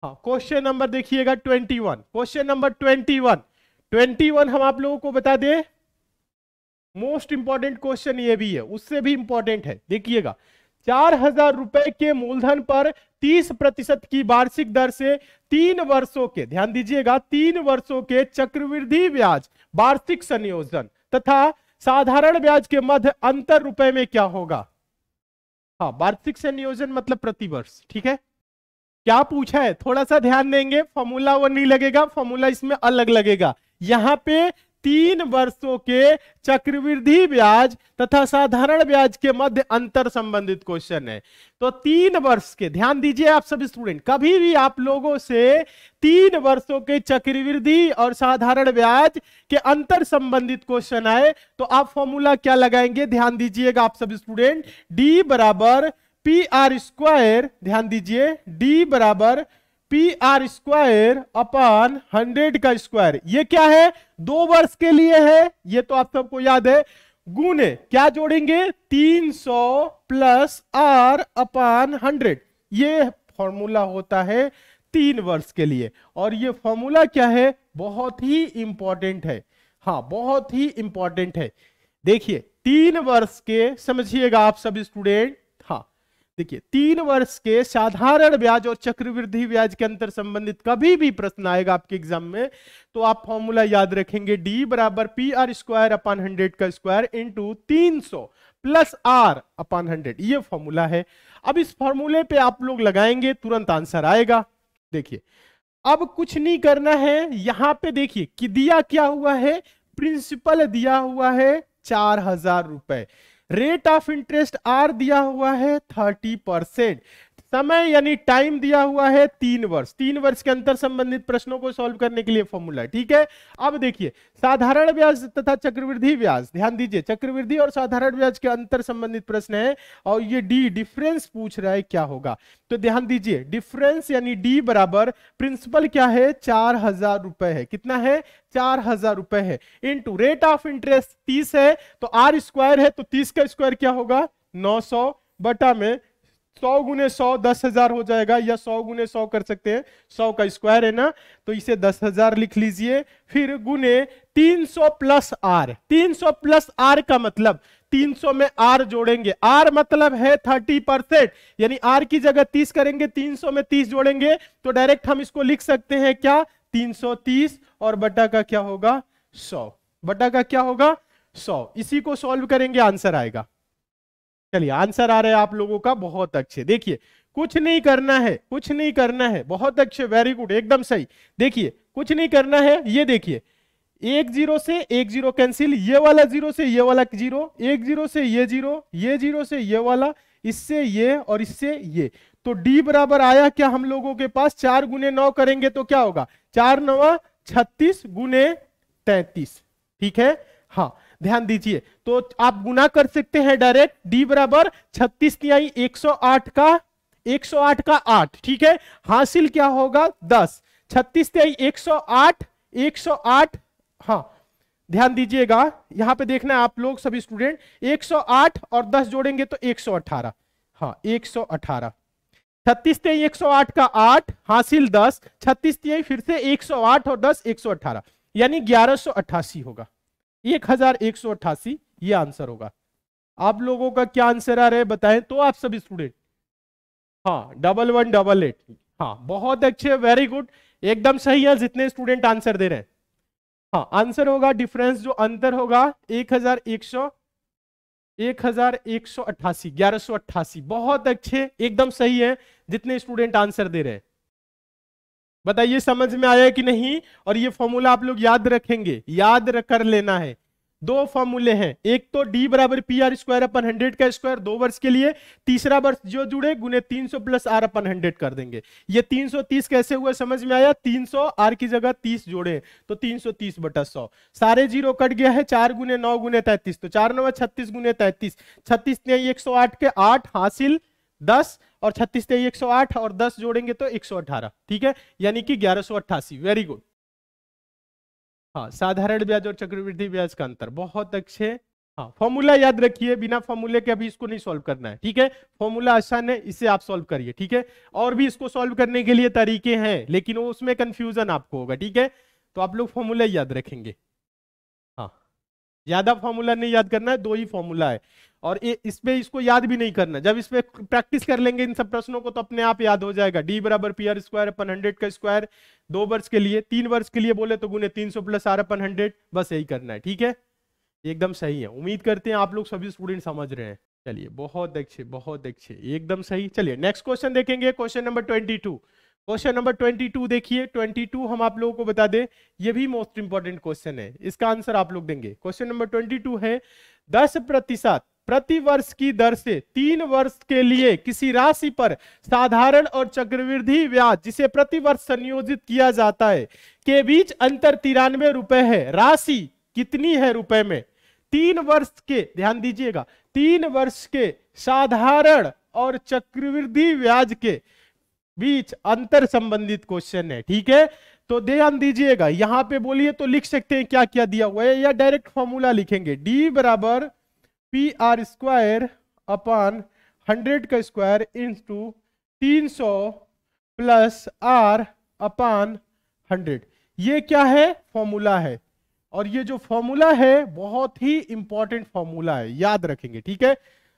हाँ क्वेश्चन नंबर देखिएगा twenty one question number twenty one twenty one हम आप लोगों को बता दें मोस्ट इंपॉर्टेंट क्वेश्चन ये भी है उससे भी इंपॉर्टेंट है देखिएगा चार हजार रुपए के मूलधन पर तीस प्रतिशत की वार्षिक दर से तीन वर्षों के ध्यान दीजिएगा तीन वर्षों के चक्रवृद्धि ब्याज वार्षिक संयोजन तथा साधारण ब्याज के मध्य अंतर रुपए में क्या होगा हाँ वार्षिक संयोजन मतलब प्रतिवर्ष ठीक है क्या पूछा है थोड़ा सा ध्यान देंगे फॉर्मूला वो नहीं लगेगा फॉर्मूला इसमें अलग लगेगा यहाँ पे तीन वर्षों के चक्रवृद्धि ब्याज तथा साधारण ब्याज के मध्य अंतर संबंधित क्वेश्चन है तो तीन वर्ष के ध्यान दीजिए आप सब स्टूडेंट कभी भी आप लोगों से तीन वर्षों के चक्रवृद्धि और साधारण ब्याज के अंतर संबंधित क्वेश्चन आए तो आप फॉर्मूला क्या लगाएंगे ध्यान दीजिएगा आप सब स्टूडेंट डी बराबर पी आर स्क्वायर ध्यान दीजिए डी बराबर P R square upon hundred का स्क्वायर ये क्या है दो वर्ष के लिए है ये तो आप सबको याद है गुने क्या जोड़ेंगे 300 प्लस आर अपन हंड्रेड ये फॉर्मूला होता है तीन वर्ष के लिए और ये फॉर्मूला क्या है बहुत ही इंपॉर्टेंट है हाँ बहुत ही इंपॉर्टेंट है देखिए तीन वर्ष के समझिएगा आप सब स्टूडेंट देखिए तीन वर्ष के साधारण ब्याज और चक्रवृद्धि ब्याज के अंतर संबंधित कभी भी प्रश्न आएगा आपके एग्जाम में तो आप फॉर्मूला याद रखेंगे डी बराबर P R square upon hundred का स्क्वायर इंटू तीन सौ प्लस आर अपान हंड्रेड ये फॉर्मूला है अब इस फॉर्मूले पे आप लोग लगाएंगे तुरंत आंसर आएगा देखिए अब कुछ नहीं करना है यहां पे देखिए कि दिया क्या हुआ है प्रिंसिपल दिया हुआ है चार हजार रुपए रेट ऑफ इंटरेस्ट आर दिया हुआ है थर्टी परसेंट समय यानी टाइम दिया हुआ है तीन वर्ष तीन वर्ष के अंतर संबंधित प्रश्नों को सॉल्व करने के लिए फॉर्मूला ठीक है अब देखिए साधारण ब्याज तथा चक्रवृद्धि ब्याज ध्यान दीजिए चक्रवृद्धि और साधारण ब्याज के अंतर संबंधित प्रश्न है और ये डी डिफरेंस पूछ रहा है क्या होगा तो ध्यान दीजिए डिफरेंस यानी डी बराबर प्रिंसिपल क्या है चार हजार है कितना है चार हजार रुपए है इंटू रेट ऑफ इंटरेस्ट तीस है तो आर स्क्वायर है तो तीस का स्क्वायर क्या होगा नौ सौ बटा में सौ गुने सौ दस हजार हो जाएगा या सौ गुने सौ कर सकते हैं सौ का स्क्वायर है ना तो इसे दस हजार लिख लीजिए फिर गुने तीन सौ प्लस आर तीन सौ प्लस आर का मतलब तीन सौ में आर जोड़ेंगे आर मतलब है थर्टी परसेंट यानी आर की जगह तीस करेंगे तीन सौ में तीस जोड़ेंगे तो डायरेक्ट हम इसको लिख सकते हैं क्या तीन सौ तीस और बटा का क्या होगा सौ बटा का क्या होगा सौ इसी को सॉल्व करेंगे आंसर आएगा चलिए आंसर आ रहे हैं आप लोगों का बहुत अच्छे देखिए कुछ नहीं करना है कुछ नहीं करना है बहुत अच्छे वेरी गुड एकदम सही देखिए कुछ नहीं करना है ये देखिए एक जीरो से एक जीरो कैंसिल ये वाला जीरो से ये वाला जीरो एक जीरो से ये जीरो ये जीरो से ये वाला इससे ये और इससे ये तो d बराबर आया क्या हम लोगों के पास चार गुने नौ करेंगे तो क्या होगा चार नवा छत्तीस गुने तैतीस ठीक है हाँ ध्यान दीजिए तो आप गुना कर सकते हैं डायरेक्ट डी बराबर छत्तीस तिहाई एक का 108 का 8 ठीक है हासिल क्या होगा 10 छत्तीस तिहाई 108 108 हाँ ध्यान दीजिएगा यहां पे देखना है आप लोग सभी स्टूडेंट 108 और 10 जोड़ेंगे तो 118 हाँ 118 छत्तीस तेई एक का 8 हासिल 10 छत्तीस तेई फिर से 108 और 10 118 यानी ग्यारह होगा एक हजार एक सौ अट्ठासी ये आंसर होगा आप लोगों का क्या आंसर आ रहा है बताएं तो आप सब स्टूडेंट हाँ डबल वन डबल एट हाँ बहुत अच्छे वेरी गुड एकदम सही है जितने स्टूडेंट आंसर दे रहे हैं हाँ आंसर होगा डिफरेंस जो अंतर होगा एक हजार एक सौ एक हजार एक सौ अट्ठासी ग्यारह सौ अट्ठासी बहुत अच्छे एकदम सही है जितने स्टूडेंट आंसर दे रहे हैं बताइए समझ में आया कि नहीं और ये फॉर्मूला आप लोग याद रखेंगे याद कर लेना है दो फॉर्मूले हैं एक तो डी बराबर P R square upon hundred का स्क्वायर दो वर्ष के लिए तीसरा वर्ष जो जुड़े गुने 300 प्लस आर अपन हंड्रेड कर देंगे ये 330 कैसे हुआ समझ में आया 300 आर की जगह 30 जोड़े तो 330 बटा 100 सारे जीरो कट गया है चार गुने नौ गुने तैतीस तो चार नौ छत्तीस गुने तैतीस छत्तीस एक सौ आठ के आठ हासिल दस और छत्तीस तेई एक सौ आठ और दस जोड़ेंगे तो एक सौ अठारह ठीक है यानी कि ग्यारह सौ अट्ठासी वेरी गुड हाँ साधारण ब्याज और चक्रवृद्धि ब्याज का अंतर बहुत अच्छे हाँ फॉर्मूला याद रखिए बिना फॉर्मूले के अभी इसको नहीं सॉल्व करना है ठीक है फॉर्मूला आसान है इसे आप सॉल्व करिए ठीक है और भी इसको सॉल्व करने के लिए तरीके हैं लेकिन उसमें कंफ्यूजन आपको होगा ठीक है तो आप लोग फॉर्मूला याद रखेंगे ज्यादा फॉर्मूला नहीं याद करना है दो ही फॉर्मूला है और इसमें इसको याद भी नहीं करना जब इसमें प्रैक्टिस कर लेंगे इन सब प्रश्नों को तो अपने आप याद हो जाएगा डी बराबर P R square upon hundred का स्क्वायर दो वर्ष के लिए तीन वर्ष के लिए बोले तो गुने तीन सौ प्लस आर अपन हंड्रेड बस यही करना है ठीक है एकदम सही है उम्मीद करते हैं आप लोग सभी स्टूडेंट समझ रहे हैं चलिए बहुत अच्छे बहुत अच्छे एकदम सही चलिए नेक्स्ट क्वेश्चन देखेंगे question number twenty two question number twenty two देखिए ट्वेंटी टू हम आप लोगों को बता दें ये भी मोस्ट इंपॉर्टेंट क्वेश्चन है इसका आंसर आप लोग देंगे क्वेश्चन नंबर ट्वेंटी टू है दस प्रतिशत प्रति वर्ष की दर से तीन वर्ष के लिए किसी राशि पर साधारण और चक्रवृद्धि ब्याज जिसे प्रति वर्ष संयोजित किया जाता है के बीच अंतर तिरानवे रुपए है राशि कितनी है रुपए में तीन वर्ष के ध्यान दीजिएगा तीन वर्ष के साधारण और चक्रवृद्धि ब्याज के बीच अंतर संबंधित क्वेश्चन है ठीक है तो ध्यान दीजिएगा यहां पे बोलिए तो लिख सकते हैं क्या क्या दिया हुआ है या डायरेक्ट फॉर्मूला लिखेंगे डी बराबर P R square upon hundred का स्क्वायर इंटू तीन सौ प्लस आर अपान हंड्रेड ये क्या है फॉर्मूला है और ये जो फॉर्मूला है बहुत ही इंपॉर्टेंट फॉर्मूला है याद रखेंगे ठीक है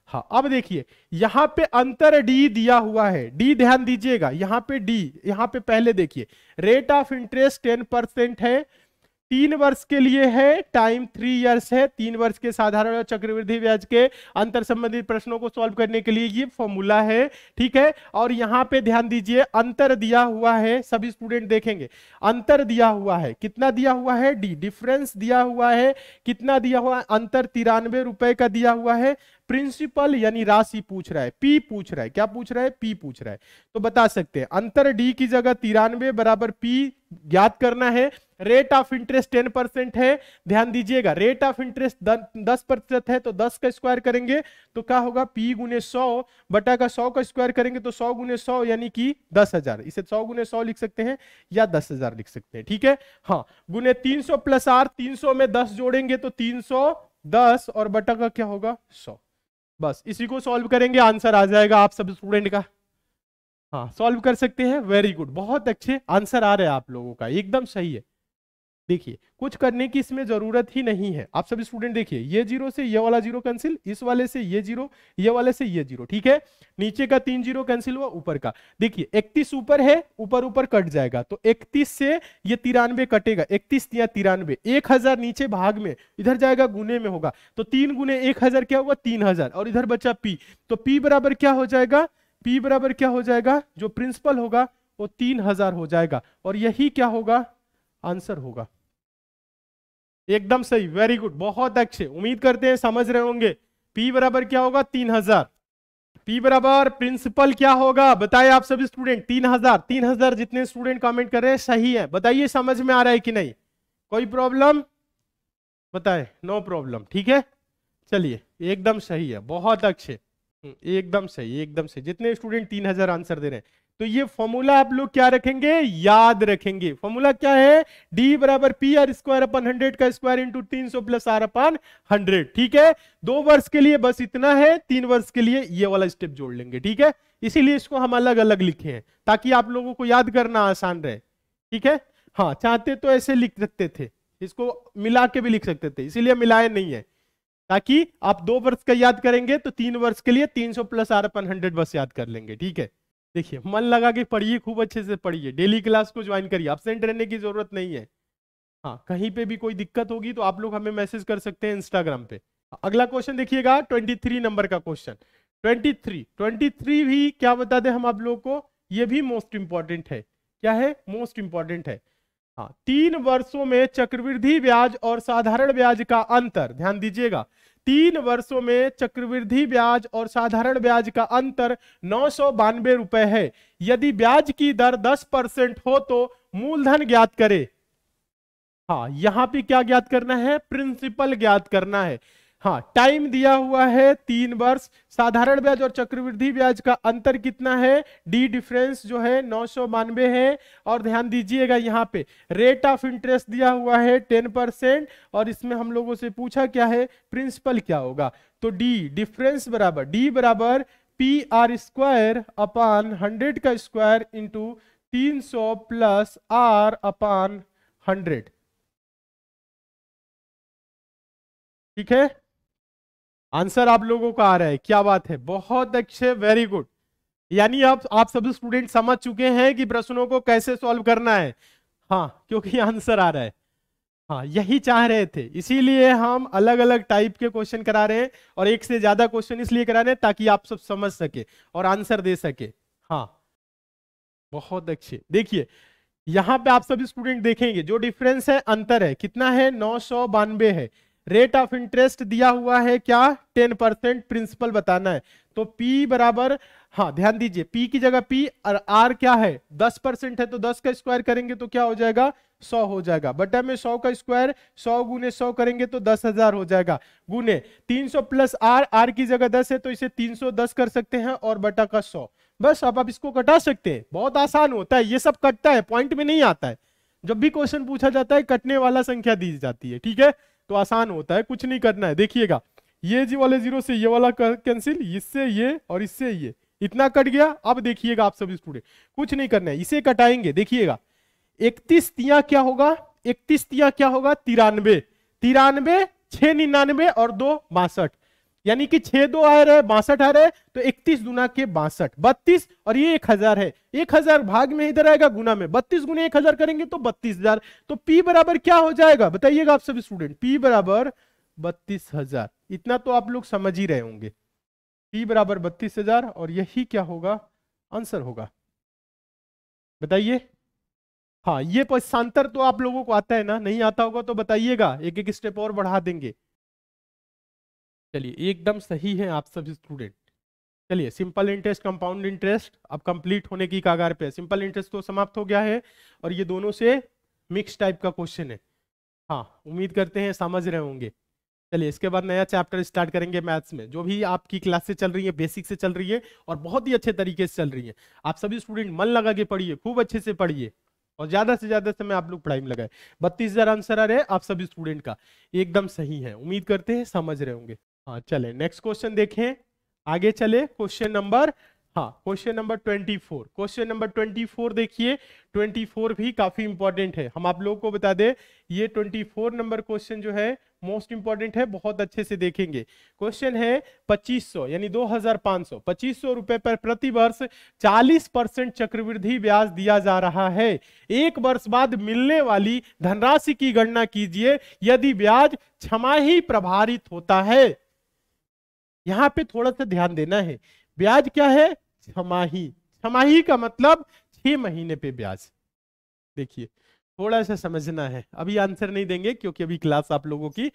हाँ अब देखिए यहां पे अंतर डी दिया हुआ है डी ध्यान दीजिएगा यहां पे डी यहां पे पहले देखिए rate of interest ten percent है तीन वर्ष के लिए है टाइम थ्री इयर्स है तीन वर्ष के साधारण और चक्रवृद्धि ब्याज के अंतर संबंधित प्रश्नों को सॉल्व करने के लिए ये फॉर्मूला है ठीक है और यहाँ पे ध्यान दीजिए अंतर दिया हुआ है सभी स्टूडेंट देखेंगे अंतर दिया हुआ है कितना दिया हुआ है डी डिफरेंस दिया हुआ है कितना दिया हुआ अंतर तिरानवे रुपए का दिया हुआ है प्रिंसिपल यानी राशि पूछ रहा है पी पूछ रहा है क्या पूछ रहा है पी पूछ रहा है तो बता सकते हैं अंतर डी की जगह तिरानवे बराबर पी ज्ञात करना है rate of interest ten percent है ध्यान दीजिएगा रेट ऑफ इंटरेस्ट दस प्रतिशत है तो दस का स्क्वायर करेंगे तो क्या होगा पी गुने सौ बटा का सौ का स्क्वायर करेंगे तो सौ गुने सौ यानी कि दस हजार इसे सौ गुने सौ लिख सकते हैं या दस हजार लिख सकते हैं ठीक है हाँ गुने तीन सौ प्लस आर तीन सौ में दस जोड़ेंगे तो तीन सौ दस और बटा का क्या होगा सौ बस इसी को सॉल्व करेंगे आंसर आ जाएगा आप सब स्टूडेंट का हाँ सॉल्व कर सकते हैं वेरी गुड बहुत अच्छे आंसर आ रहे हैं आप लोगों का एकदम सही है देखिए कुछ करने की इसमें जरूरत ही नहीं है आप सभी स्टूडेंट देखिए ये जीरो से ये वाला जीरो कैंसिल इस वाले से ये जीरो ये वाले से ये जीरो ठीक है नीचे का तीन जीरो कैंसिल हुआ ऊपर का देखिए इकतीस ऊपर है ऊपर ऊपर कट जाएगा तो इकतीस से ये तिरानवे कटेगा इकतीस या तिरानवे एक हजार नीचे भाग में इधर जाएगा गुने में होगा तो तीन गुने एक हजार क्या हुआ तीन हजार और इधर बचा पी तो पी बराबर क्या हो जाएगा पी बराबर क्या हो जाएगा जो प्रिंसिपल होगा वो तीन हजार हो जाएगा और यही क्या होगा आंसर होगा एकदम सही वेरी गुड बहुत अच्छे उम्मीद करते हैं समझ रहे होंगे पी बराबर क्या होगा तीन हजार पी बराबर प्रिंसिपल क्या होगा बताए आप सभी स्टूडेंट तीन हजार तीन हजार जितने स्टूडेंट कमेंट कर रहे हैं सही है बताइए समझ में आ रहा है कि नहीं कोई प्रॉब्लम बताए नो प्रॉब्लम ठीक है चलिए एकदम सही है बहुत अच्छे हम्म, एकदम सही एकदम सही जितने स्टूडेंट तीन हजार आंसर दे रहे हैं तो ये फॉर्मूला आप लोग क्या रखेंगे याद रखेंगे फॉर्मूला क्या है डी बराबर P R square upon hundred का स्क्वायर इंटू तीन सौ प्लस आर अपन हंड्रेड ठीक है दो वर्ष के लिए बस इतना है तीन वर्ष के लिए ये वाला स्टेप जोड़ लेंगे ठीक है इसीलिए इसको हम अलग अलग लिखे हैं ताकि आप लोगों को याद करना आसान रहे ठीक है हाँ चाहते तो ऐसे लिख सकते थे इसको मिला के भी लिख सकते थे इसीलिए मिलाए नहीं है ताकि आप दो वर्ष का याद करेंगे तो तीन वर्ष के लिए तीन सौ प्लस आर अपन हंड्रेड बस याद कर लेंगे ठीक है देखिए मन लगा के पढ़िए खूब अच्छे से पढ़िए डेली क्लास को ज्वाइन करिए एबसेंट रहने की जरूरत नहीं है हाँ कहीं पे भी कोई दिक्कत होगी तो आप लोग हमें मैसेज कर सकते हैं इंस्टाग्राम पे अगला क्वेश्चन देखिएगा 23 नंबर का क्वेश्चन 23 23 भी क्या बता दें हम आप लोगों को ये भी मोस्ट इंपॉर्टेंट है क्या है मोस्ट इंपॉर्टेंट है हाँ तीन वर्षों में चक्रवृद्धि ब्याज और साधारण ब्याज का अंतर ध्यान दीजिएगा तीन वर्षों में चक्रवृद्धि ब्याज और साधारण ब्याज का अंतर नौ सौ बानवे रुपए है यदि ब्याज की दर दस परसेंट हो तो मूलधन ज्ञात करें हाँ यहां पे क्या ज्ञात करना है प्रिंसिपल ज्ञात करना है हाँ टाइम दिया हुआ है तीन वर्ष साधारण ब्याज और चक्रवृद्धि ब्याज का अंतर कितना है डी डिफरेंस जो है नौ सौ बानवे है और ध्यान दीजिएगा यहाँ पे रेट ऑफ इंटरेस्ट दिया हुआ है टेन परसेंट और इसमें हम लोगों से पूछा क्या है प्रिंसिपल क्या होगा तो डी डिफरेंस बराबर डी बराबर P R square upon hundred का स्क्वायर इंटू तीन सौ प्लस आर अपान हंड्रेड ठीक है आंसर आप लोगों का आ रहा है क्या बात है बहुत अच्छे वेरी गुड यानी आप आप सब स्टूडेंट समझ चुके हैं कि प्रश्नों को कैसे सॉल्व करना है हाँ क्योंकि [LAUGHS] आंसर आ रहा है हाँ यही चाह रहे थे इसीलिए हम अलग अलग टाइप के क्वेश्चन करा रहे हैं और एक से ज्यादा क्वेश्चन इसलिए करा रहे हैं ताकि आप सब समझ सके और आंसर दे सके हाँ बहुत अच्छे देखिए यहाँ पे आप सभी स्टूडेंट देखेंगे जो डिफरेंस है अंतर है कितना है नौ सौ है रेट ऑफ इंटरेस्ट दिया हुआ है क्या टेन परसेंट प्रिंसिपल बताना है तो पी बराबर हाँ ध्यान दीजिए पी की जगह पी और आर क्या है दस परसेंट है तो दस का स्क्वायर करेंगे तो क्या हो जाएगा सौ हो जाएगा बटा में सौ का स्क्वायर सौ गुने सौ करेंगे तो दस हजार हो जाएगा गुने तीन सौ प्लस आर आर की जगह दस है तो इसे तीन सौ दस कर सकते हैं और बटा का सौ बस अब आप इसको कटा सकते हैं बहुत आसान होता है ये सब कटता है पॉइंट में नहीं आता है जब भी क्वेश्चन पूछा जाता है कटने वाला संख्या दी जाती है ठीक है तो आसान होता है कुछ नहीं करना है देखिएगा ये जी वाले जीरो से ये वाला कैंसिल इससे ये और इससे ये इतना कट गया अब देखिएगा आप सभी स्टूडेंट कुछ नहीं करना है इसे कटाएंगे देखिएगा इकतीस तिया क्या होगा इकतीस तिया क्या होगा तिरानवे तिरानवे छह निन्यानवे और दो बासठ यानी कि छह दो आ रहे बासठ आ रहे तो इकतीस गुना के बासठ बत्तीस और ये एक हजार है एक हजार भाग में इधर आएगा गुना में बत्तीस गुना एक हजार करेंगे तो बत्तीस हजार तो पी बराबर क्या हो जाएगा बताइएगा आप सभी स्टूडेंट पी बराबर बत्तीस हजार इतना तो आप लोग समझ ही रहे होंगे पी बराबर बत्तीस हजार और यही क्या होगा आंसर होगा बताइए हाँ ये पशांतर तो आप लोगों को आता है ना नहीं आता होगा तो बताइएगा एक एक स्टेप और बढ़ा देंगे चलिए एकदम सही है आप सब स्टूडेंट चलिए सिंपल इंटरेस्ट कंपाउंड इंटरेस्ट अब कंप्लीट होने की कागार पे सिंपल इंटरेस्ट तो समाप्त हो गया है और ये दोनों से मिक्स टाइप का क्वेश्चन है हाँ उम्मीद करते हैं समझ रहे होंगे चलिए इसके बाद नया चैप्टर स्टार्ट करेंगे मैथ्स में जो भी आपकी क्लासेस चल रही है बेसिक से चल रही है और बहुत ही अच्छे तरीके से चल रही है आप सभी स्टूडेंट मन लगा के पढ़िए खूब अच्छे से पढ़िए और ज्यादा से ज्यादा समय आप लोग प्राइम लगाए बत्तीस हजार आंसर आ रहे हैं आप सभी स्टूडेंट का एकदम सही है उम्मीद करते हैं समझ रहे होंगे हाँ चले नेक्स्ट क्वेश्चन देखें आगे चले क्वेश्चन नंबर हाँ question number twenty four question number twenty four देखिए ट्वेंटी फोर भी काफी इंपॉर्टेंट है हम आप लोगों को बता दें ये ट्वेंटी फोर नंबर क्वेश्चन जो है मोस्ट इंपॉर्टेंट है बहुत अच्छे से देखेंगे क्वेश्चन है पच्चीस सौ यानी दो हजार पांच सौ पच्चीस सौ रुपए पर प्रति वर्ष चालीस परसेंट चक्रवृद्धि ब्याज दिया जा रहा है एक वर्ष बाद मिलने वाली धनराशि की गणना कीजिए यदि ब्याज छमाही प्रभारित होता है यहाँ पे थोड़ा सा ध्यान देना है ब्याज क्या है छमाही छमाही का मतलब छह महीने पे ब्याज देखिए थोड़ा सा समझना है अभी आंसर नहीं देंगे क्योंकि अभी क्लास आप लोगों की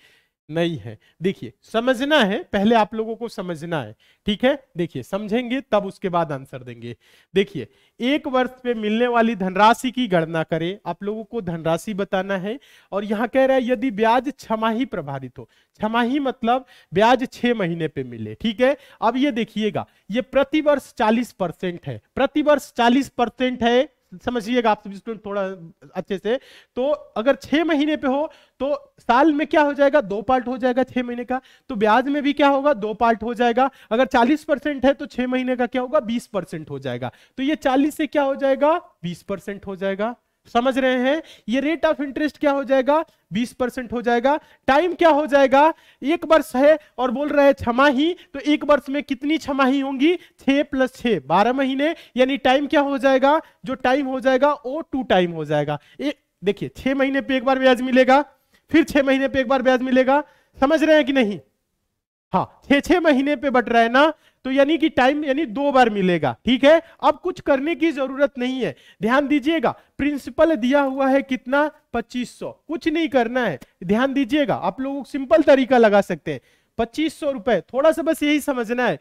नहीं है देखिए समझना है पहले आप लोगों को समझना है ठीक है देखिए समझेंगे तब उसके बाद आंसर देंगे देखिए एक वर्ष पे मिलने वाली धनराशि की गणना करें आप लोगों को धनराशि बताना है और यहाँ कह रहा है यदि ब्याज छमाही प्रभावित हो छमाही मतलब ब्याज छह महीने पे मिले ठीक है अब ये देखिएगा ये प्रतिवर्ष चालीस परसेंट है प्रतिवर्ष चालीस परसेंट है समझिएगा आप सभी स्टूडेंट थोड़ा अच्छे से तो अगर छह महीने पे हो तो साल में क्या हो जाएगा दो पार्ट हो जाएगा छह महीने का तो ब्याज में भी क्या होगा दो पार्ट हो जाएगा अगर चालीस परसेंट है तो छह महीने का क्या होगा बीस परसेंट हो जाएगा तो ये चालीस से क्या हो जाएगा बीस परसेंट हो जाएगा समझ रहे हैं ये रेट ऑफ इंटरेस्ट क्या हो जाएगा 20 परसेंट हो जाएगा टाइम क्या हो जाएगा एक वर्ष है और बोल रहे हैं छमाही तो एक वर्ष में कितनी छमाही होंगी छह प्लस छह बारह महीने यानी टाइम क्या हो जाएगा जो टाइम हो जाएगा वो टू टाइम हो जाएगा देखिए छह महीने पे एक बार ब्याज मिलेगा फिर छह महीने पे एक बार ब्याज मिलेगा समझ रहे हैं कि नहीं हाँ छह छह महीने पे बट रहा है ना तो यानी कि टाइम यानी दो बार मिलेगा ठीक है अब कुछ करने की जरूरत नहीं है ध्यान दीजिएगा प्रिंसिपल दिया हुआ है कितना 2500 कुछ नहीं करना है ध्यान दीजिएगा आप लोग सिंपल तरीका लगा सकते हैं पच्चीस सौ रुपए थोड़ा सा बस यही समझना है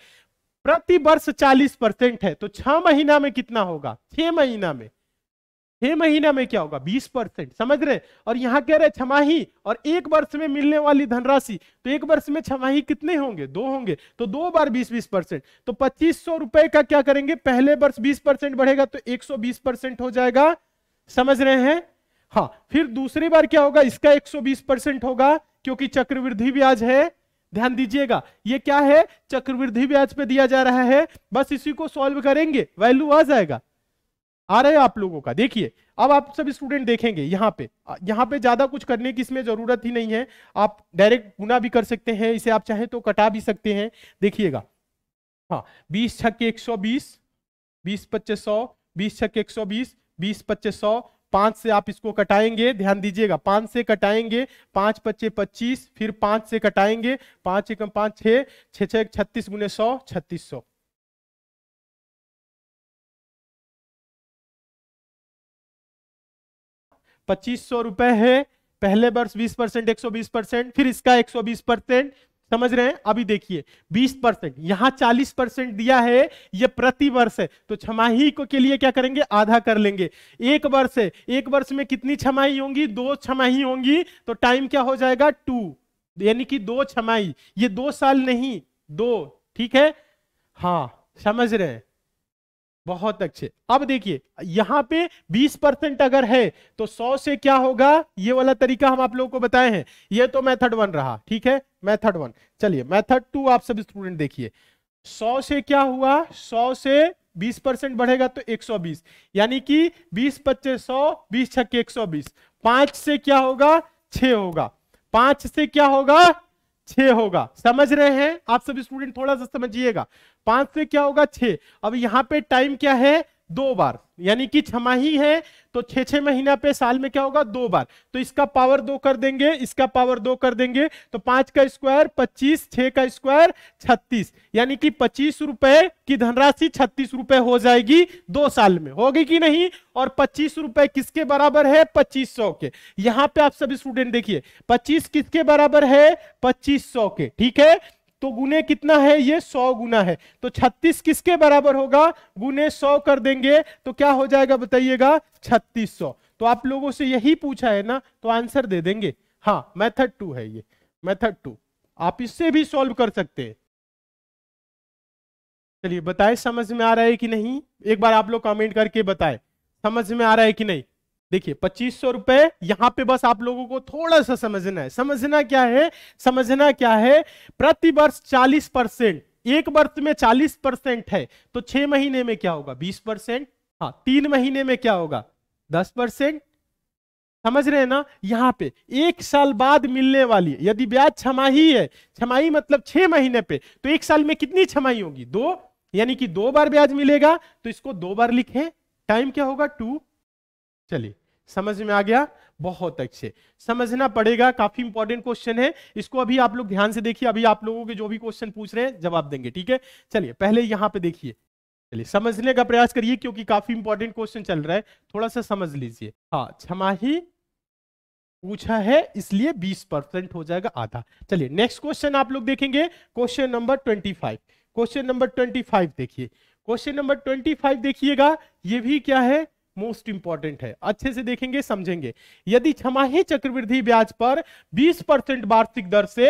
प्रति वर्ष चालीस परसेंट है तो छह महीना में कितना होगा छह महीना में छह महीना में क्या होगा बीस परसेंट समझ रहे और यहाँ कह रहे छमाही और एक वर्ष में मिलने वाली धनराशि तो एक वर्ष में छमाही कितने होंगे दो होंगे तो दो बार बीस बीस परसेंट तो पच्चीस सौ रुपए का क्या करेंगे पहले वर्ष बीस परसेंट बढ़ेगा तो एक सौ बीस परसेंट हो जाएगा समझ रहे हैं हाँ फिर दूसरी बार क्या होगा इसका एक सौ बीस परसेंट होगा क्योंकि चक्रवृद्धि ब्याज है ध्यान दीजिएगा ये क्या है चक्रवृद्धि ब्याज पे दिया जा रहा है बस इसी को सॉल्व करेंगे वैल्यू आ जाएगा आ रहा है आप लोगों का देखिए अब आप सब स्टूडेंट देखेंगे यहाँ पे यहाँ पे ज्यादा कुछ करने की इसमें जरूरत ही नहीं है आप डायरेक्ट गुना भी कर सकते हैं इसे आप चाहें तो कटा भी सकते हैं देखिएगा हाँ बीस छक्के एक सौ बीस बीस पच्चीस सौ बीस छक्के एक सौ बीस बीस पच्चीस सौ पांच से आप इसको कटाएंगे ध्यान दीजिएगा पांच से कटाएंगे पांच पच्चे पच्चीस फिर पांच से कटाएंगे पांच एक पांच छह छत्तीस गुने सौ छत्तीस सौ पच्चीस सौ रुपए है पहले वर्ष बीस परसेंट एक सौ बीस परसेंट फिर इसका एक सौ बीस परसेंट समझ रहे हैं अभी देखिए 20 परसेंट यहाँ चालीस परसेंट दिया है ये प्रति वर्ष है तो छमाही को के लिए क्या करेंगे आधा कर लेंगे एक वर्ष है एक वर्ष में कितनी छमाही होंगी दो छमाही होंगी तो टाइम क्या हो जाएगा टू यानी कि दो छमाही ये दो साल नहीं दो ठीक है हाँ समझ रहे हैं बहुत अच्छे अब देखिए यहां पे 20 परसेंट अगर है तो 100 से क्या होगा ये वाला तरीका हम आप लोगों को बताए हैं ये तो मेथड वन रहा ठीक है मेथड वन चलिए मेथड टू आप सब स्टूडेंट देखिए 100 से क्या हुआ 100 से 20 परसेंट बढ़ेगा तो 120 यानी कि 20 पच्चीस सौ बीस छक्के 120 पांच से क्या होगा छ होगा पांच से क्या होगा छ होगा समझ रहे हैं आप सब स्टूडेंट थोड़ा सा समझिएगा पांच से क्या होगा छ अब यहाँ पे टाइम क्या है दो बार यानी कि छमाही है तो छह छह महीना पे साल में क्या होगा दो बार तो इसका पावर दो कर देंगे इसका पावर दो कर देंगे तो पांच का स्क्वायर पच्चीस छह का स्क्वायर छत्तीस यानी कि पच्चीस रुपए की धनराशि छत्तीस रुपए हो जाएगी दो साल में होगी कि नहीं और पच्चीस रुपए किसके बराबर है पच्चीस सौ के यहां पे आप सभी स्टूडेंट देखिए पच्चीस किसके बराबर है पच्चीस सौ के ठीक है तो गुने कितना है ये सौ गुना है तो छत्तीस किसके बराबर होगा गुने सौ कर देंगे तो क्या हो जाएगा बताइएगा छत्तीस सौ तो आप लोगों से यही पूछा है ना तो आंसर दे देंगे हाँ मेथड टू है ये मेथड टू आप इससे भी सॉल्व कर सकते हैं चलिए बताए समझ में आ रहा है कि नहीं एक बार आप लोग कमेंट करके बताए समझ में आ रहा है कि नहीं देखिए पच्चीस सौ रुपए यहां पे बस आप लोगों को थोड़ा सा समझना है समझना क्या है समझना क्या है प्रति वर्ष चालीस परसेंट एक वर्ष में चालीस परसेंट है तो छह महीने में क्या होगा बीस परसेंट हाँ तीन महीने में क्या होगा दस परसेंट समझ रहे हैं ना यहाँ पे एक साल बाद मिलने वाली यदि ब्याज छमाही है छमाही मतलब छह महीने पे तो एक साल में कितनी छमाही होगी दो यानी कि दो बार ब्याज मिलेगा तो इसको दो बार लिखें टाइम क्या होगा टू चलिए समझ में आ गया बहुत अच्छे समझना पड़ेगा काफी इंपॉर्टेंट क्वेश्चन है इसको अभी आप लोग ध्यान से देखिए अभी आप लोगों के जो भी क्वेश्चन पूछ रहे हैं जवाब देंगे ठीक है चलिए पहले यहां पे देखिए चलिए समझने का प्रयास करिए क्योंकि काफी इंपॉर्टेंट क्वेश्चन चल रहा है थोड़ा सा समझ लीजिए हाँ छमाही पूछा है इसलिए बीस परसेंट हो जाएगा आधा चलिए नेक्स्ट क्वेश्चन आप लोग देखेंगे question number twenty question number twenty देखिए क्वेश्चन नंबर ट्वेंटी देखिएगा ये भी क्या है मोस्ट इंपॉर्टेंट है अच्छे से देखेंगे समझेंगे यदि छमाही चक्रवृद्धि ब्याज पर 20 परसेंट वार्षिक दर से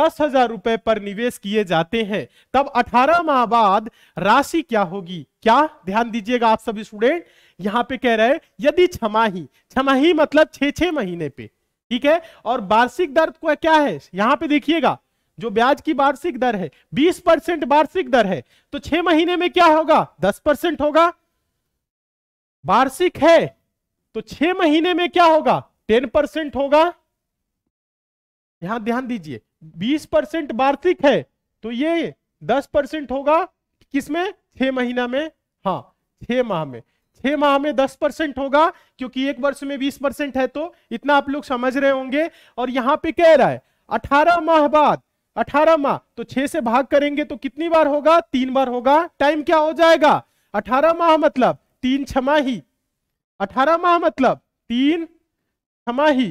दस हजार रुपए पर निवेश किए जाते हैं तब 18 माह बाद राशि क्या होगी क्या ध्यान दीजिएगा आप सभी स्टूडेंट यहां पे कह रहे हैं यदि छमाही छमाही मतलब छे छे महीने पे ठीक है और वार्षिक दर को क्या है यहां पे देखिएगा जो ब्याज की वार्षिक दर है 20 परसेंट वार्षिक दर है तो छह महीने में क्या होगा 10 परसेंट होगा वार्षिक है तो छह महीने में क्या होगा टेन परसेंट होगा यहां ध्यान दीजिए बीस परसेंट वार्षिक है तो ये दस परसेंट होगा किसमें छह महीना में हाँ छह माह में छह माह में दस परसेंट होगा क्योंकि एक वर्ष में बीस परसेंट है तो इतना आप लोग समझ रहे होंगे और यहां पे कह रहा है अठारह माह बाद अठारह माह तो छह से भाग करेंगे तो कितनी बार होगा तीन बार होगा टाइम क्या हो जाएगा अठारह माह मतलब तीन छमाही अठारह माह मतलब तीन छमाही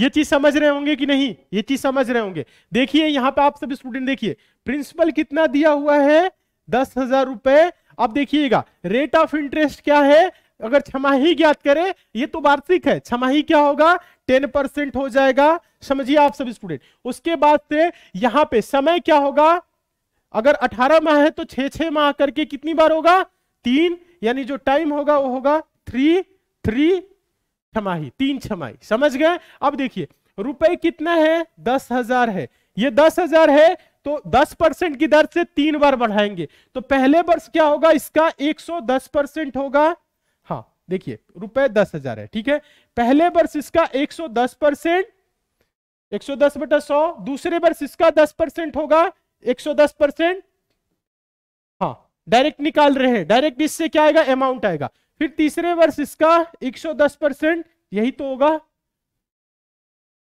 ये चीज समझ रहे होंगे कि नहीं ये चीज समझ रहे होंगे देखिए यहां पे आप सब स्टूडेंट देखिए प्रिंसिपल कितना दिया हुआ है दस हजार रुपए अब देखिएगा रेट ऑफ इंटरेस्ट क्या है अगर छमाही ज्ञात करें ये तो वार्षिक है छमाही क्या होगा टेन परसेंट हो जाएगा समझिए आप सब स्टूडेंट उसके बाद से यहां पे समय क्या होगा अगर अठारह माह है तो छह छह माह करके कितनी बार होगा तीन यानी जो टाइम होगा वो होगा थ्री थ्री छमाही तीन छमाही समझ गए अब देखिए रुपए कितना है दस हजार है ये दस हजार है तो दस परसेंट की दर से तीन बार बढ़ाएंगे तो पहले वर्ष क्या होगा इसका एक सौ दस परसेंट होगा हाँ देखिए रुपए दस हजार है ठीक है पहले वर्ष इसका एक सौ दस परसेंट एक सौ दस बटा सौ दूसरे वर्ष इसका दस परसेंट होगा एक सौ दस परसेंट डायरेक्ट निकाल रहे हैं डायरेक्ट इससे क्या आएगा अमाउंट आएगा फिर तीसरे वर्ष इसका एक सौ दस परसेंट यही तो होगा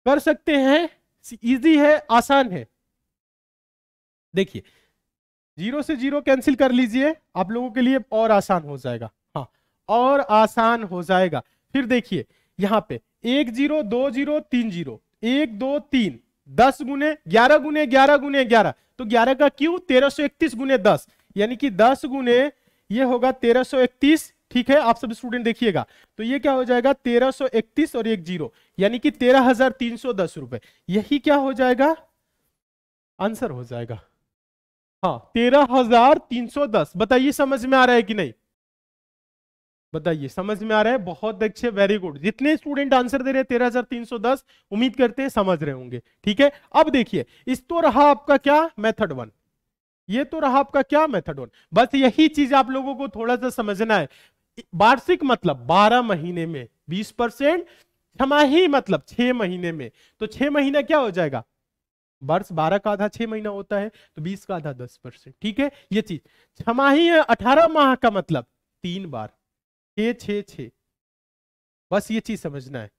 कर सकते हैं इजी है आसान है देखिए जीरो से जीरो कैंसिल कर लीजिए आप लोगों के लिए और आसान हो जाएगा हाँ और आसान हो जाएगा फिर देखिए यहां पे एक जीरो दो जीरो तीन जीरो एक दो तीन दस गुने ग्यारह गुने ग्यारह गुने ग्यारह तो ग्यारह का क्यू तेरह सौ इकतीस गुने दस यानी कि दस गुने ये होगा तेरह सो इकतीस ठीक है आप सब स्टूडेंट देखिएगा तो ये क्या हो जाएगा तेरह सो इकतीस और एक जीरो यानी कि तेरह हजार तीन सौ दस रुपए यही क्या हो जाएगा आंसर हो जाएगा हाँ तेरह हजार तीन सौ दस बताइए समझ में आ रहा है कि नहीं बताइए समझ में आ रहा है बहुत अच्छे वेरी गुड जितने स्टूडेंट आंसर दे रहे हैं तेरह हजार तीन सौ दस उम्मीद करते हैं समझ रहे होंगे ठीक है अब देखिए इस तो रहा आपका क्या मेथड वन ये तो रहा आपका क्या वन बस यही चीज आप लोगों को थोड़ा सा समझना है वार्षिक मतलब 12 महीने में 20 परसेंट छमाही मतलब छह महीने में तो छह महीना क्या हो जाएगा वर्ष 12 का आधा छह महीना होता है तो 20 का आधा 10 परसेंट ठीक है ये चीज छमाही है 18 माह का मतलब तीन बार छ छ छ बस ये चीज समझना है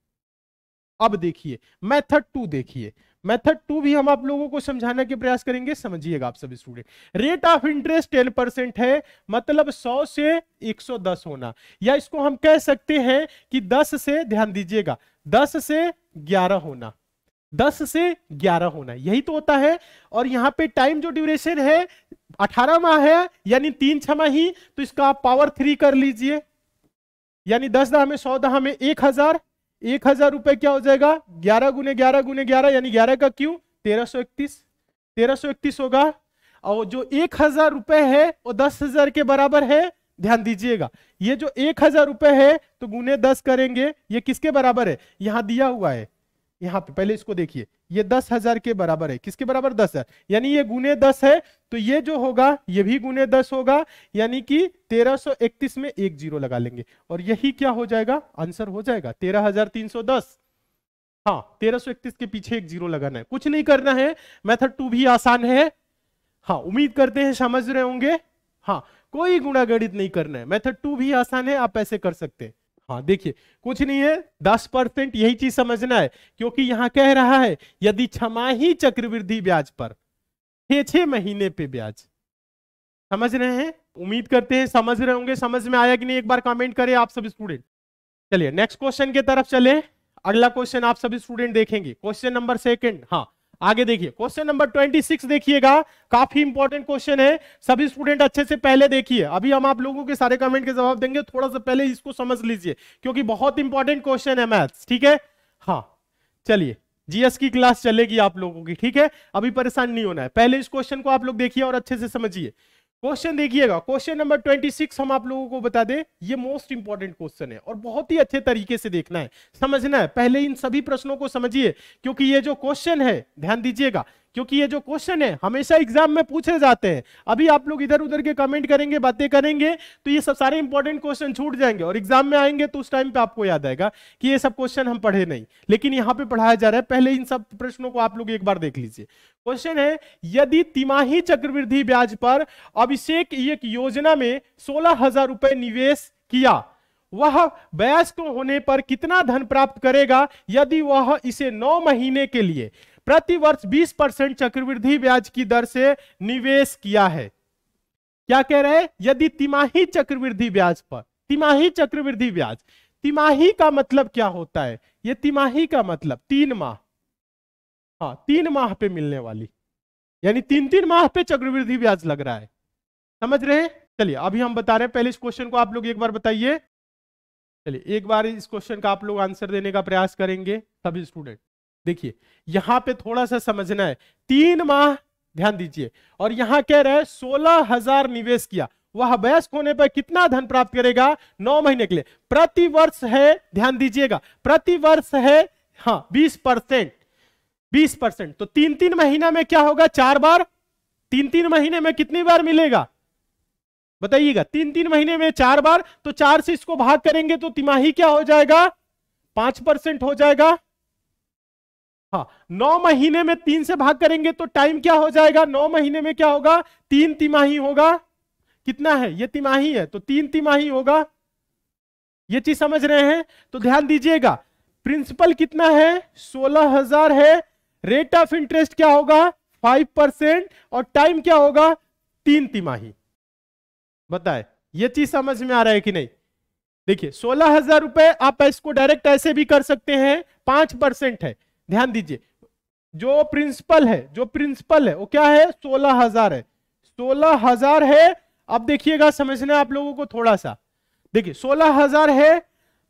अब देखिए मैथड टू देखिए मेथड टू भी हम आप लोगों को समझाने के प्रयास करेंगे समझिएगा आप सभी student rate of interest ten percent है मतलब सौ से 110 होना या इसको हम कह सकते हैं कि 10 से ध्यान दीजिएगा 10 से 11 होना 10 से 11 होना यही तो होता है और यहाँ पे टाइम जो ड्यूरेशन है 18 माह है यानी तीन ही तो इसका आप पावर थ्री कर लीजिए यानी दस दहा में सौ दहा में एक हजार एक हजार रुपए क्या हो जाएगा ग्यारह गुने ग्यारह गुने ग्यारह यानी ग्यारह का क्यू तेरह सौ इकतीस तेरह सौ इकतीस होगा और जो एक हजार रुपए है वो दस हजार के बराबर है ध्यान दीजिएगा ये जो एक हजार रुपए है तो गुने दस करेंगे ये किसके बराबर है यहां दिया हुआ है यहाँ पे पहले इसको देखिए ये दस हजार के बराबर है किसके बराबर दस हजार यानी ये गुने दस है तो ये जो होगा ये भी गुने दस होगा यानी कि 1331 में एक जीरो लगा लेंगे और यही क्या हो जाएगा आंसर हो जाएगा 13310 हाँ 1331 के पीछे एक जीरो लगाना है कुछ नहीं करना है मेथड टू भी आसान है हाँ उम्मीद करते हैं समझ रहे होंगे हाँ कोई गुणा गणित नहीं करना है मेथड टू भी आसान है आप ऐसे कर सकते हैं हाँ देखिए कुछ नहीं है दस परसेंट यही चीज समझना है क्योंकि यहाँ कह रहा है यदि छमाही चक्रवृद्धि ब्याज पर छः छः महीने पे ब्याज समझ रहे हैं उम्मीद करते हैं समझ रहे होंगे समझ में आया कि नहीं एक बार कमेंट करें आप सब स्टूडेंट चलिए नेक्स्ट क्वेश्चन की तरफ चले अगला क्वेश्चन आप सभी स्टूडेंट देखेंगे क्वेश्चन नंबर सेकंड हाँ आगे देखिए क्वेश्चन नंबर 26 देखिएगा काफी इंपॉर्टेंट क्वेश्चन है सभी स्टूडेंट अच्छे से पहले देखिए अभी हम आप लोगों के सारे कमेंट के जवाब देंगे थोड़ा सा पहले इसको समझ लीजिए क्योंकि बहुत इंपॉर्टेंट क्वेश्चन है मैथ्स ठीक है हाँ चलिए जीएस की क्लास चलेगी आप लोगों की ठीक है अभी परेशान नहीं होना है पहले इस क्वेश्चन को आप लोग देखिए और अच्छे से समझिए क्वेश्चन देखिएगा क्वेश्चन नंबर 26 हम आप लोगों को बता दें ये मोस्ट इंपॉर्टेंट क्वेश्चन है और बहुत ही अच्छे तरीके से देखना है समझना है पहले इन सभी प्रश्नों को समझिए क्योंकि ये जो क्वेश्चन है ध्यान दीजिएगा क्योंकि ये जो क्वेश्चन है हमेशा एग्जाम में पूछे जाते हैं अभी आप लोग इधर उधर के कमेंट करेंगे बातें करेंगे तो ये सब सारे इंपॉर्टेंट क्वेश्चन छूट जाएंगे और एग्जाम में आएंगे तो उस टाइम पे आपको याद आएगा कि ये सब क्वेश्चन हम पढ़े नहीं लेकिन यहाँ पे पढ़ाया जा रहा है पहले इन सब प्रश्नों को आप लोग एक बार देख लीजिए क्वेश्चन है यदि तिमाही चक्रवृद्धि ब्याज पर अभिषेक एक योजना में सोलह हजार रुपए निवेश किया वह वयस्क तो होने पर कितना धन प्राप्त करेगा यदि वह इसे नौ महीने के लिए प्रति वर्ष बीस परसेंट चक्रवृद्धि ब्याज की दर से निवेश किया है क्या कह रहे हैं यदि तिमाही चक्रवृद्धि ब्याज पर तिमाही चक्रवृद्धि ब्याज तिमाही का मतलब क्या होता है ये तिमाही का मतलब तीन माह हाँ तीन माह पे मिलने वाली यानी तीन तीन माह पे चक्रवृद्धि ब्याज लग रहा है समझ रहे हैं चलिए अभी हम बता रहे हैं पहले इस क्वेश्चन को आप लोग एक बार बताइए चलिए एक बार इस क्वेश्चन का आप लोग आंसर देने का प्रयास करेंगे सभी स्टूडेंट देखिए यहां पे थोड़ा सा समझना है तीन माह ध्यान दीजिए और यहां कह रहे सोलह हजार निवेश किया वह वयस्क होने पर कितना धन प्राप्त करेगा नौ महीने के लिए प्रति वर्ष है ध्यान दीजिएगा प्रति वर्ष है हाँ बीस परसेंट बीस परसेंट तो तीन तीन महीना में क्या होगा चार बार तीन तीन महीने में कितनी बार मिलेगा बताइएगा तीन तीन महीने में चार बार तो चार से इसको भाग करेंगे तो तिमाही क्या हो जाएगा पांच परसेंट हो जाएगा हाँ नौ महीने में तीन से भाग करेंगे तो टाइम क्या हो जाएगा नौ महीने में क्या होगा तीन तिमाही होगा कितना है ये तिमाही है तो तीन तिमाही होगा ये चीज समझ रहे हैं तो ध्यान दीजिएगा प्रिंसिपल कितना है सोलह हजार है रेट ऑफ इंटरेस्ट क्या होगा फाइव परसेंट और टाइम क्या होगा तीन तिमाही बताए ये चीज समझ में आ रहा है कि नहीं देखिए सोलह हजार रुपए आप इसको डायरेक्ट ऐसे भी कर सकते हैं पांच परसेंट है ध्यान दीजिए जो प्रिंसिपल है जो प्रिंसिपल है वो क्या है सोलह हजार है सोलह हजार है अब देखिएगा समझना आप लोगों को थोड़ा सा देखिए सोलह हजार है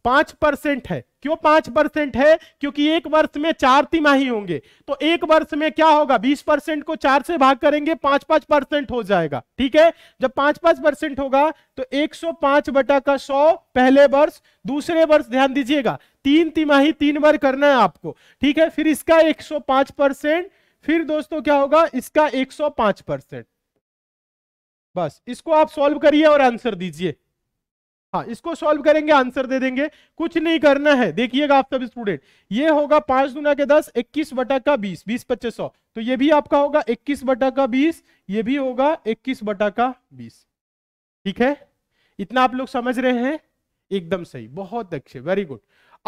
पांच परसेंट है क्यों पांच परसेंट है क्योंकि एक वर्ष में चार तिमाही होंगे तो एक वर्ष में क्या होगा बीस परसेंट को चार से भाग करेंगे पांच पांच परसेंट हो जाएगा ठीक है जब पांच पांच परसेंट होगा तो एक सौ पांच बटा का सौ पहले वर्ष दूसरे वर्ष ध्यान दीजिएगा तीन तिमाही तीन बार करना है आपको ठीक है फिर इसका एक सौ पांच परसेंट फिर दोस्तों क्या होगा इसका एक सौ पांच परसेंट बस इसको आप सॉल्व करिए और आंसर दीजिए हाँ इसको सॉल्व करेंगे आंसर दे देंगे कुछ नहीं करना है देखिएगा आप सभी स्टूडेंट ये होगा पांच दुना के दस इक्कीस बटा का बीस बीस पच्चीस सौ तो ये भी आपका होगा इक्कीस बटा का बीस ये भी होगा इक्कीस बटा का बीस ठीक है इतना आप लोग समझ रहे हैं एकदम सही बहुत अच्छे वेरी गुड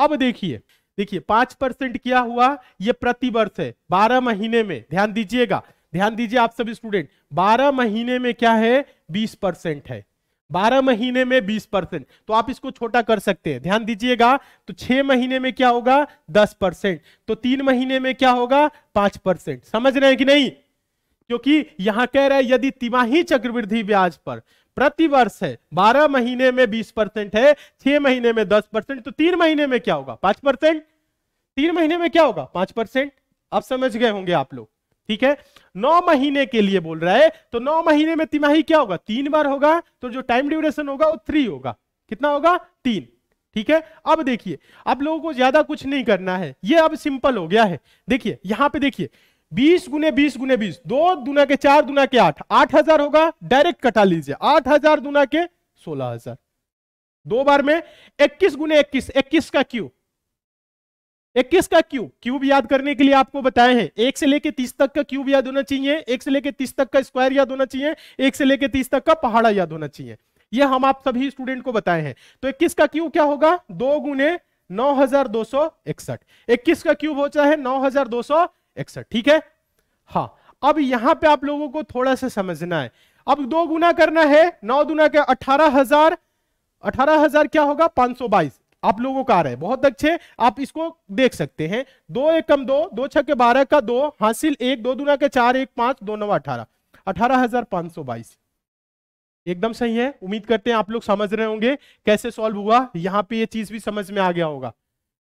अब देखिए देखिए पांच परसेंट क्या हुआ ये प्रतिवर्ष है बारह महीने में ध्यान दीजिएगा ध्यान दीजिए आप सभी स्टूडेंट बारह महीने में क्या है बीस परसेंट है बारह महीने में बीस परसेंट तो आप इसको छोटा कर सकते हैं ध्यान दीजिएगा तो छह महीने में क्या होगा दस परसेंट तो तीन महीने में क्या होगा पांच परसेंट समझ रहे हैं कि नहीं क्योंकि यहां कह रहे हैं यदि तिमाही चक्रवृद्धि ब्याज पर प्रतिवर्ष है बारह महीने में बीस परसेंट है छह महीने में दस परसेंट तो तीन महीने में क्या होगा पांच परसेंट तीन महीने में क्या होगा पांच परसेंट अब समझ गए होंगे आप लोग ठीक है नौ महीने के लिए बोल रहा है तो नौ महीने में तिमाही क्या होगा तीन बार होगा तो जो टाइम ड्यूरेशन होगा वो थ्री होगा कितना होगा तीन ठीक है अब देखिए अब लोगों को ज्यादा कुछ नहीं करना है ये अब सिंपल हो गया है देखिए यहां पे देखिए बीस गुने बीस गुने बीस दो दुना के चार दुना के आठ आठ हजार होगा डायरेक्ट कटा लीजिए आठ हजार दुना के सोलह हजार दो बार में इक्कीस गुने इक्कीस इक्कीस का क्यू इक्कीस का क्यूब क्यूब याद करने के लिए आपको बताए हैं एक से लेके तीस तक का क्यूब याद होना चाहिए एक से लेके तीस तक का स्क्वायर याद होना चाहिए एक से लेके तीस तक का पहाड़ा याद होना चाहिए यह हम आप सभी स्टूडेंट को बताए हैं तो इक्कीस का क्यूब क्या होगा दो गुने नौ हजार दो सौ इकसठ इक्कीस का क्यूब होता है नौ हजार दो सौ इकसठ ठीक है हाँ अब यहां पे आप लोगों को थोड़ा सा समझना है अब दो गुना करना है नौ दुना के अठारह हजार अठारह हजार क्या होगा पांच सौ बाईस आप लोगों का आ रहा है बहुत अच्छे आप इसको देख सकते हैं दो एक कम दो दो छक्के बारह का दो हासिल एक दो दुना के चार एक पांच दो नवा अठारह अठारह हजार पांच सौ बाईस एकदम सही है उम्मीद करते हैं आप लोग समझ रहे होंगे कैसे सॉल्व हुआ यहाँ पे ये चीज भी समझ में आ गया होगा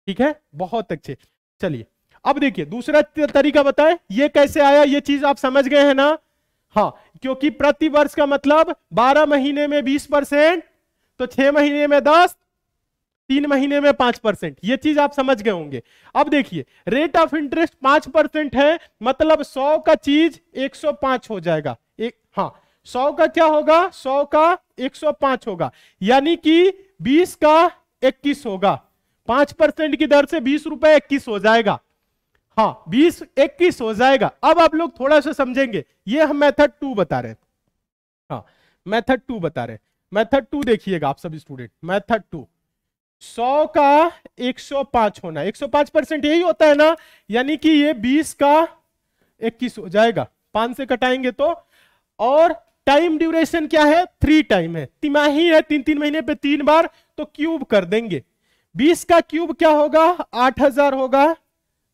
ठीक है बहुत अच्छे चलिए अब देखिए दूसरा तरीका बताएं ये कैसे आया ये चीज आप समझ गए हैं ना हाँ क्योंकि प्रति वर्ष का मतलब 12 महीने में 20 परसेंट तो 6 महीने में दस तीन महीने में पांच परसेंट ये चीज आप समझ गए होंगे अब देखिए रेट ऑफ इंटरेस्ट पांच परसेंट है मतलब सौ का चीज एक सौ पांच हो जाएगा एक हाँ सौ का क्या होगा सौ का एक सौ पांच होगा यानी कि बीस का इक्कीस होगा पांच परसेंट की दर से बीस रुपए इक्कीस हो जाएगा हाँ बीस इक्कीस हो जाएगा अब आप लोग थोड़ा सा समझेंगे ये हम मेथड टू बता रहे हैं हाँ मेथड टू बता रहे हैं मेथड टू देखिएगा आप सब स्टूडेंट मेथड टू सौ का 105 होना 105 परसेंट यही होता है ना यानी कि ये 20 का 21 हो जाएगा पांच से कटाएंगे तो और टाइम ड्यूरेशन क्या है थ्री टाइम है तिमाही है तीन तीन महीने पे तीन बार तो क्यूब कर देंगे 20 का क्यूब क्या होगा 8000 होगा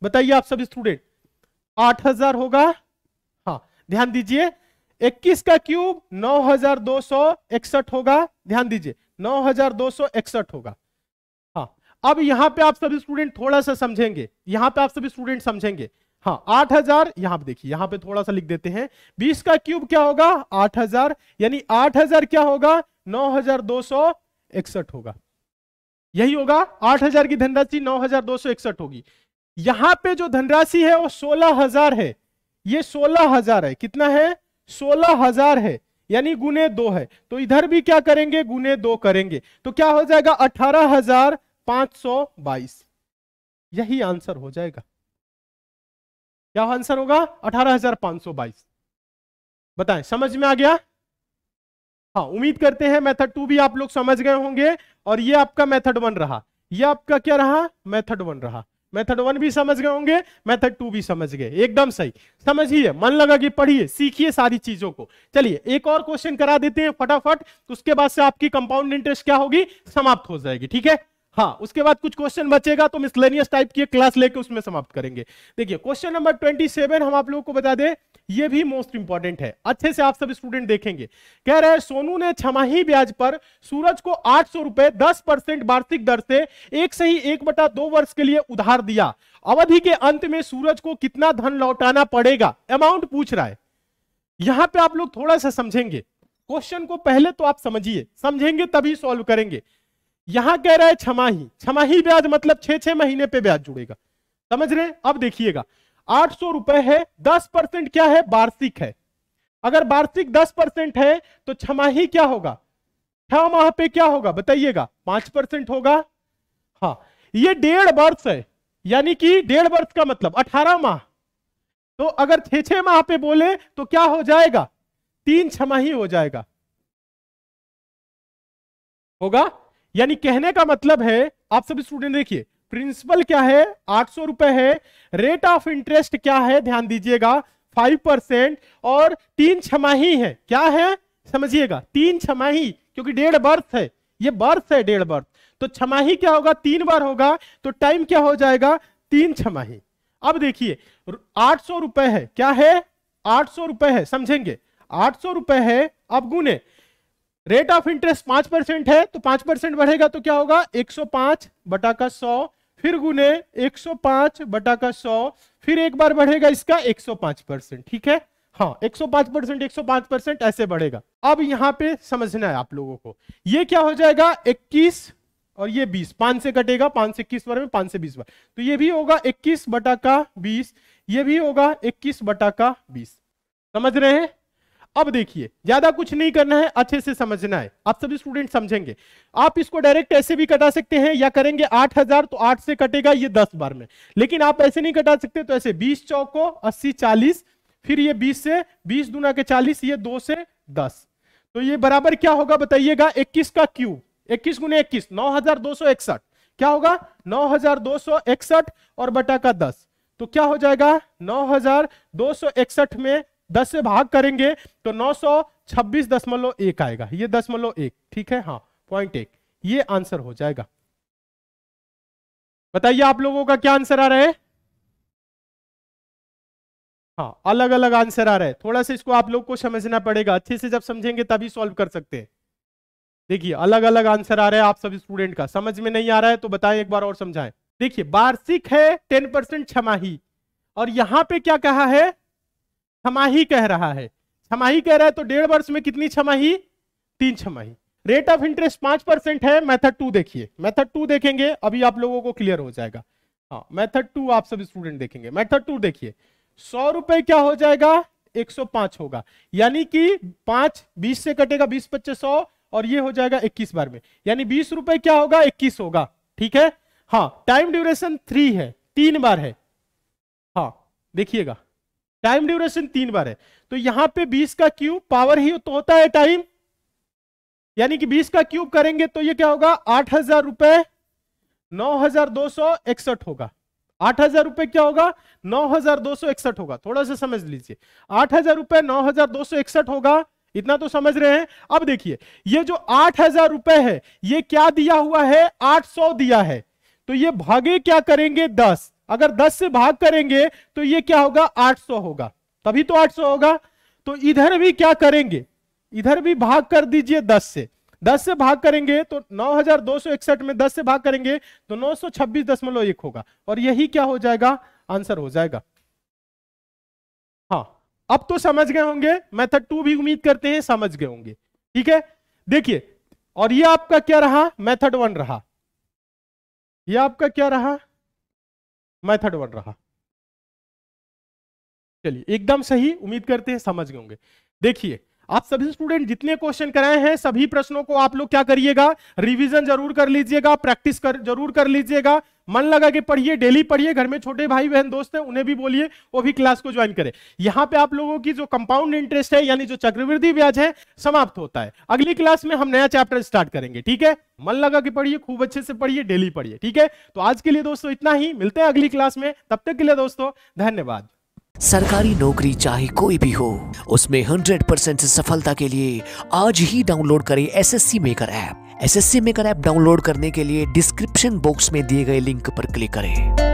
बताइए आप सब स्टूडेंट 8000 होगा हाँ ध्यान दीजिए 21 का क्यूब इकसठ होगा ध्यान दीजिए इकसठ होगा अब यहां पे आप सभी स्टूडेंट थोड़ा सा समझेंगे यहां पे आप सभी स्टूडेंट समझेंगे हाँ आठ हजार यहां पर देखिए यहां पे थोड़ा सा लिख देते हैं बीस का क्यूब क्या होगा आठ हजार यानी आठ हजार क्या होगा नौ हजार दो सौ इकसठ होगा यही होगा आठ हजार की धनराशि नौ हजार दो सौ इकसठ होगी यहां पे जो धनराशि है वो सोलह हजार है ये सोलह हजार है कितना है सोलह हजार है यानी गुने दो है तो इधर भी क्या करेंगे गुने दो करेंगे तो क्या हो जाएगा अठारह हजार 1822 यही आंसर हो जाएगा क्या आंसर होगा 18522 बताएं समझ में आ गया हाँ उम्मीद करते हैं मेथड टू भी आप लोग समझ गए होंगे और ये आपका मेथड वन रहा ये आपका क्या रहा मेथड वन रहा मेथड वन भी समझ गए होंगे मेथड टू भी समझ गए एकदम सही समझिए मन लगा कि पढ़िए सीखिए सारी चीजों को चलिए एक और क्वेश्चन करा देते हैं फटाफट उसके बाद से आपकी कंपाउंड इंटरेस्ट क्या होगी समाप्त हो जाएगी ठीक है हाँ उसके बाद कुछ क्वेश्चन बचेगा तो मिसलेनियस टाइप की क्लास लेके उसमें समाप्त करेंगे देखिए क्वेश्चन नंबर ट्वेंटी सेवन हम आप लोगों को बता दें ये भी मोस्ट इंपॉर्टेंट है अच्छे से आप सब स्टूडेंट देखेंगे कह रहे हैं सोनू ने छमाही ब्याज पर सूरज को आठ सौ रुपए दस परसेंट वार्षिक दर से एक से ही एक बटा दो वर्ष के लिए उधार दिया अवधि के अंत में सूरज को कितना धन लौटाना पड़ेगा अमाउंट पूछ रहा है यहां पर आप लोग थोड़ा सा समझेंगे क्वेश्चन को पहले तो आप समझिए समझेंगे तभी सॉल्व करेंगे यहां कह रहा है छमाही छमाही ब्याज मतलब छह छह महीने पे ब्याज जुड़ेगा समझ रहे अब देखिएगा आठ सौ रुपए है दस परसेंट क्या है वार्षिक है अगर वार्षिक दस परसेंट है तो छमाही क्या होगा छह माह पे क्या होगा बताइएगा पांच परसेंट होगा हाँ ये डेढ़ वर्ष है यानी कि डेढ़ वर्ष का मतलब अठारह माह तो अगर छे छे माह पे बोले तो क्या हो जाएगा तीन छमाही हो जाएगा होगा यानी कहने का मतलब है आप सब स्टूडेंट देखिए प्रिंसिपल क्या है आठ सौ रुपए है रेट ऑफ इंटरेस्ट क्या है ध्यान दीजिएगा फाइव परसेंट और तीन छमाही है क्या है समझिएगा तीन छमाही क्योंकि डेढ़ बर्थ है ये बर्थ है डेढ़ बर्थ तो छमाही क्या होगा तीन बार होगा तो टाइम क्या हो जाएगा तीन छमाही अब देखिए आठ सौ रुपए है क्या है आठ सौ रुपए है समझेंगे आठ सौ रुपए है अब गुने रेट ऑफ इंटरेस्ट पांच परसेंट है तो पांच परसेंट बढ़ेगा तो क्या होगा एक सौ पांच बटा का सौ फिर गुने एक सौ पांच बटा का सौ फिर एक बार बढ़ेगा इसका एक सौ पांच परसेंट ठीक है हाँ 105 परसेंट एक परसेंट ऐसे बढ़ेगा अब यहाँ पे समझना है आप लोगों को ये क्या हो जाएगा 21 और ये 20 पांच से कटेगा पांच से इक्कीस बार में पांच से बीस बार तो ये भी होगा इक्कीस बटा का बीस ये भी होगा इक्कीस बटा का बीस समझ रहे हैं अब देखिए ज्यादा कुछ नहीं करना है अच्छे से समझना है आप सभी स्टूडेंट समझेंगे आप इसको डायरेक्ट ऐसे भी कटा सकते हैं या करेंगे आठ हजार तो आठ से कटेगा ये दस बार में लेकिन आप ऐसे नहीं कटा सकते तो ऐसे बीस चौको अस्सी चालीस फिर ये बीस से बीस दुना के चालीस ये दो से दस तो ये बराबर क्या होगा बताइएगा इक्कीस का क्यू इक्कीस गुने इक्कीस नौ हजार दो सौ इकसठ क्या होगा नौ हजार दो सौ इकसठ और बटा का दस तो क्या हो जाएगा नौ हजार दो सौ इकसठ में 10 से भाग करेंगे तो नौ सौ छब्बीस दशमलव एक आएगा ये दशमलव एक ठीक है हाँ पॉइंट एक ये आंसर हो जाएगा बताइए आप लोगों का क्या आंसर आ रहा है हाँ अलग अलग आंसर आ रहा है थोड़ा सा इसको आप लोग को समझना पड़ेगा अच्छे से जब समझेंगे तभी सॉल्व कर सकते हैं देखिए अलग अलग आंसर आ रहे हैं आप सभी स्टूडेंट का समझ में नहीं आ रहा है तो बताएं एक बार और समझाएं देखिए वार्षिक है टेन परसेंट छमाही और यहां पे क्या कहा है छमाही कह रहा है छमाही कह रहा है तो डेढ़ वर्ष में कितनी छमाही तीन छमाही रेट ऑफ इंटरेस्ट पांच परसेंट है मेथड टू देखिए मेथड टू देखेंगे अभी आप लोगों को क्लियर हो जाएगा हाँ मेथड टू आप सब स्टूडेंट देखेंगे मेथड टू देखिए सौ रुपए क्या हो जाएगा एक सौ पांच होगा यानी कि पांच बीस से कटेगा बीस पच्चीस सौ और ये हो जाएगा इक्कीस बार में यानी बीस रुपए क्या होगा इक्कीस होगा ठीक है हाँ टाइम ड्यूरेशन थ्री है तीन बार है हाँ देखिएगा टाइम ड्यूरेशन तीन बार है तो यहां पे 20 का क्यूब पावर ही तो होता है टाइम यानी कि 20 का क्यूब करेंगे तो ये क्या होगा आठ हजार रुपए नौ दो सौ इकसठ होगा आठ हजार रुपए क्या होगा नौ हजार दो सौ इकसठ होगा थोड़ा सा समझ लीजिए आठ हजार रुपए नौ हजार दो सौ इकसठ होगा इतना तो समझ रहे हैं अब देखिए ये जो आठ हजार रुपए है ये क्या दिया हुआ है आठ सौ दिया है तो ये भागे क्या करेंगे दस अगर 10 से भाग करेंगे तो ये क्या होगा 800 होगा तभी तो 800 होगा तो इधर भी क्या करेंगे इधर भी भाग कर दीजिए 10 से 10 से भाग करेंगे तो नौ में 10 से भाग करेंगे तो नौ होगा और यही क्या हो जाएगा आंसर हो जाएगा हाँ अब तो समझ गए होंगे मेथड टू भी उम्मीद करते हैं समझ गए होंगे ठीक है देखिए और ये आपका क्या रहा मेथड वन रहा ये आपका क्या रहा मेथड वर्ड रहा चलिए एकदम सही उम्मीद करते हैं समझ गए होंगे देखिए आप सभी स्टूडेंट जितने क्वेश्चन कराए हैं सभी प्रश्नों को आप लोग क्या करिएगा रिवीजन जरूर कर लीजिएगा प्रैक्टिस कर जरूर कर लीजिएगा मन लगा के पढ़िए डेली पढ़िए घर में छोटे भाई बहन दोस्त हैं उन्हें भी बोलिए वो भी क्लास को ज्वाइन करें यहाँ पे आप लोगों की जो कंपाउंड इंटरेस्ट है यानी जो चक्रवृद्धि ब्याज है समाप्त होता है अगली क्लास में हम नया चैप्टर स्टार्ट करेंगे ठीक है मन लगा के पढ़िए खूब अच्छे से पढ़िए डेली पढ़िए ठीक है तो आज के लिए दोस्तों इतना ही मिलते हैं अगली क्लास में तब तक के लिए दोस्तों धन्यवाद सरकारी नौकरी चाहे कोई भी हो उसमें 100 परसेंट सफलता के लिए आज ही डाउनलोड करें C maker app S S C maker app download करने के लिए डिस्क्रिप्शन बॉक्स में दिए गए लिंक पर क्लिक करें